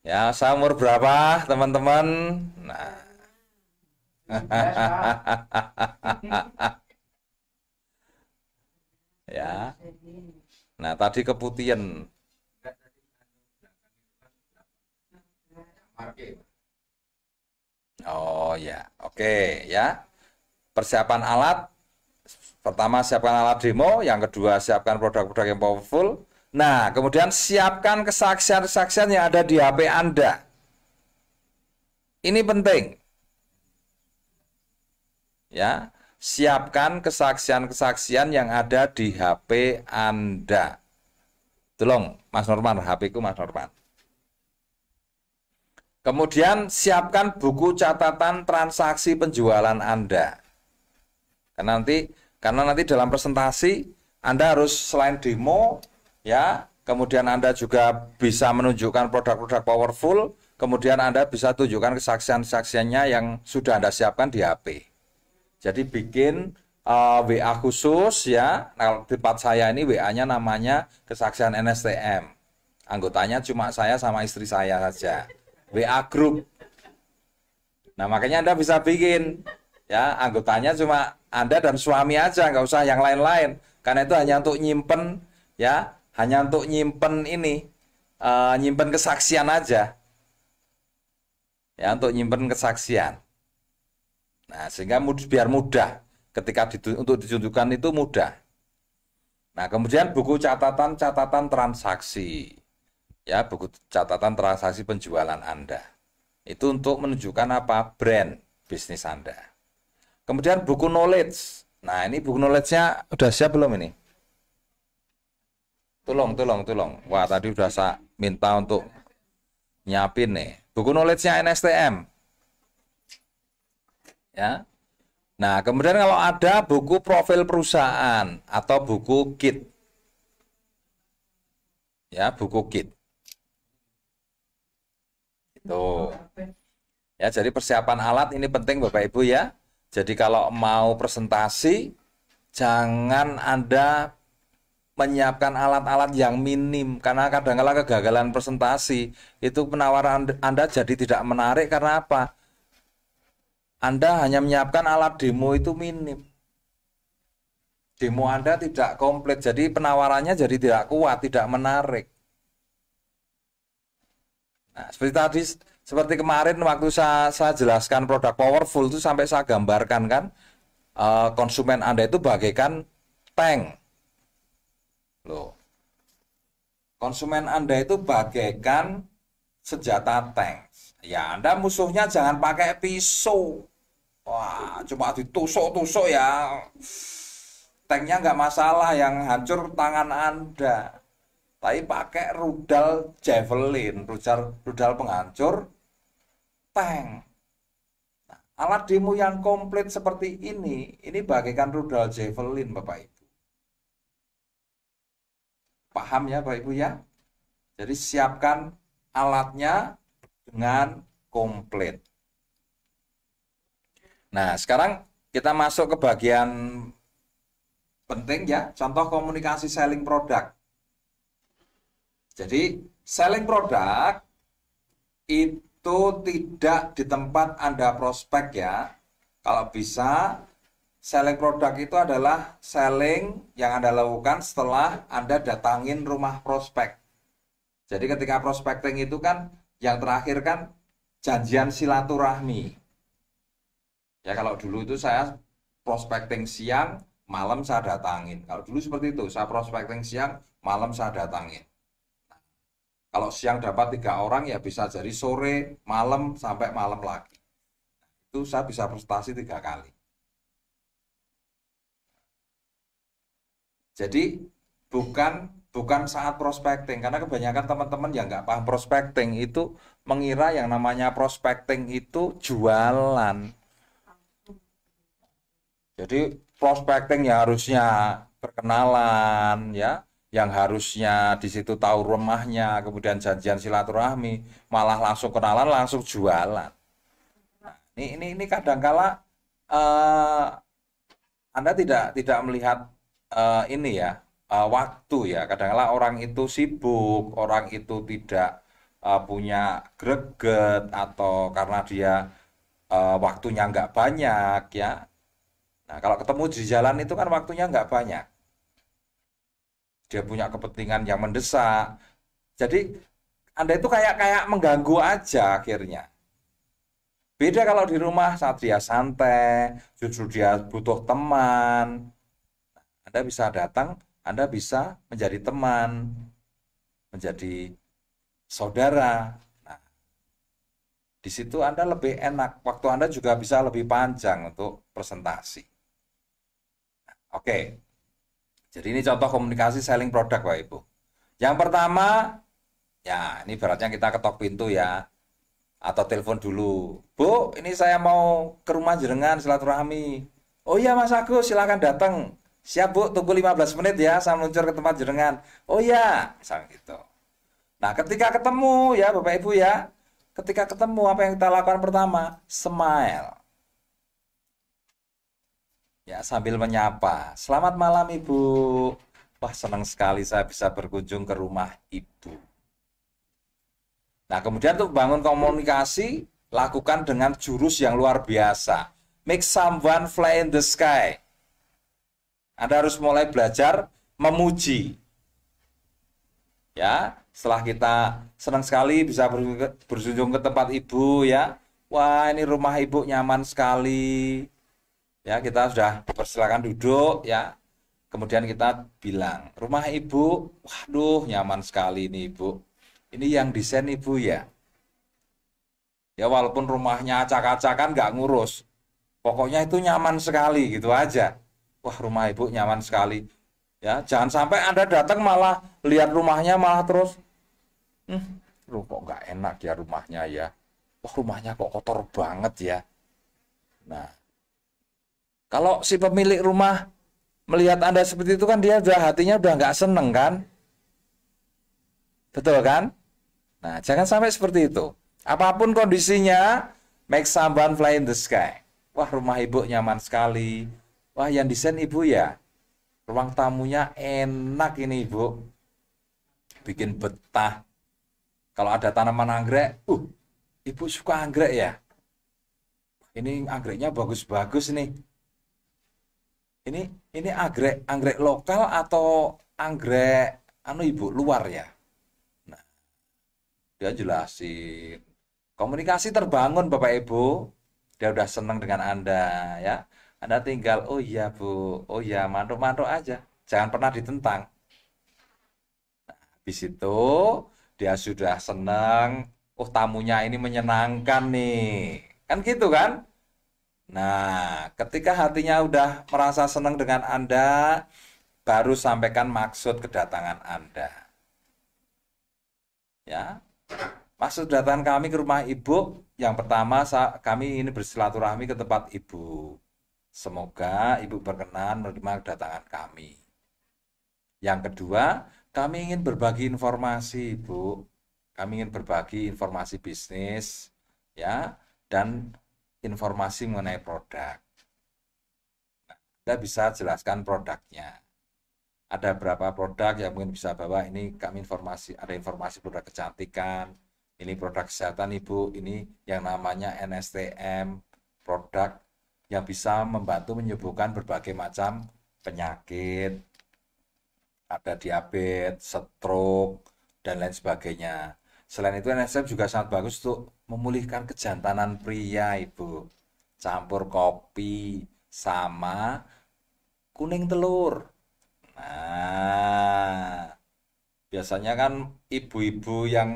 Ya samur berapa teman-teman? Nah. [laughs] ya. Nah tadi keputihan Oh ya, oke ya. Persiapan alat, pertama siapkan alat demo, yang kedua siapkan produk-produk yang powerful. Nah, kemudian siapkan kesaksian-kesaksian yang ada di HP Anda. Ini penting. Ya, siapkan kesaksian-kesaksian yang ada di HP Anda. Tolong, Mas Norman, HP ku Mas Norman. Kemudian siapkan buku catatan transaksi penjualan Anda. Karena nanti karena nanti dalam presentasi Anda harus selain demo ya, kemudian Anda juga bisa menunjukkan produk-produk powerful, kemudian Anda bisa tunjukkan kesaksian-kesaksiannya yang sudah Anda siapkan di HP. Jadi bikin uh, eh, WA khusus ya. Nah, tempat saya ini WA-nya namanya kesaksian NSTM. Anggotanya cuma saya sama istri saya saja. WA group. Nah makanya Anda bisa bikin ya anggotanya cuma Anda dan suami aja, nggak usah yang lain-lain. Karena itu hanya untuk nyimpen ya, hanya untuk nyimpen ini, uh, nyimpen kesaksian aja. Ya untuk nyimpen kesaksian. Nah sehingga mud biar mudah ketika untuk ditunjukkan itu mudah. Nah kemudian buku catatan-catatan transaksi ya buku catatan transaksi penjualan Anda. Itu untuk menunjukkan apa brand bisnis Anda. Kemudian buku knowledge. Nah, ini buku knowledge-nya udah siap belum ini? Tolong, tolong, tolong. Wah, tadi udah saya minta untuk nyapin nih. Buku knowledge-nya NSTM. Ya. Nah, kemudian kalau ada buku profil perusahaan atau buku kit. Ya, buku kit. Tuh. Gitu. Oh. Ya, jadi persiapan alat ini penting Bapak Ibu ya. Jadi kalau mau presentasi jangan Anda menyiapkan alat-alat yang minim karena kadang-kala kegagalan presentasi itu penawaran Anda jadi tidak menarik karena apa? Anda hanya menyiapkan alat demo itu minim. Demo Anda tidak komplit, jadi penawarannya jadi tidak kuat, tidak menarik. Nah, seperti tadi seperti kemarin waktu saya, saya jelaskan produk powerful itu sampai saya gambarkan kan eh, konsumen Anda itu bagaikan tank. Loh. Konsumen Anda itu bagaikan senjata tank. Ya, Anda musuhnya jangan pakai pisau. Wah, cuma ditusuk-tusuk ya. Tanknya nggak masalah, yang hancur tangan Anda tapi pakai rudal javelin, rudal, rudal penghancur tank. Nah, alat demo yang komplit seperti ini, ini bagaikan rudal javelin Bapak Ibu. Paham ya Bapak Ibu ya? Jadi siapkan alatnya dengan komplit. Nah, sekarang kita masuk ke bagian penting ya, contoh komunikasi selling produk jadi selling produk itu tidak di tempat Anda prospek ya. Kalau bisa selling produk itu adalah selling yang Anda lakukan setelah Anda datangin rumah prospek. Jadi ketika prospecting itu kan yang terakhir kan janjian silaturahmi. Ya kalau dulu itu saya prospecting siang, malam saya datangin. Kalau dulu seperti itu, saya prospecting siang, malam saya datangin. Kalau siang dapat tiga orang ya bisa jadi sore, malam sampai malam lagi. Itu saya bisa presentasi tiga kali. Jadi bukan bukan saat prospecting karena kebanyakan teman-teman yang nggak paham prospecting itu mengira yang namanya prospecting itu jualan. Jadi prospecting ya harusnya perkenalan ya yang harusnya di situ tahu rumahnya, kemudian janjian silaturahmi, malah langsung kenalan, langsung jualan. Nah, ini ini kadangkala uh, Anda tidak tidak melihat uh, ini ya uh, waktu ya. Kadangkala orang itu sibuk, orang itu tidak uh, punya greget atau karena dia uh, waktunya nggak banyak ya. Nah kalau ketemu di jalan itu kan waktunya nggak banyak dia punya kepentingan yang mendesak. Jadi Anda itu kayak kayak mengganggu aja akhirnya. Beda kalau di rumah saat dia santai, justru dia butuh teman. Anda bisa datang, Anda bisa menjadi teman, menjadi saudara. Nah, di situ Anda lebih enak, waktu Anda juga bisa lebih panjang untuk presentasi. Nah, oke, jadi ini contoh komunikasi selling produk Pak Ibu. Yang pertama, ya ini beratnya kita ketok pintu ya. Atau telepon dulu. Bu, ini saya mau ke rumah jenengan silaturahmi. Oh iya Mas Agus, silakan datang. Siap Bu, tunggu 15 menit ya, saya meluncur ke tempat jenengan. Oh iya, misalnya gitu. Nah, ketika ketemu ya Bapak Ibu ya, ketika ketemu apa yang kita lakukan pertama? Smile ya sambil menyapa. Selamat malam Ibu. Wah senang sekali saya bisa berkunjung ke rumah Ibu. Nah kemudian untuk bangun komunikasi lakukan dengan jurus yang luar biasa. Make someone fly in the sky. Anda harus mulai belajar memuji. Ya, setelah kita senang sekali bisa berkunjung ke tempat ibu ya. Wah, ini rumah ibu nyaman sekali ya kita sudah dipersilakan duduk ya kemudian kita bilang rumah ibu waduh nyaman sekali ini ibu ini yang desain ibu ya ya walaupun rumahnya acak-acakan nggak ngurus pokoknya itu nyaman sekali gitu aja wah rumah ibu nyaman sekali ya jangan sampai anda datang malah lihat rumahnya malah terus hmm, kok nggak enak ya rumahnya ya wah rumahnya kok kotor banget ya nah kalau si pemilik rumah melihat Anda seperti itu kan dia udah hatinya udah nggak seneng kan? Betul kan? Nah, jangan sampai seperti itu. Apapun kondisinya, make someone fly in the sky. Wah, rumah ibu nyaman sekali. Wah, yang desain ibu ya. Ruang tamunya enak ini ibu. Bikin betah. Kalau ada tanaman anggrek, uh, ibu suka anggrek ya. Ini anggreknya bagus-bagus nih ini ini anggrek anggrek lokal atau anggrek anu ibu luar ya? Nah, dia jelasin komunikasi terbangun Bapak Ibu. Dia udah seneng dengan Anda ya. Anda tinggal oh iya Bu, oh iya mantuk-mantuk aja. Jangan pernah ditentang. Nah, habis itu dia sudah senang, oh tamunya ini menyenangkan nih. Kan gitu kan? Nah, ketika hatinya udah merasa senang dengan Anda, baru sampaikan maksud kedatangan Anda. Ya. Maksud kedatangan kami ke rumah Ibu, yang pertama kami ini bersilaturahmi ke tempat Ibu. Semoga Ibu berkenan menerima kedatangan kami. Yang kedua, kami ingin berbagi informasi, Ibu. Kami ingin berbagi informasi bisnis, ya, dan informasi mengenai produk. Anda nah, bisa jelaskan produknya. Ada berapa produk yang mungkin bisa bawa ini kami informasi, ada informasi produk kecantikan, ini produk kesehatan Ibu, ini yang namanya NSTM, produk yang bisa membantu menyembuhkan berbagai macam penyakit, ada diabetes, stroke, dan lain sebagainya. Selain itu NSM juga sangat bagus untuk memulihkan kejantanan pria ibu campur kopi sama kuning telur nah biasanya kan ibu-ibu yang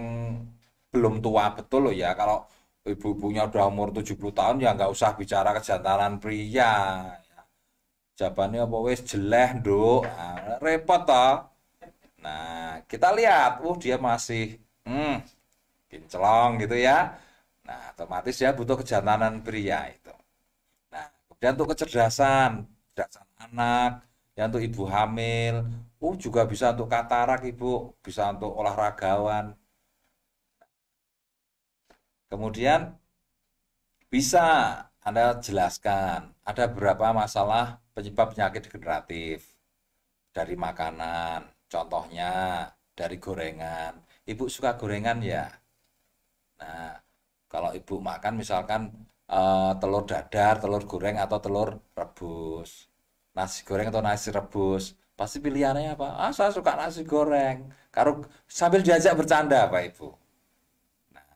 belum tua betul loh ya kalau ibu-ibunya udah umur 70 tahun ya nggak usah bicara kejantanan pria jawabannya apa wes jeleh dok nah, repot toh nah kita lihat uh dia masih hmm kincelong gitu ya otomatis ya butuh kejantanan pria itu. Nah, kemudian untuk kecerdasan, kecerdasan anak, ya untuk ibu hamil, uh juga bisa untuk katarak ibu, bisa untuk olahragawan. Kemudian bisa Anda jelaskan ada berapa masalah penyebab penyakit degeneratif dari makanan, contohnya dari gorengan. Ibu suka gorengan ya? Nah, kalau ibu makan misalkan uh, telur dadar, telur goreng atau telur rebus. Nasi goreng atau nasi rebus. Pasti pilihannya apa? Ah, saya suka nasi goreng. Karo sambil diajak bercanda, Pak Ibu. Nah,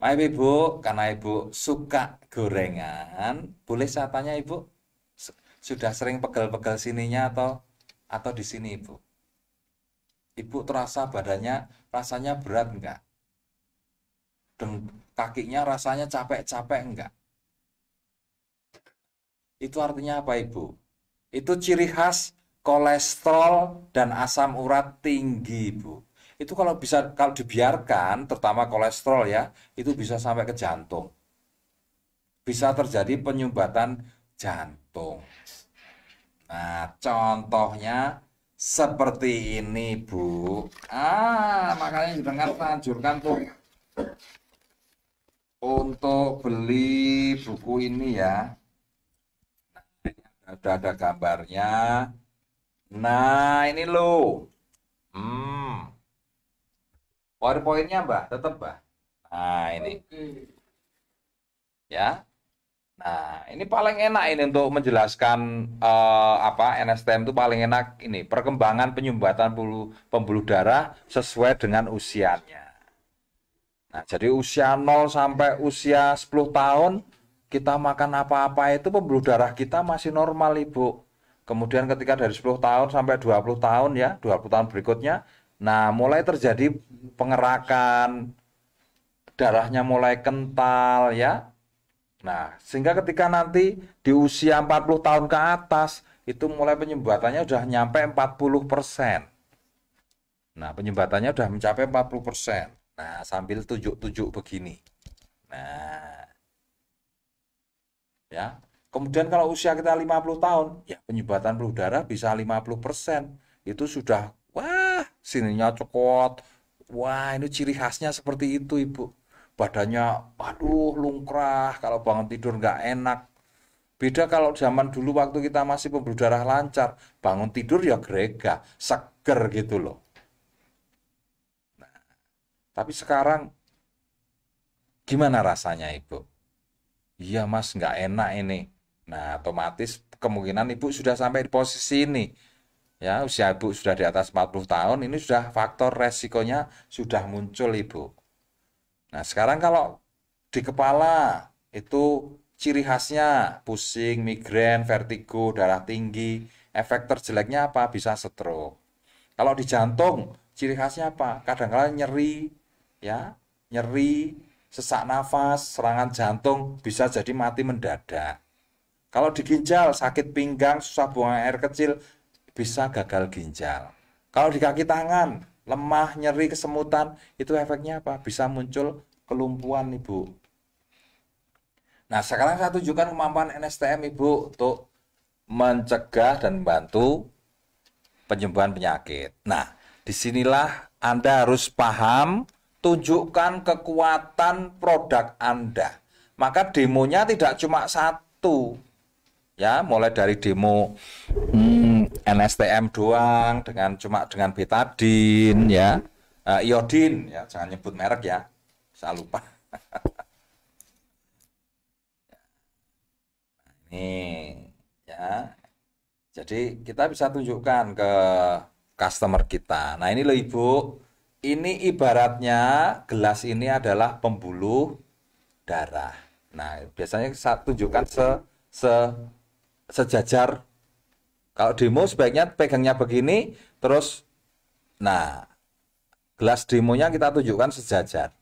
Pak Ibu, karena Ibu suka gorengan, boleh saya tanya Ibu sudah sering pegel-pegel sininya atau atau di sini, Ibu? Ibu terasa badannya rasanya berat enggak? kakinya rasanya capek-capek enggak? Itu artinya apa Ibu? Itu ciri khas kolesterol dan asam urat tinggi Ibu. Itu kalau bisa kalau dibiarkan terutama kolesterol ya, itu bisa sampai ke jantung. Bisa terjadi penyumbatan jantung. Nah, contohnya seperti ini, Bu. Ah, makanya dengan tanjurkan tuh untuk beli buku ini ya ada ada gambarnya nah ini loh hmm. powerpointnya mbah tetap mbah nah ini ya Nah, ini paling enak ini untuk menjelaskan uh, apa NSTM itu paling enak ini perkembangan penyumbatan pembuluh darah sesuai dengan usianya. Nah, jadi usia 0 sampai usia 10 tahun kita makan apa-apa itu pembuluh darah kita masih normal, Ibu. Kemudian ketika dari 10 tahun sampai 20 tahun ya, 20 tahun berikutnya, nah mulai terjadi pengerakan darahnya mulai kental ya. Nah, sehingga ketika nanti di usia 40 tahun ke atas itu mulai penyumbatannya sudah nyampe 40%. Nah, penyumbatannya sudah mencapai 40%. Nah, sambil tunjuk-tunjuk begini. Nah. Ya. Kemudian kalau usia kita 50 tahun, ya penyumbatan peluh darah bisa 50%. Itu sudah wah, sininya cokot. Wah, ini ciri khasnya seperti itu, Ibu. Badannya aduh lungkrah, kalau bangun tidur nggak enak. Beda kalau zaman dulu waktu kita masih pembuluh darah lancar, bangun tidur ya grega, seger gitu loh. Tapi sekarang gimana rasanya ibu? Iya mas nggak enak ini. Nah otomatis kemungkinan ibu sudah sampai di posisi ini. Ya usia ibu sudah di atas 40 tahun ini sudah faktor resikonya sudah muncul ibu. Nah sekarang kalau di kepala itu ciri khasnya pusing, migrain, vertigo, darah tinggi. Efek terjeleknya apa? Bisa stroke. Kalau di jantung, ciri khasnya apa? Kadang-kadang nyeri, ya nyeri sesak nafas serangan jantung bisa jadi mati mendadak kalau di ginjal sakit pinggang susah buang air kecil bisa gagal ginjal kalau di kaki tangan lemah nyeri kesemutan itu efeknya apa bisa muncul kelumpuhan ibu nah sekarang saya tunjukkan kemampuan NSTM ibu untuk mencegah dan membantu penyembuhan penyakit. Nah, disinilah Anda harus paham tunjukkan kekuatan produk Anda. Maka demonya tidak cuma satu. Ya, mulai dari demo hmm, NSTM doang dengan cuma dengan betadin ya, uh, eh, iodin ya, jangan nyebut merek ya. Saya lupa. [laughs] Ini ya. Jadi kita bisa tunjukkan ke customer kita. Nah, ini loh Ibu, ini ibaratnya gelas ini adalah pembuluh darah. Nah, biasanya saya tunjukkan se, se sejajar. Kalau demo sebaiknya pegangnya begini, terus nah gelas demonya kita tunjukkan sejajar.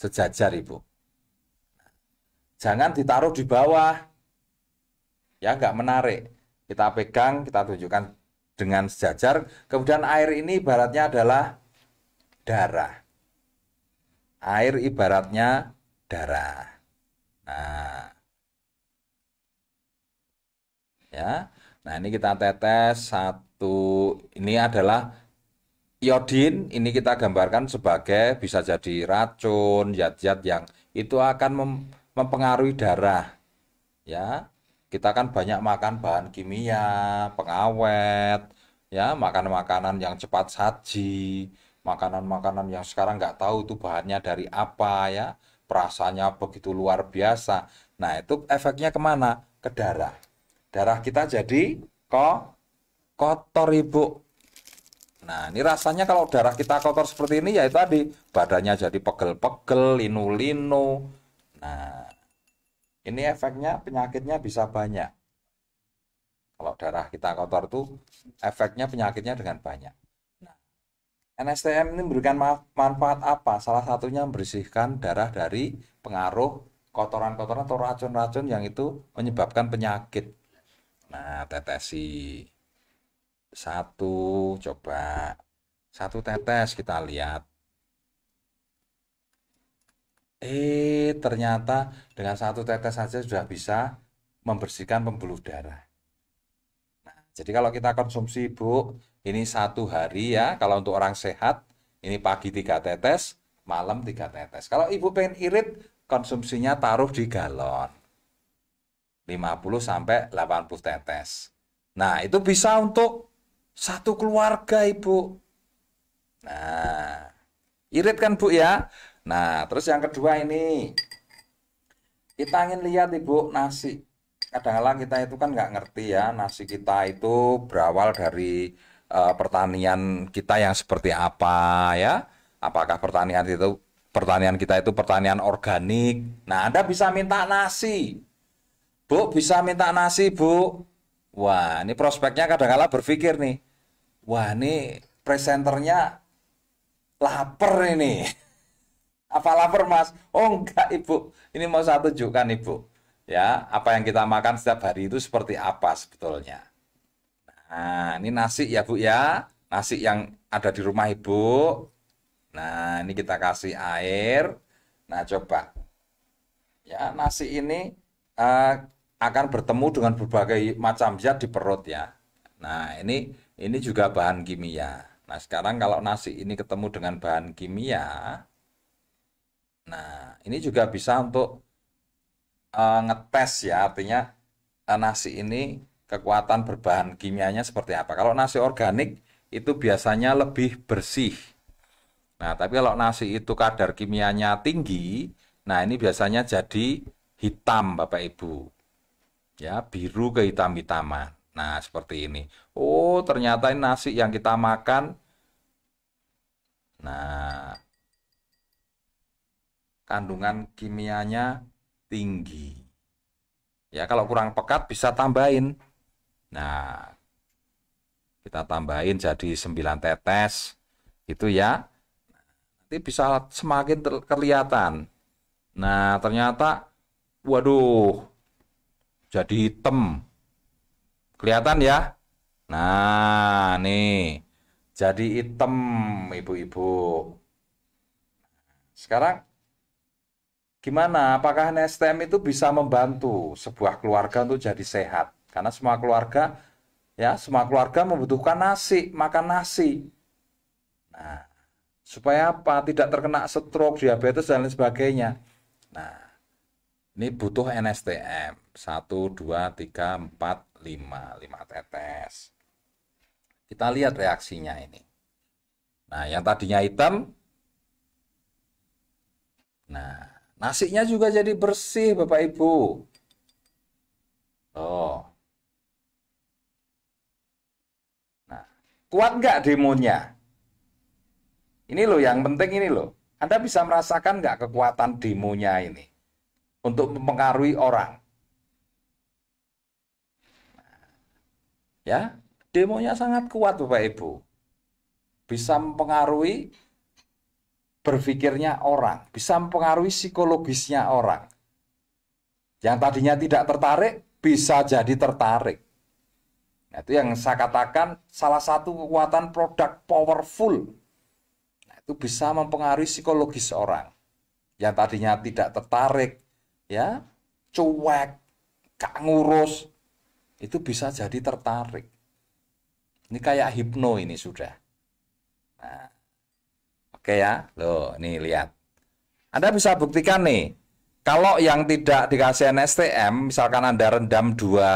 Sejajar, Ibu. Jangan ditaruh di bawah. Ya, nggak menarik. Kita pegang, kita tunjukkan dengan sejajar. Kemudian air ini ibaratnya adalah darah. Air ibaratnya darah. Nah, ya. Nah, ini kita tetes satu. Ini adalah iodin. Ini kita gambarkan sebagai bisa jadi racun, zat-zat yang itu akan mem mempengaruhi darah. Ya. Kita kan banyak makan bahan kimia, pengawet, ya, makan makanan yang cepat saji makanan-makanan yang sekarang nggak tahu itu bahannya dari apa ya perasaannya begitu luar biasa nah itu efeknya kemana ke darah darah kita jadi kok kotor ibu nah ini rasanya kalau darah kita kotor seperti ini ya itu tadi badannya jadi pegel-pegel linu-linu nah ini efeknya penyakitnya bisa banyak kalau darah kita kotor tuh efeknya penyakitnya dengan banyak NSTM ini memberikan manfaat apa? Salah satunya membersihkan darah dari pengaruh kotoran-kotoran atau racun-racun yang itu menyebabkan penyakit. Nah, tetesi satu, coba satu tetes kita lihat. Eh, ternyata dengan satu tetes saja sudah bisa membersihkan pembuluh darah. Nah, jadi kalau kita konsumsi, Bu, ini satu hari ya, kalau untuk orang sehat, ini pagi tiga tetes, malam tiga tetes. Kalau ibu pengen irit, konsumsinya taruh di galon. 50 sampai 80 tetes. Nah, itu bisa untuk satu keluarga, Ibu. Nah, irit kan, Bu ya? Nah, terus yang kedua ini. Kita ingin lihat, Ibu, nasi. Kadang-kadang kita itu kan nggak ngerti ya, nasi kita itu berawal dari Eh, pertanian kita yang seperti apa ya? Apakah pertanian itu pertanian kita itu pertanian organik? Nah, Anda bisa minta nasi. Bu, bisa minta nasi, Bu. Wah, ini prospeknya kadang-kala berpikir nih. Wah, ini presenternya lapar ini. [laughs] Apa lapar, Mas? Oh, enggak, Ibu. Ini mau saya tunjukkan, Ibu. Ya, apa yang kita makan setiap hari itu seperti apa sebetulnya. Nah, ini nasi ya, Bu ya. Nasi yang ada di rumah Ibu. Nah, ini kita kasih air. Nah, coba. Ya, nasi ini uh, akan bertemu dengan berbagai macam zat di perut ya. Nah, ini ini juga bahan kimia. Nah, sekarang kalau nasi ini ketemu dengan bahan kimia, nah, ini juga bisa untuk uh, ngetes ya, artinya uh, nasi ini kekuatan berbahan kimianya seperti apa. Kalau nasi organik itu biasanya lebih bersih. Nah, tapi kalau nasi itu kadar kimianya tinggi, nah ini biasanya jadi hitam Bapak Ibu. Ya, biru ke hitam-hitaman. Nah, seperti ini. Oh, ternyata ini nasi yang kita makan. Nah, kandungan kimianya tinggi. Ya, kalau kurang pekat bisa tambahin Nah, kita tambahin jadi 9 tetes itu ya. Nanti bisa semakin kelihatan. Nah, ternyata waduh jadi hitam. Kelihatan ya? Nah, nih. Jadi hitam, Ibu-ibu. Sekarang gimana? Apakah NSTM itu bisa membantu sebuah keluarga untuk jadi sehat? Karena semua keluarga ya, semua keluarga membutuhkan nasi, makan nasi. Nah, supaya apa? Tidak terkena stroke, diabetes dan lain sebagainya. Nah, ini butuh NSTM 1 2 3 4 5 5 tetes. Kita lihat reaksinya ini. Nah, yang tadinya hitam Nah, nasinya juga jadi bersih Bapak Ibu. Oh. Kuat nggak demonya? Ini loh yang penting ini loh. Anda bisa merasakan nggak kekuatan demonya ini untuk mempengaruhi orang? Ya, demonya sangat kuat Bapak Ibu. Bisa mempengaruhi berpikirnya orang, bisa mempengaruhi psikologisnya orang. Yang tadinya tidak tertarik bisa jadi tertarik. Nah, itu yang saya katakan salah satu kekuatan produk powerful. Nah, itu bisa mempengaruhi psikologis orang. Yang tadinya tidak tertarik, ya, cuek, gak ngurus, itu bisa jadi tertarik. Ini kayak hipno ini sudah. Nah, oke ya, loh, nih lihat. Anda bisa buktikan nih, kalau yang tidak dikasih NSTM, misalkan Anda rendam dua,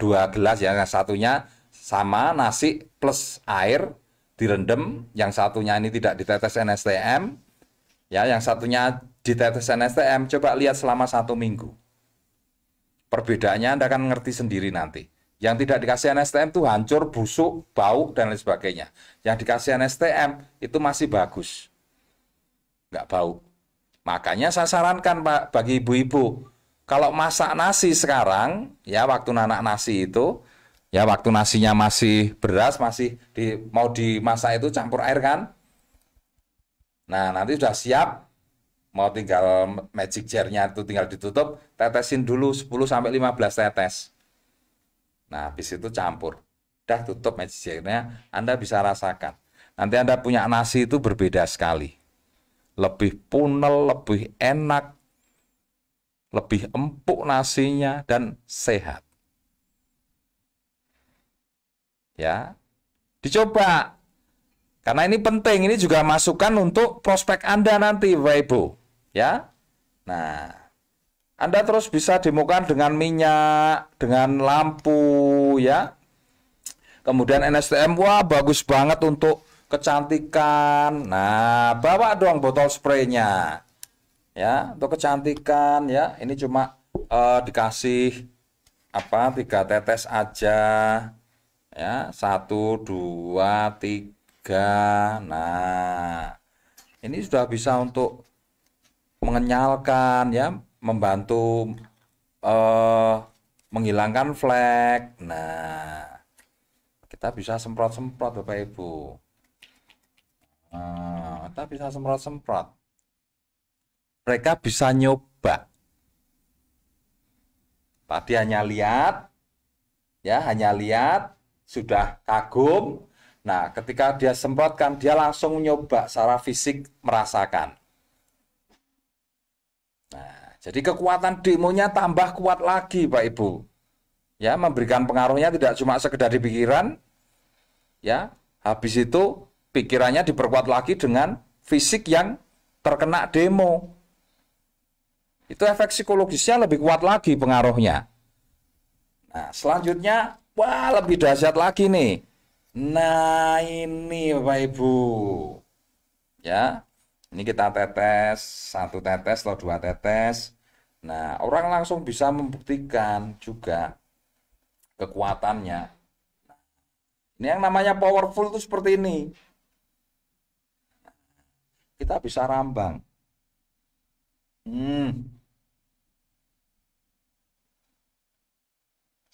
dua gelas ya, yang satunya sama nasi plus air direndam, yang satunya ini tidak ditetes NSTM, ya, yang satunya ditetes NSTM, coba lihat selama satu minggu. Perbedaannya Anda akan ngerti sendiri nanti. Yang tidak dikasih NSTM itu hancur, busuk, bau, dan lain sebagainya. Yang dikasih NSTM itu masih bagus. Nggak bau. Makanya saya sarankan Pak bagi ibu-ibu, kalau masak nasi sekarang, ya waktu nanak nasi itu, ya waktu nasinya masih beras, masih di, mau dimasak itu campur air kan? Nah, nanti sudah siap, mau tinggal magic jar-nya itu tinggal ditutup, tetesin dulu 10 sampai 15 tetes. Nah, habis itu campur. Dah tutup magic jar-nya, Anda bisa rasakan. Nanti Anda punya nasi itu berbeda sekali lebih punel, lebih enak, lebih empuk nasinya dan sehat. Ya. Dicoba. Karena ini penting, ini juga masukan untuk prospek Anda nanti, Bapak Ibu. Ya. Nah, Anda terus bisa dimukan dengan minyak, dengan lampu, ya. Kemudian NSTM, wah bagus banget untuk kecantikan. Nah, bawa dong botol spraynya. Ya, untuk kecantikan ya. Ini cuma uh, dikasih apa? tiga tetes aja. Ya, satu, dua, tiga. Nah, ini sudah bisa untuk mengenyalkan ya, membantu uh, menghilangkan flek. Nah, kita bisa semprot-semprot Bapak Ibu. Nah, kita bisa semprot-semprot. Mereka bisa nyoba. Tadi hanya lihat, ya hanya lihat, sudah kagum. Nah, ketika dia semprotkan, dia langsung nyoba secara fisik merasakan. Nah, jadi kekuatan demonya tambah kuat lagi, Pak Ibu. Ya, memberikan pengaruhnya tidak cuma sekedar di pikiran, ya. Habis itu pikirannya diperkuat lagi dengan fisik yang terkena demo. Itu efek psikologisnya lebih kuat lagi pengaruhnya. Nah, selanjutnya, wah lebih dahsyat lagi nih. Nah, ini Bapak Ibu. Ya, ini kita tetes, satu tetes atau dua tetes. Nah, orang langsung bisa membuktikan juga kekuatannya. Nah, ini yang namanya powerful itu seperti ini kita bisa rambang. Hmm.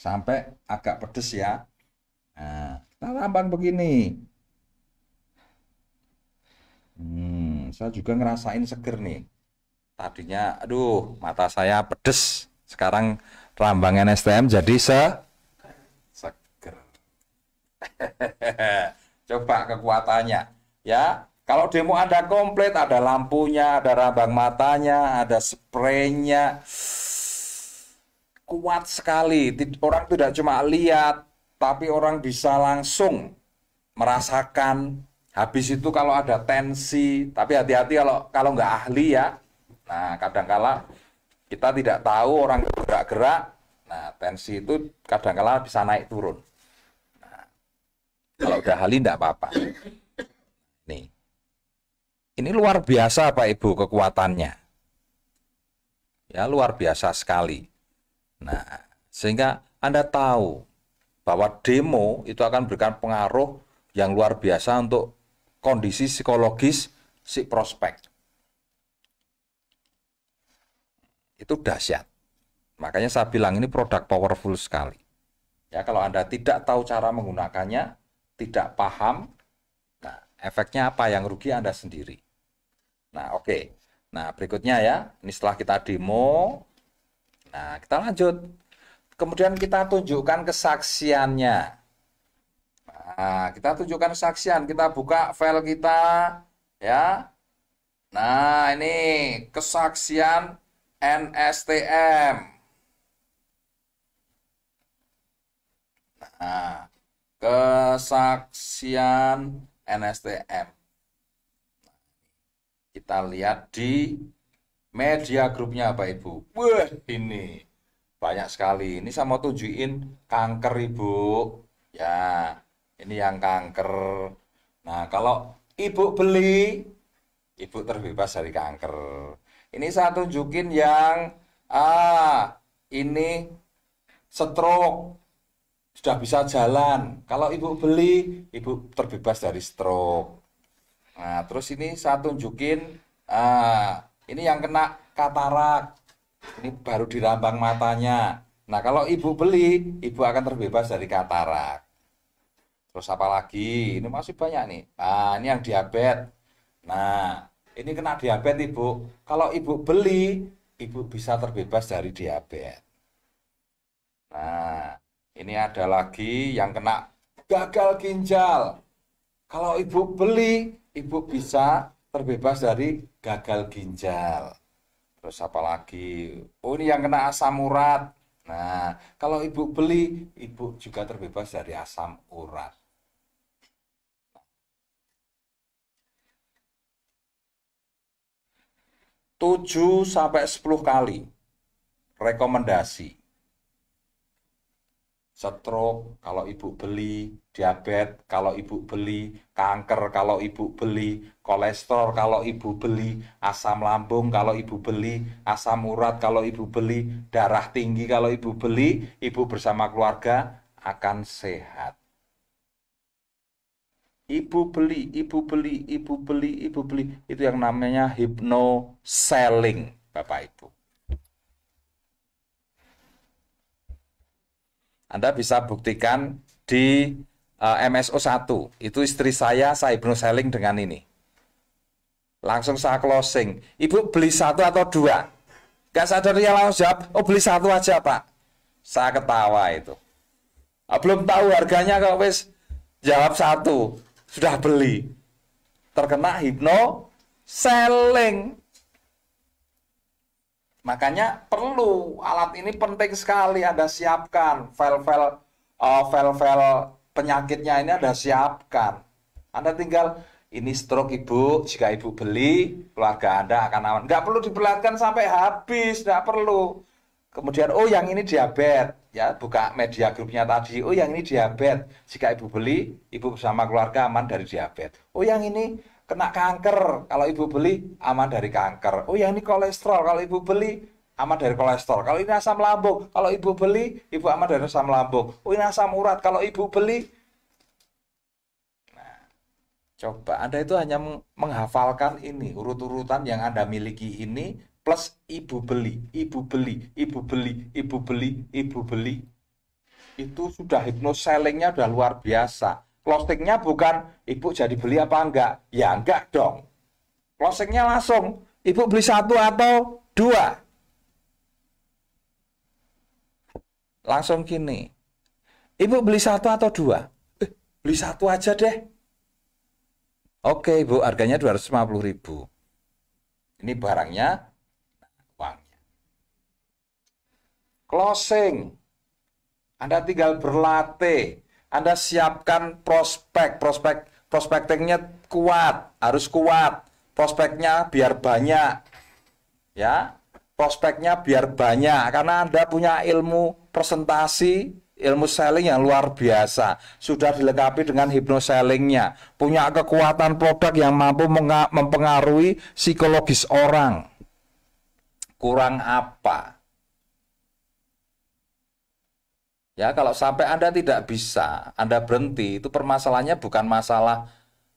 Sampai agak pedes ya. Nah, kita rambang begini. Hmm, saya juga ngerasain seger nih. Tadinya, aduh, mata saya pedes. Sekarang rambangan STM jadi se seger. [laughs] Coba kekuatannya, ya. Kalau demo ada komplit, ada lampunya, ada rambang matanya, ada spraynya. Kuat sekali. Orang tidak cuma lihat, tapi orang bisa langsung merasakan. Habis itu kalau ada tensi, tapi hati-hati kalau kalau nggak ahli ya. Nah, kadangkala kita tidak tahu orang gerak gerak Nah, tensi itu kadangkala bisa naik turun. Nah, kalau udah ahli nggak apa-apa. Ini luar biasa Pak Ibu kekuatannya. Ya, luar biasa sekali. Nah, sehingga Anda tahu bahwa demo itu akan berikan pengaruh yang luar biasa untuk kondisi psikologis si prospek. Itu dahsyat. Makanya saya bilang ini produk powerful sekali. Ya, kalau Anda tidak tahu cara menggunakannya, tidak paham, Efeknya apa yang rugi Anda sendiri. Nah, oke. Okay. Nah, berikutnya ya. Ini setelah kita demo. Nah, kita lanjut. Kemudian kita tunjukkan kesaksiannya. Nah, kita tunjukkan kesaksian. Kita buka file kita ya. Nah, ini kesaksian NSTM. Nah, kesaksian NSTM. Kita lihat di media grupnya apa Ibu. Wah, ini banyak sekali. Ini saya mau tujuin kanker Ibu. Ya, ini yang kanker. Nah, kalau Ibu beli, Ibu terbebas dari kanker. Ini saya tunjukin yang ah ini stroke sudah bisa jalan. Kalau ibu beli, ibu terbebas dari stroke. Nah, terus ini saya tunjukin, uh, ini yang kena katarak. Ini baru dirambang matanya. Nah, kalau ibu beli, ibu akan terbebas dari katarak. Terus apa lagi? Ini masih banyak nih. Nah, ini yang diabetes. Nah, ini kena diabetes ibu. Kalau ibu beli, ibu bisa terbebas dari diabetes. Nah, ini ada lagi yang kena gagal ginjal. Kalau ibu beli, ibu bisa terbebas dari gagal ginjal. Terus apa lagi? Oh ini yang kena asam urat. Nah, kalau ibu beli, ibu juga terbebas dari asam urat. Tujuh sampai sepuluh kali rekomendasi stroke kalau ibu beli, diabetes kalau ibu beli, kanker kalau ibu beli, kolesterol kalau ibu beli, asam lambung kalau ibu beli, asam urat kalau ibu beli, darah tinggi kalau ibu beli, ibu bersama keluarga akan sehat. Ibu beli, ibu beli, ibu beli, ibu beli. Itu yang namanya hypno selling, Bapak Ibu. Anda bisa buktikan di uh, eh, MSO 1 itu istri saya saya selling dengan ini langsung saya closing ibu beli satu atau dua gak sadar dia langsung jawab oh beli satu aja pak saya ketawa itu ah, belum tahu harganya kok wis jawab satu sudah beli terkena hipno selling Makanya perlu alat ini penting sekali Anda siapkan file-file uh, file-file penyakitnya ini Anda siapkan. Anda tinggal ini stroke ibu, jika ibu beli, keluarga Anda akan aman. Nggak perlu diperlihatkan sampai habis, nggak perlu. Kemudian, oh yang ini diabetes, ya buka media grupnya tadi. Oh yang ini diabetes, jika ibu beli, ibu bersama keluarga aman dari diabetes. Oh yang ini kena kanker. Kalau ibu beli aman dari kanker. Oh ya ini kolesterol. Kalau ibu beli aman dari kolesterol. Kalau ini asam lambung, kalau ibu beli ibu aman dari asam lambung. Oh ini asam urat. Kalau ibu beli nah, Coba Anda itu hanya menghafalkan ini urut-urutan yang Anda miliki ini plus ibu beli, ibu beli, ibu beli, ibu beli, ibu beli. Itu sudah hipnoselingnya sudah luar biasa Closingnya bukan ibu jadi beli apa enggak. Ya enggak dong. Closingnya langsung ibu beli satu atau dua. Langsung gini. Ibu beli satu atau dua? Eh, beli satu aja deh. Oke ibu, harganya 250 ribu. Ini barangnya, nah, uangnya. Closing. Anda tinggal berlatih anda siapkan prospek, prospek prospectingnya kuat, harus kuat. Prospeknya biar banyak. Ya. Prospeknya biar banyak karena Anda punya ilmu presentasi, ilmu selling yang luar biasa. Sudah dilengkapi dengan sellingnya, punya kekuatan produk yang mampu mempengaruhi psikologis orang. Kurang apa? Ya, kalau sampai Anda tidak bisa, Anda berhenti, itu permasalahannya bukan masalah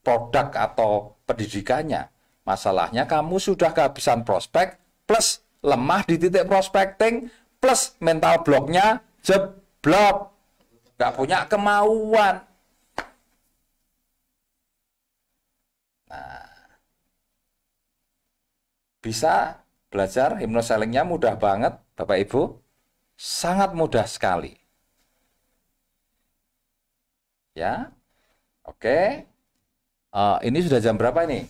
produk atau pendidikannya. Masalahnya kamu sudah kehabisan prospek plus lemah di titik prospecting plus mental bloknya jeblok. Nggak punya kemauan. Nah, bisa belajar hipnoselingnya mudah banget, Bapak Ibu. Sangat mudah sekali ya. Oke. Uh, ini sudah jam berapa ini?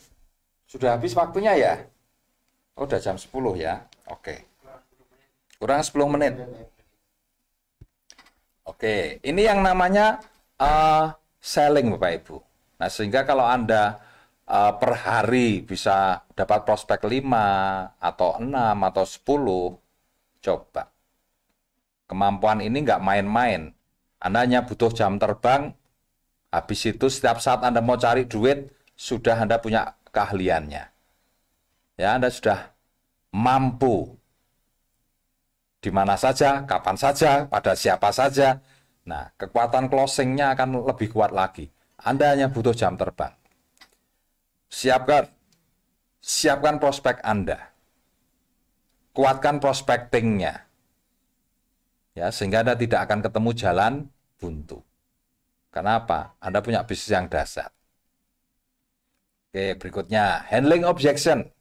Sudah habis waktunya ya? Oh, sudah jam 10 ya. Oke. Kurang 10 menit. Oke, ini yang namanya uh, selling Bapak Ibu. Nah, sehingga kalau Anda uh, per hari bisa dapat prospek 5 atau 6 atau 10, coba. Kemampuan ini nggak main-main. Anda hanya butuh jam terbang Habis itu setiap saat Anda mau cari duit, sudah Anda punya keahliannya. Ya, Anda sudah mampu di mana saja, kapan saja, pada siapa saja. Nah, kekuatan closingnya akan lebih kuat lagi. Anda hanya butuh jam terbang. Siapkan siapkan prospek Anda. Kuatkan prospectingnya. Ya, sehingga Anda tidak akan ketemu jalan buntu. Kenapa? Anda punya bisnis yang dasar. Oke, berikutnya handling objection.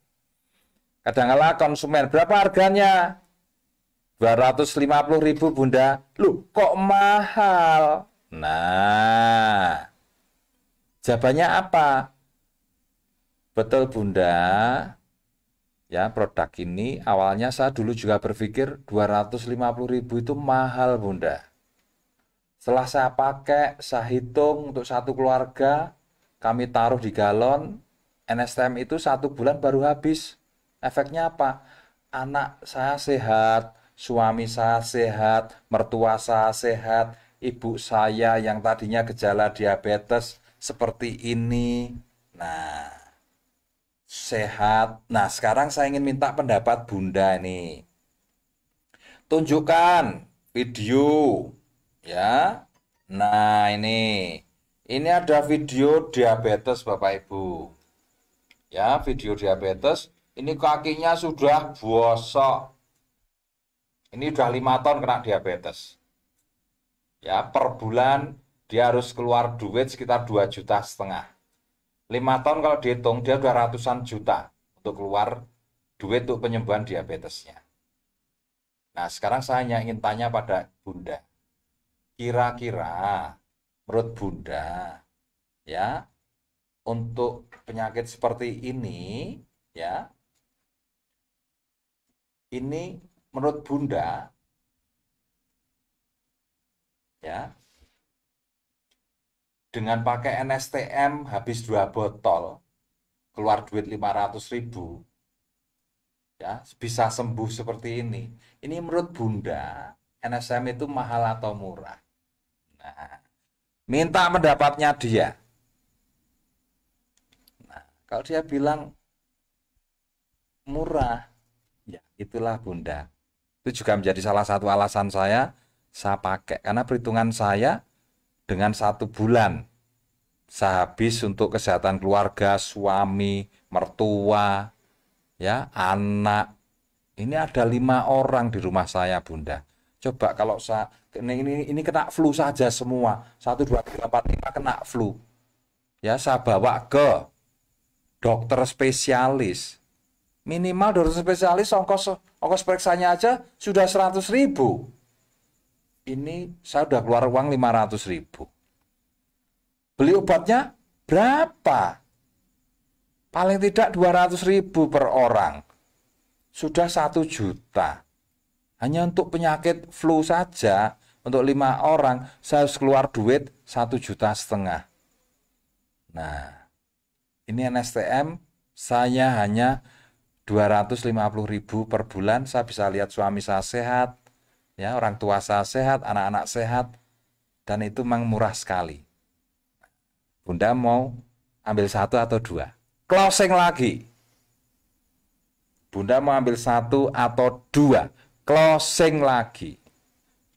Kadang-kala konsumen, berapa harganya? 250 ribu bunda. Lu kok mahal? Nah, jawabannya apa? Betul bunda, ya produk ini awalnya saya dulu juga berpikir 250 ribu itu mahal bunda. Setelah saya pakai, saya hitung untuk satu keluarga, kami taruh di galon, NSTM itu satu bulan baru habis. Efeknya apa? Anak saya sehat, suami saya sehat, mertua saya sehat, ibu saya yang tadinya gejala diabetes seperti ini. Nah, sehat. Nah, sekarang saya ingin minta pendapat Bunda ini. Tunjukkan video ya nah ini ini ada video diabetes Bapak Ibu ya video diabetes ini kakinya sudah bosok ini sudah lima tahun kena diabetes ya per bulan dia harus keluar duit sekitar 2 juta setengah lima tahun kalau dihitung dia sudah ratusan juta untuk keluar duit untuk penyembuhan diabetesnya nah sekarang saya hanya ingin tanya pada bunda kira-kira menurut Bunda ya untuk penyakit seperti ini ya ini menurut Bunda ya dengan pakai NSTM habis dua botol keluar duit 500 ribu ya bisa sembuh seperti ini ini menurut Bunda NSM itu mahal atau murah minta pendapatnya dia. Nah, kalau dia bilang murah, ya itulah Bunda. Itu juga menjadi salah satu alasan saya saya pakai karena perhitungan saya dengan satu bulan saya habis untuk kesehatan keluarga, suami, mertua, ya anak. Ini ada lima orang di rumah saya, Bunda. Coba kalau saya ini, ini, ini kena flu saja semua. 1, 2, 3, 4, 5 kena flu. Ya, saya bawa ke dokter spesialis. Minimal dokter spesialis ongkos ongkos periksanya aja sudah 100 ribu. Ini saya sudah keluar uang 500 ribu. Beli obatnya berapa? Paling tidak 200 ribu per orang. Sudah 1 juta hanya untuk penyakit flu saja untuk lima orang saya harus keluar duit satu juta setengah. Nah, ini NSTM saya hanya 250 ribu per bulan saya bisa lihat suami saya sehat, ya orang tua saya sehat, anak-anak sehat, dan itu memang murah sekali. Bunda mau ambil satu atau dua. Closing lagi. Bunda mau ambil satu atau dua. Closing lagi.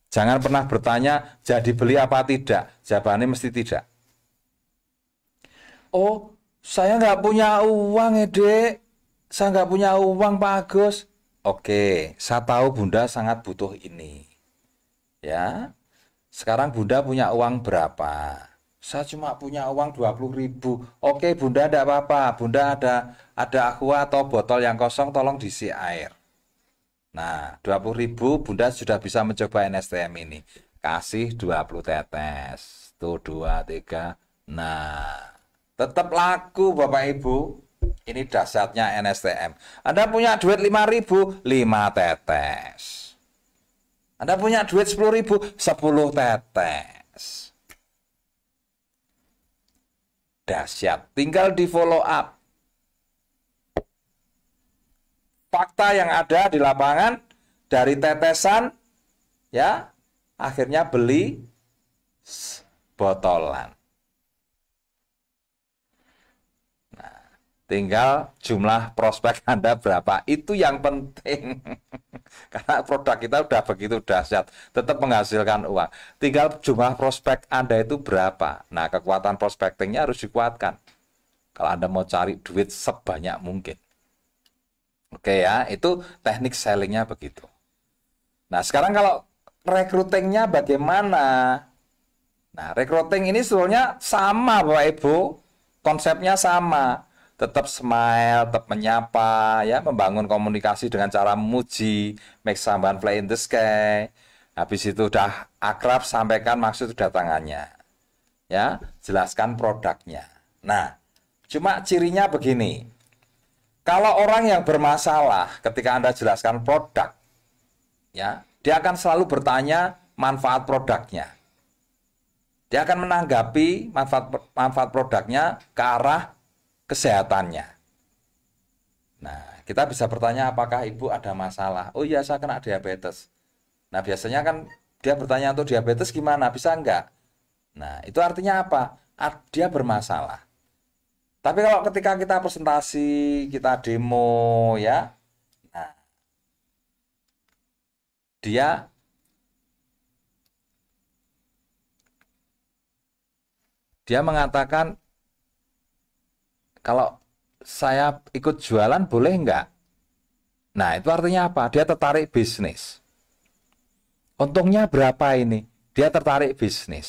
Jangan pernah bertanya jadi beli apa tidak. Jawabannya mesti tidak. Oh, saya nggak punya uang, eh, Dek. Saya nggak punya uang, Pak Agus. Oke, saya tahu Bunda sangat butuh ini. Ya, sekarang Bunda punya uang berapa? Saya cuma punya uang 20 ribu. Oke, Bunda tidak apa-apa. Bunda ada ada aqua atau botol yang kosong, tolong diisi air. Nah, 20.000 Bunda sudah bisa mencoba NSTM ini. Kasih 20 tetes. Tuh 2 3. Nah, tetap laku Bapak Ibu. Ini dasarnya NSTM. Anda punya duit 5.000, 5 tetes. Anda punya duit 10.000, 10 tetes. Dahsyat. Tinggal di follow up fakta yang ada di lapangan dari tetesan ya akhirnya beli botolan. Nah, tinggal jumlah prospek [laughs] Anda berapa itu yang penting. [laughs] Karena produk kita udah begitu dahsyat, tetap menghasilkan uang. Tinggal jumlah prospek Anda itu berapa. Nah, kekuatan prospektingnya harus dikuatkan. Kalau Anda mau cari duit sebanyak mungkin. Oke ya, itu teknik sellingnya begitu. Nah sekarang kalau recruitingnya bagaimana? Nah recruiting ini sebetulnya sama Bapak Ibu, konsepnya sama. Tetap smile, tetap menyapa, ya membangun komunikasi dengan cara memuji, make someone fly in the sky. Habis itu udah akrab, sampaikan maksud datangannya. Ya, jelaskan produknya. Nah, cuma cirinya begini. Kalau orang yang bermasalah ketika Anda jelaskan produk, ya, dia akan selalu bertanya manfaat produknya. Dia akan menanggapi manfaat manfaat produknya ke arah kesehatannya. Nah, kita bisa bertanya apakah ibu ada masalah? Oh iya, saya kena diabetes. Nah, biasanya kan dia bertanya untuk diabetes gimana? Bisa enggak? Nah, itu artinya apa? Dia bermasalah. Tapi kalau ketika kita presentasi, kita demo ya, nah, dia dia mengatakan kalau saya ikut jualan boleh enggak? Nah itu artinya apa? Dia tertarik bisnis. Untungnya berapa ini? Dia tertarik bisnis.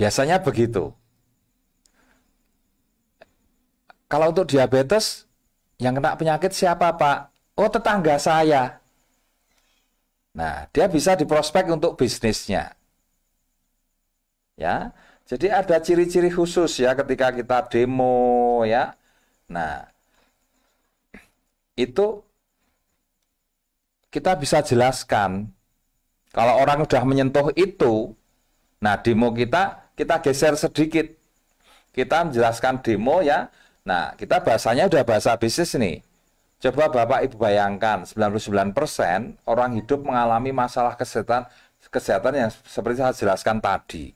Biasanya begitu. Kalau untuk diabetes, yang kena penyakit siapa Pak? Oh tetangga saya. Nah, dia bisa diprospek untuk bisnisnya. Ya, jadi ada ciri-ciri khusus ya ketika kita demo ya. Nah, itu kita bisa jelaskan kalau orang sudah menyentuh itu, nah demo kita kita geser sedikit. Kita menjelaskan demo ya. Nah, kita bahasanya udah bahasa bisnis nih. Coba Bapak Ibu bayangkan, 99% orang hidup mengalami masalah kesehatan kesehatan yang seperti saya jelaskan tadi.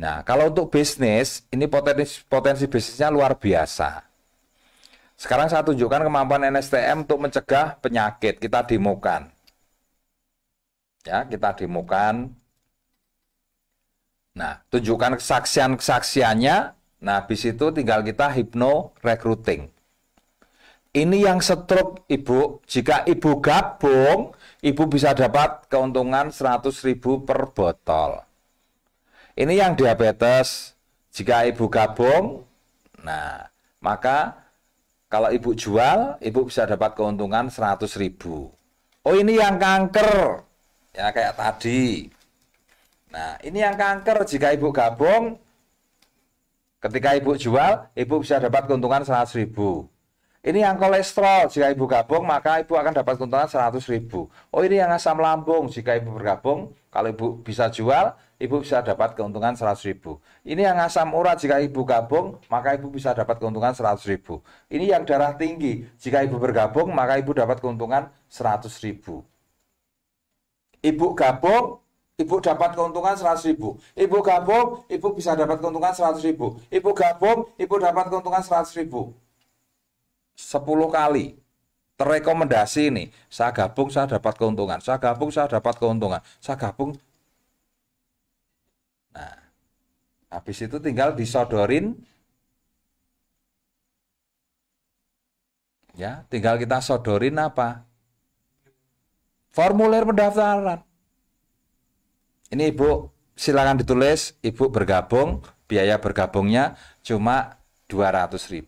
Nah, kalau untuk bisnis, ini potensi potensi bisnisnya luar biasa. Sekarang saya tunjukkan kemampuan NSTM untuk mencegah penyakit. Kita demokan. Ya, kita demokan Nah, tunjukkan kesaksian-kesaksiannya. Nah, habis itu tinggal kita hipno recruiting. Ini yang stroke ibu. Jika ibu gabung, ibu bisa dapat keuntungan ribu per botol. Ini yang diabetes. Jika ibu gabung, nah, maka kalau ibu jual, ibu bisa dapat keuntungan ribu. Oh, ini yang kanker. Ya kayak tadi. Nah, ini yang kanker jika ibu gabung ketika ibu jual, ibu bisa dapat keuntungan 100.000. Ini yang kolesterol, jika ibu gabung maka ibu akan dapat keuntungan 100.000. Oh, ini yang asam lambung, jika ibu bergabung, kalau ibu bisa jual, ibu bisa dapat keuntungan 100.000. Ini yang asam urat, jika ibu gabung maka ibu bisa dapat keuntungan 100.000. Ini yang darah tinggi, jika ibu bergabung maka ibu dapat keuntungan 100.000. Ibu gabung Ibu dapat keuntungan 100 ribu. Ibu gabung, ibu bisa dapat keuntungan 100 ribu. Ibu gabung, ibu dapat keuntungan 100 ribu. 10 kali terekomendasi ini. Saya gabung, saya dapat keuntungan. Saya gabung, saya dapat keuntungan. Saya gabung. Nah, habis itu tinggal disodorin. Ya, tinggal kita sodorin apa? Formulir pendaftaran ini Ibu silakan ditulis Ibu bergabung, biaya bergabungnya cuma 200.000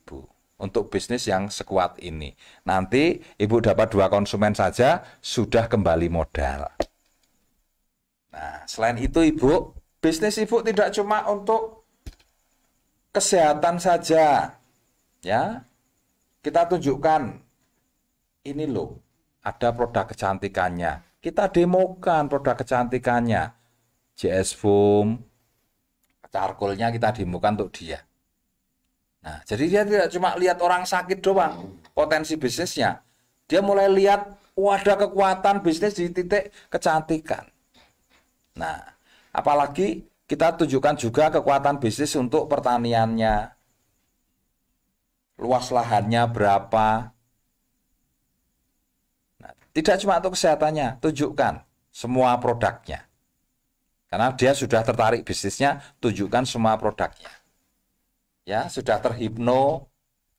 untuk bisnis yang sekuat ini. Nanti Ibu dapat dua konsumen saja sudah kembali modal. Nah, selain itu Ibu, bisnis Ibu tidak cuma untuk kesehatan saja. Ya. Kita tunjukkan ini loh, ada produk kecantikannya. Kita demokan produk kecantikannya JS foam, charcoalnya kita demokan untuk dia. Nah, jadi dia tidak cuma lihat orang sakit doang potensi bisnisnya. Dia mulai lihat wadah kekuatan bisnis di titik kecantikan. Nah, apalagi kita tunjukkan juga kekuatan bisnis untuk pertaniannya. Luas lahannya berapa? Nah, tidak cuma untuk kesehatannya, tunjukkan semua produknya. Karena dia sudah tertarik bisnisnya, tunjukkan semua produknya. Ya, sudah terhipno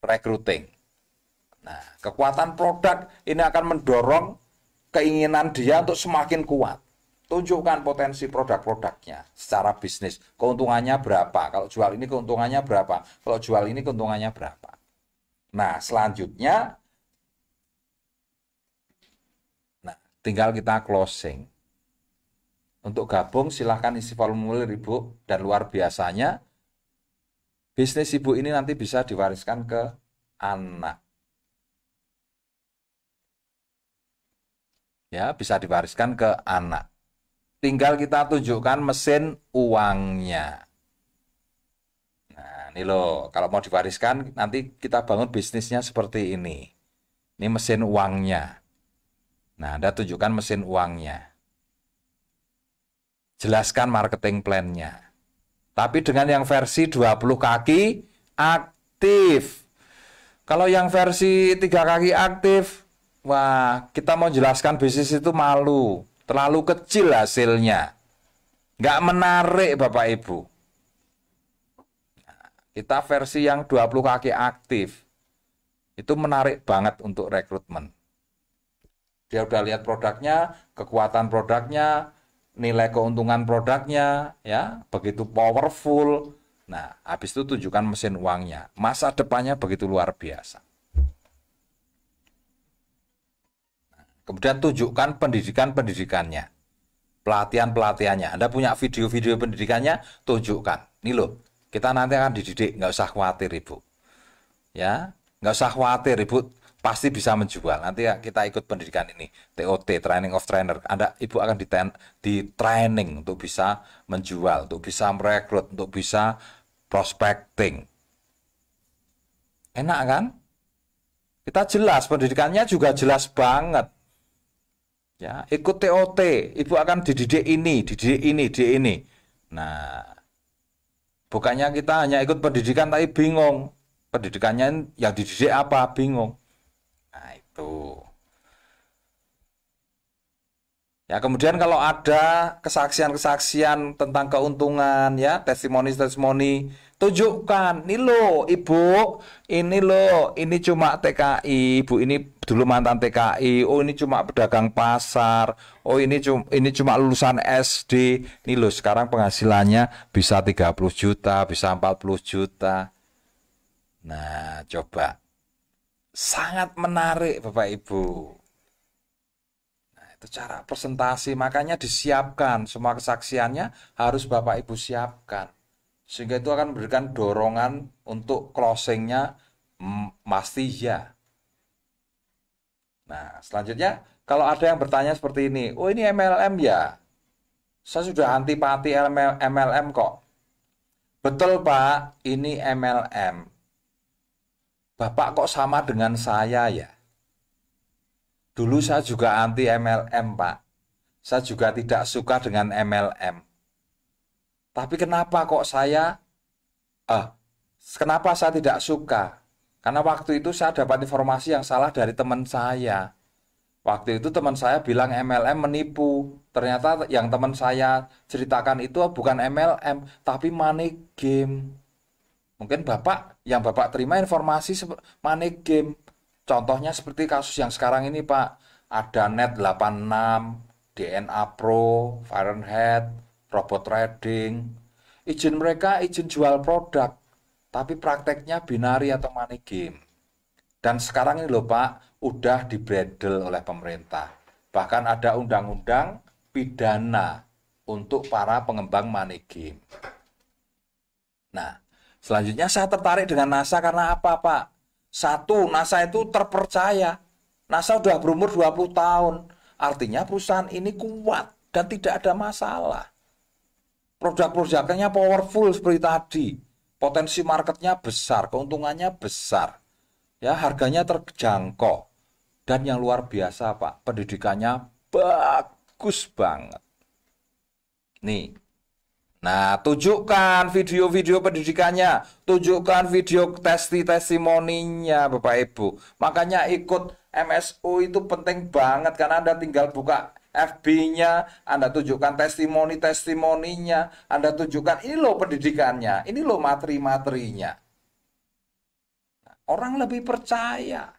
recruiting. Nah, kekuatan produk ini akan mendorong keinginan dia untuk semakin kuat. Tunjukkan potensi produk-produknya secara bisnis. Keuntungannya berapa? Kalau jual ini keuntungannya berapa? Kalau jual ini keuntungannya berapa? Nah, selanjutnya Nah, tinggal kita closing. Untuk gabung silahkan isi formulir Ibu dan luar biasanya bisnis Ibu ini nanti bisa diwariskan ke anak. Ya, bisa diwariskan ke anak. Tinggal kita tunjukkan mesin uangnya. Nah, ini loh, kalau mau diwariskan nanti kita bangun bisnisnya seperti ini. Ini mesin uangnya. Nah, Anda tunjukkan mesin uangnya. Jelaskan marketing plan-nya. Tapi dengan yang versi 20 kaki aktif. Kalau yang versi 3 kaki aktif, wah, kita mau jelaskan bisnis itu malu. Terlalu kecil hasilnya. Nggak menarik Bapak Ibu. Nah, kita versi yang 20 kaki aktif. Itu menarik banget untuk rekrutmen. Dia udah lihat produknya, kekuatan produknya, nilai keuntungan produknya ya begitu powerful nah habis itu tunjukkan mesin uangnya masa depannya begitu luar biasa nah, kemudian tunjukkan pendidikan pendidikannya pelatihan pelatihannya anda punya video-video pendidikannya tunjukkan nih loh kita nanti akan dididik nggak usah khawatir ibu ya nggak usah khawatir ibu pasti bisa menjual. Nanti ya kita ikut pendidikan ini, TOT, Training of Trainer. Anda Ibu akan di, di training untuk bisa menjual, untuk bisa merekrut, untuk bisa prospecting. Enak kan? Kita jelas, pendidikannya juga jelas banget. Ya, ikut TOT, Ibu akan dididik ini, dididik ini, dididik ini. Nah, bukannya kita hanya ikut pendidikan tapi bingung. Pendidikannya yang dididik apa? Bingung. Tuh. Ya, kemudian kalau ada kesaksian-kesaksian tentang keuntungan ya, testimoni-testimoni, tunjukkan. Ini lo, Ibu, ini lo, ini cuma TKI, Ibu ini dulu mantan TKI, oh ini cuma pedagang pasar, oh ini cuma ini cuma lulusan SD. ini lo sekarang penghasilannya bisa 30 juta, bisa 40 juta. Nah, coba sangat menarik Bapak Ibu. Nah, itu cara presentasi, makanya disiapkan semua kesaksiannya harus Bapak Ibu siapkan. Sehingga itu akan memberikan dorongan untuk closingnya pasti ya. Nah, selanjutnya kalau ada yang bertanya seperti ini, oh ini MLM ya? Saya sudah antipati MLM kok. Betul Pak, ini MLM. Bapak kok sama dengan saya ya? Dulu saya juga anti MLM, Pak. Saya juga tidak suka dengan MLM. Tapi kenapa kok saya Ah, kenapa saya tidak suka? Karena waktu itu saya dapat informasi yang salah dari teman saya. Waktu itu teman saya bilang MLM menipu. Ternyata yang teman saya ceritakan itu bukan MLM, tapi money game. Mungkin Bapak yang Bapak terima informasi money game. Contohnya seperti kasus yang sekarang ini Pak. Ada Net 86, DNA Pro, Fahrenheit, Robot Trading. Izin mereka izin jual produk, tapi prakteknya binari atau money game. Dan sekarang ini loh Pak, udah dibredel oleh pemerintah. Bahkan ada undang-undang pidana untuk para pengembang money game. Nah, Selanjutnya saya tertarik dengan NASA karena apa, Pak? Satu, NASA itu terpercaya. NASA sudah berumur 20 tahun. Artinya perusahaan ini kuat dan tidak ada masalah. Produk-produknya powerful seperti tadi. Potensi marketnya besar, keuntungannya besar. Ya, harganya terjangkau. Dan yang luar biasa, Pak, pendidikannya bagus banget. Nih, Nah, tunjukkan video-video pendidikannya, tunjukkan video testi-testimoninya, Bapak Ibu. Makanya ikut MSU itu penting banget karena Anda tinggal buka FB-nya, Anda tunjukkan testimoni-testimoninya, Anda tunjukkan ini loh pendidikannya, ini loh materi-materinya. Nah, orang lebih percaya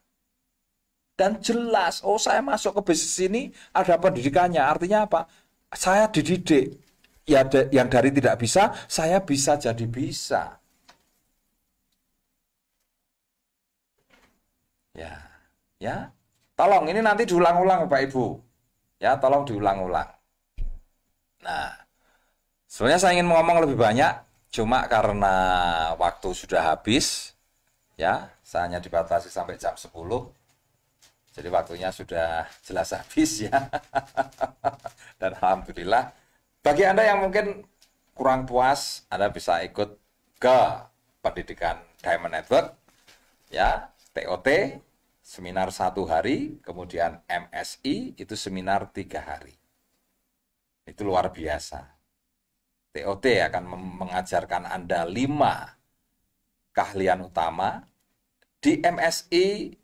dan jelas, oh saya masuk ke bisnis ini ada pendidikannya, artinya apa? Saya dididik, ya yang dari tidak bisa saya bisa jadi bisa. Ya, ya. Tolong ini nanti diulang-ulang bapak Ibu. Ya, tolong diulang-ulang. Nah, sebenarnya saya ingin ngomong lebih banyak cuma karena waktu sudah habis ya, saya hanya dibatasi sampai jam 10. Jadi waktunya sudah jelas habis ya. [laughs] Dan alhamdulillah bagi Anda yang mungkin kurang puas, Anda bisa ikut ke pendidikan Diamond Network, ya, TOT, seminar satu hari, kemudian MSI, itu seminar tiga hari. Itu luar biasa. TOT akan mengajarkan Anda lima keahlian utama. Di MSI,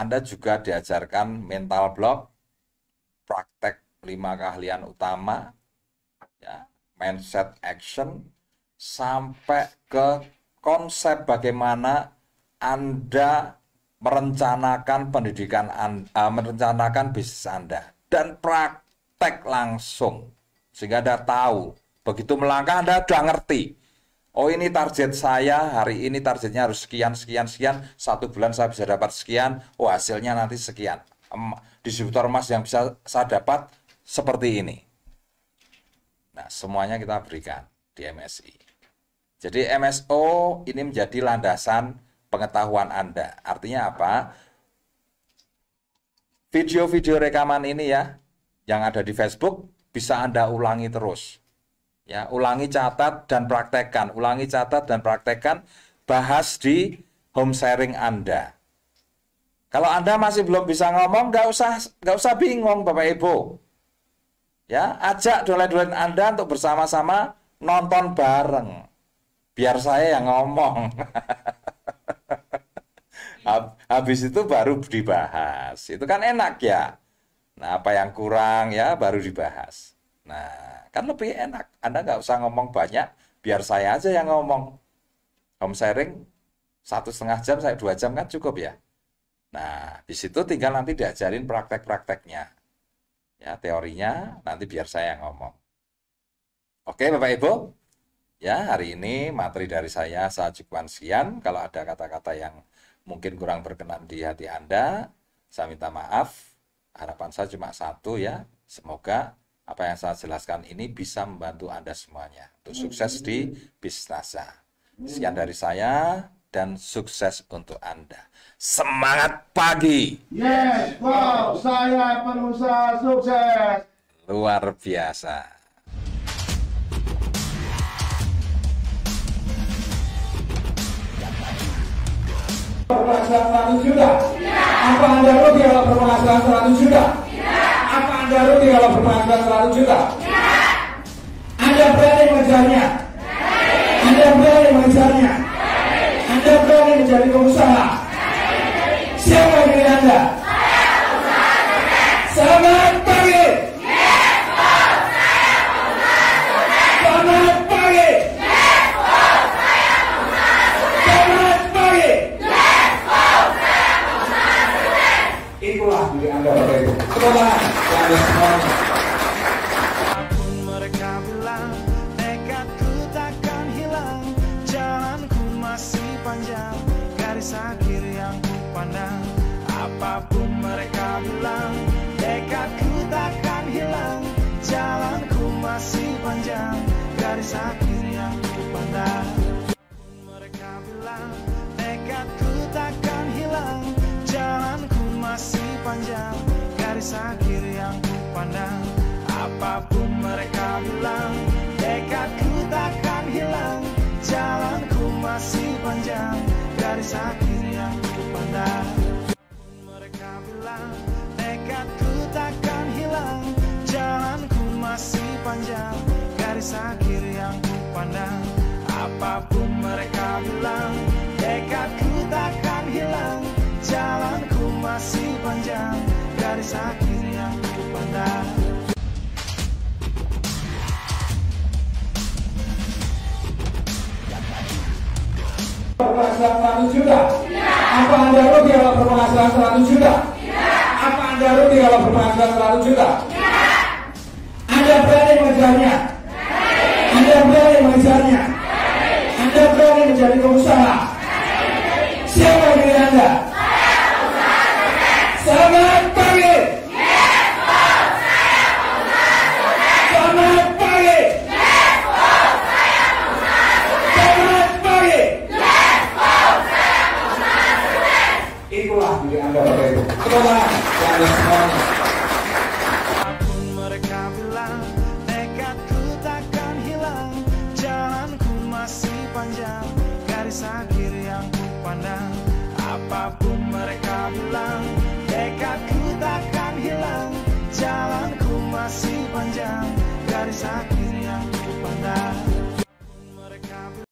Anda juga diajarkan mental block, praktek lima keahlian utama, mindset action sampai ke konsep bagaimana Anda merencanakan pendidikan Anda, eh, merencanakan bisnis Anda dan praktek langsung sehingga Anda tahu begitu melangkah Anda sudah ngerti oh ini target saya hari ini targetnya harus sekian sekian sekian satu bulan saya bisa dapat sekian oh hasilnya nanti sekian distributor emas yang bisa saya dapat seperti ini Nah, semuanya kita berikan di MSI. Jadi MSO ini menjadi landasan pengetahuan Anda. Artinya apa? Video-video rekaman ini ya, yang ada di Facebook bisa Anda ulangi terus. Ya, ulangi catat dan praktekkan, ulangi catat dan praktekkan, bahas di home sharing Anda. Kalau Anda masih belum bisa ngomong, nggak usah nggak usah bingung Bapak Ibu. Ya, ajak dolen-dolen Anda untuk bersama-sama nonton bareng. Biar saya yang ngomong. [laughs] Habis itu baru dibahas. Itu kan enak ya. Nah, apa yang kurang ya baru dibahas. Nah, kan lebih enak. Anda nggak usah ngomong banyak, biar saya aja yang ngomong. Home sharing satu setengah jam, saya dua jam kan cukup ya. Nah, di situ tinggal nanti diajarin praktek-prakteknya ya teorinya nanti biar saya yang ngomong. Oke Bapak Ibu, ya hari ini materi dari saya saya cukup sekian. Kalau ada kata-kata yang mungkin kurang berkenan di hati Anda, saya minta maaf. Harapan saya cuma satu ya, semoga apa yang saya jelaskan ini bisa membantu Anda semuanya untuk sukses di bisnisnya. Sekian dari saya dan sukses untuk Anda. Semangat pagi! Yes, wow, saya pengusaha sukses! Luar biasa. Permasalahan 100 juta? Tidak. Apa Anda rugi kalau permasalahan 100 juta? Tidak. Apa Anda rugi kalau permasalahan 100 juta? Tidak. Anda berani mengejarnya? Anda berani mengejarnya? berani menjadi pengusaha? Siapa yang milih Anda? panjang garis akhir yang ku pandang Apapun mereka bilang Dekatku takkan hilang Jalanku masih panjang Garis akhir yang ku pandang Mereka bilang Dekatku takkan hilang Jalanku masih panjang Garis akhir yang ku pandang Apapun mereka bilang Dekatku takkan hilang Jalanku masih panjang garis akhir yang kupandang Permasalahan 100 juta? Ya. Apa Anda rugi kalau permasalahan 100 juta? Ya. Apa Anda rugi kalau permasalahan 100 juta? Ya. Anda berani mengejarnya? Anda berani mengejarnya? Anda berani menjadi pengusaha? Siapa yang diri Anda? sekolah jalan semuanya mereka bilang nekatku takkan hilang jalanku masih panjang garis akhir yang ku pandang apapun mereka bilang nekatku takkan hilang jalanku masih panjang garis akhir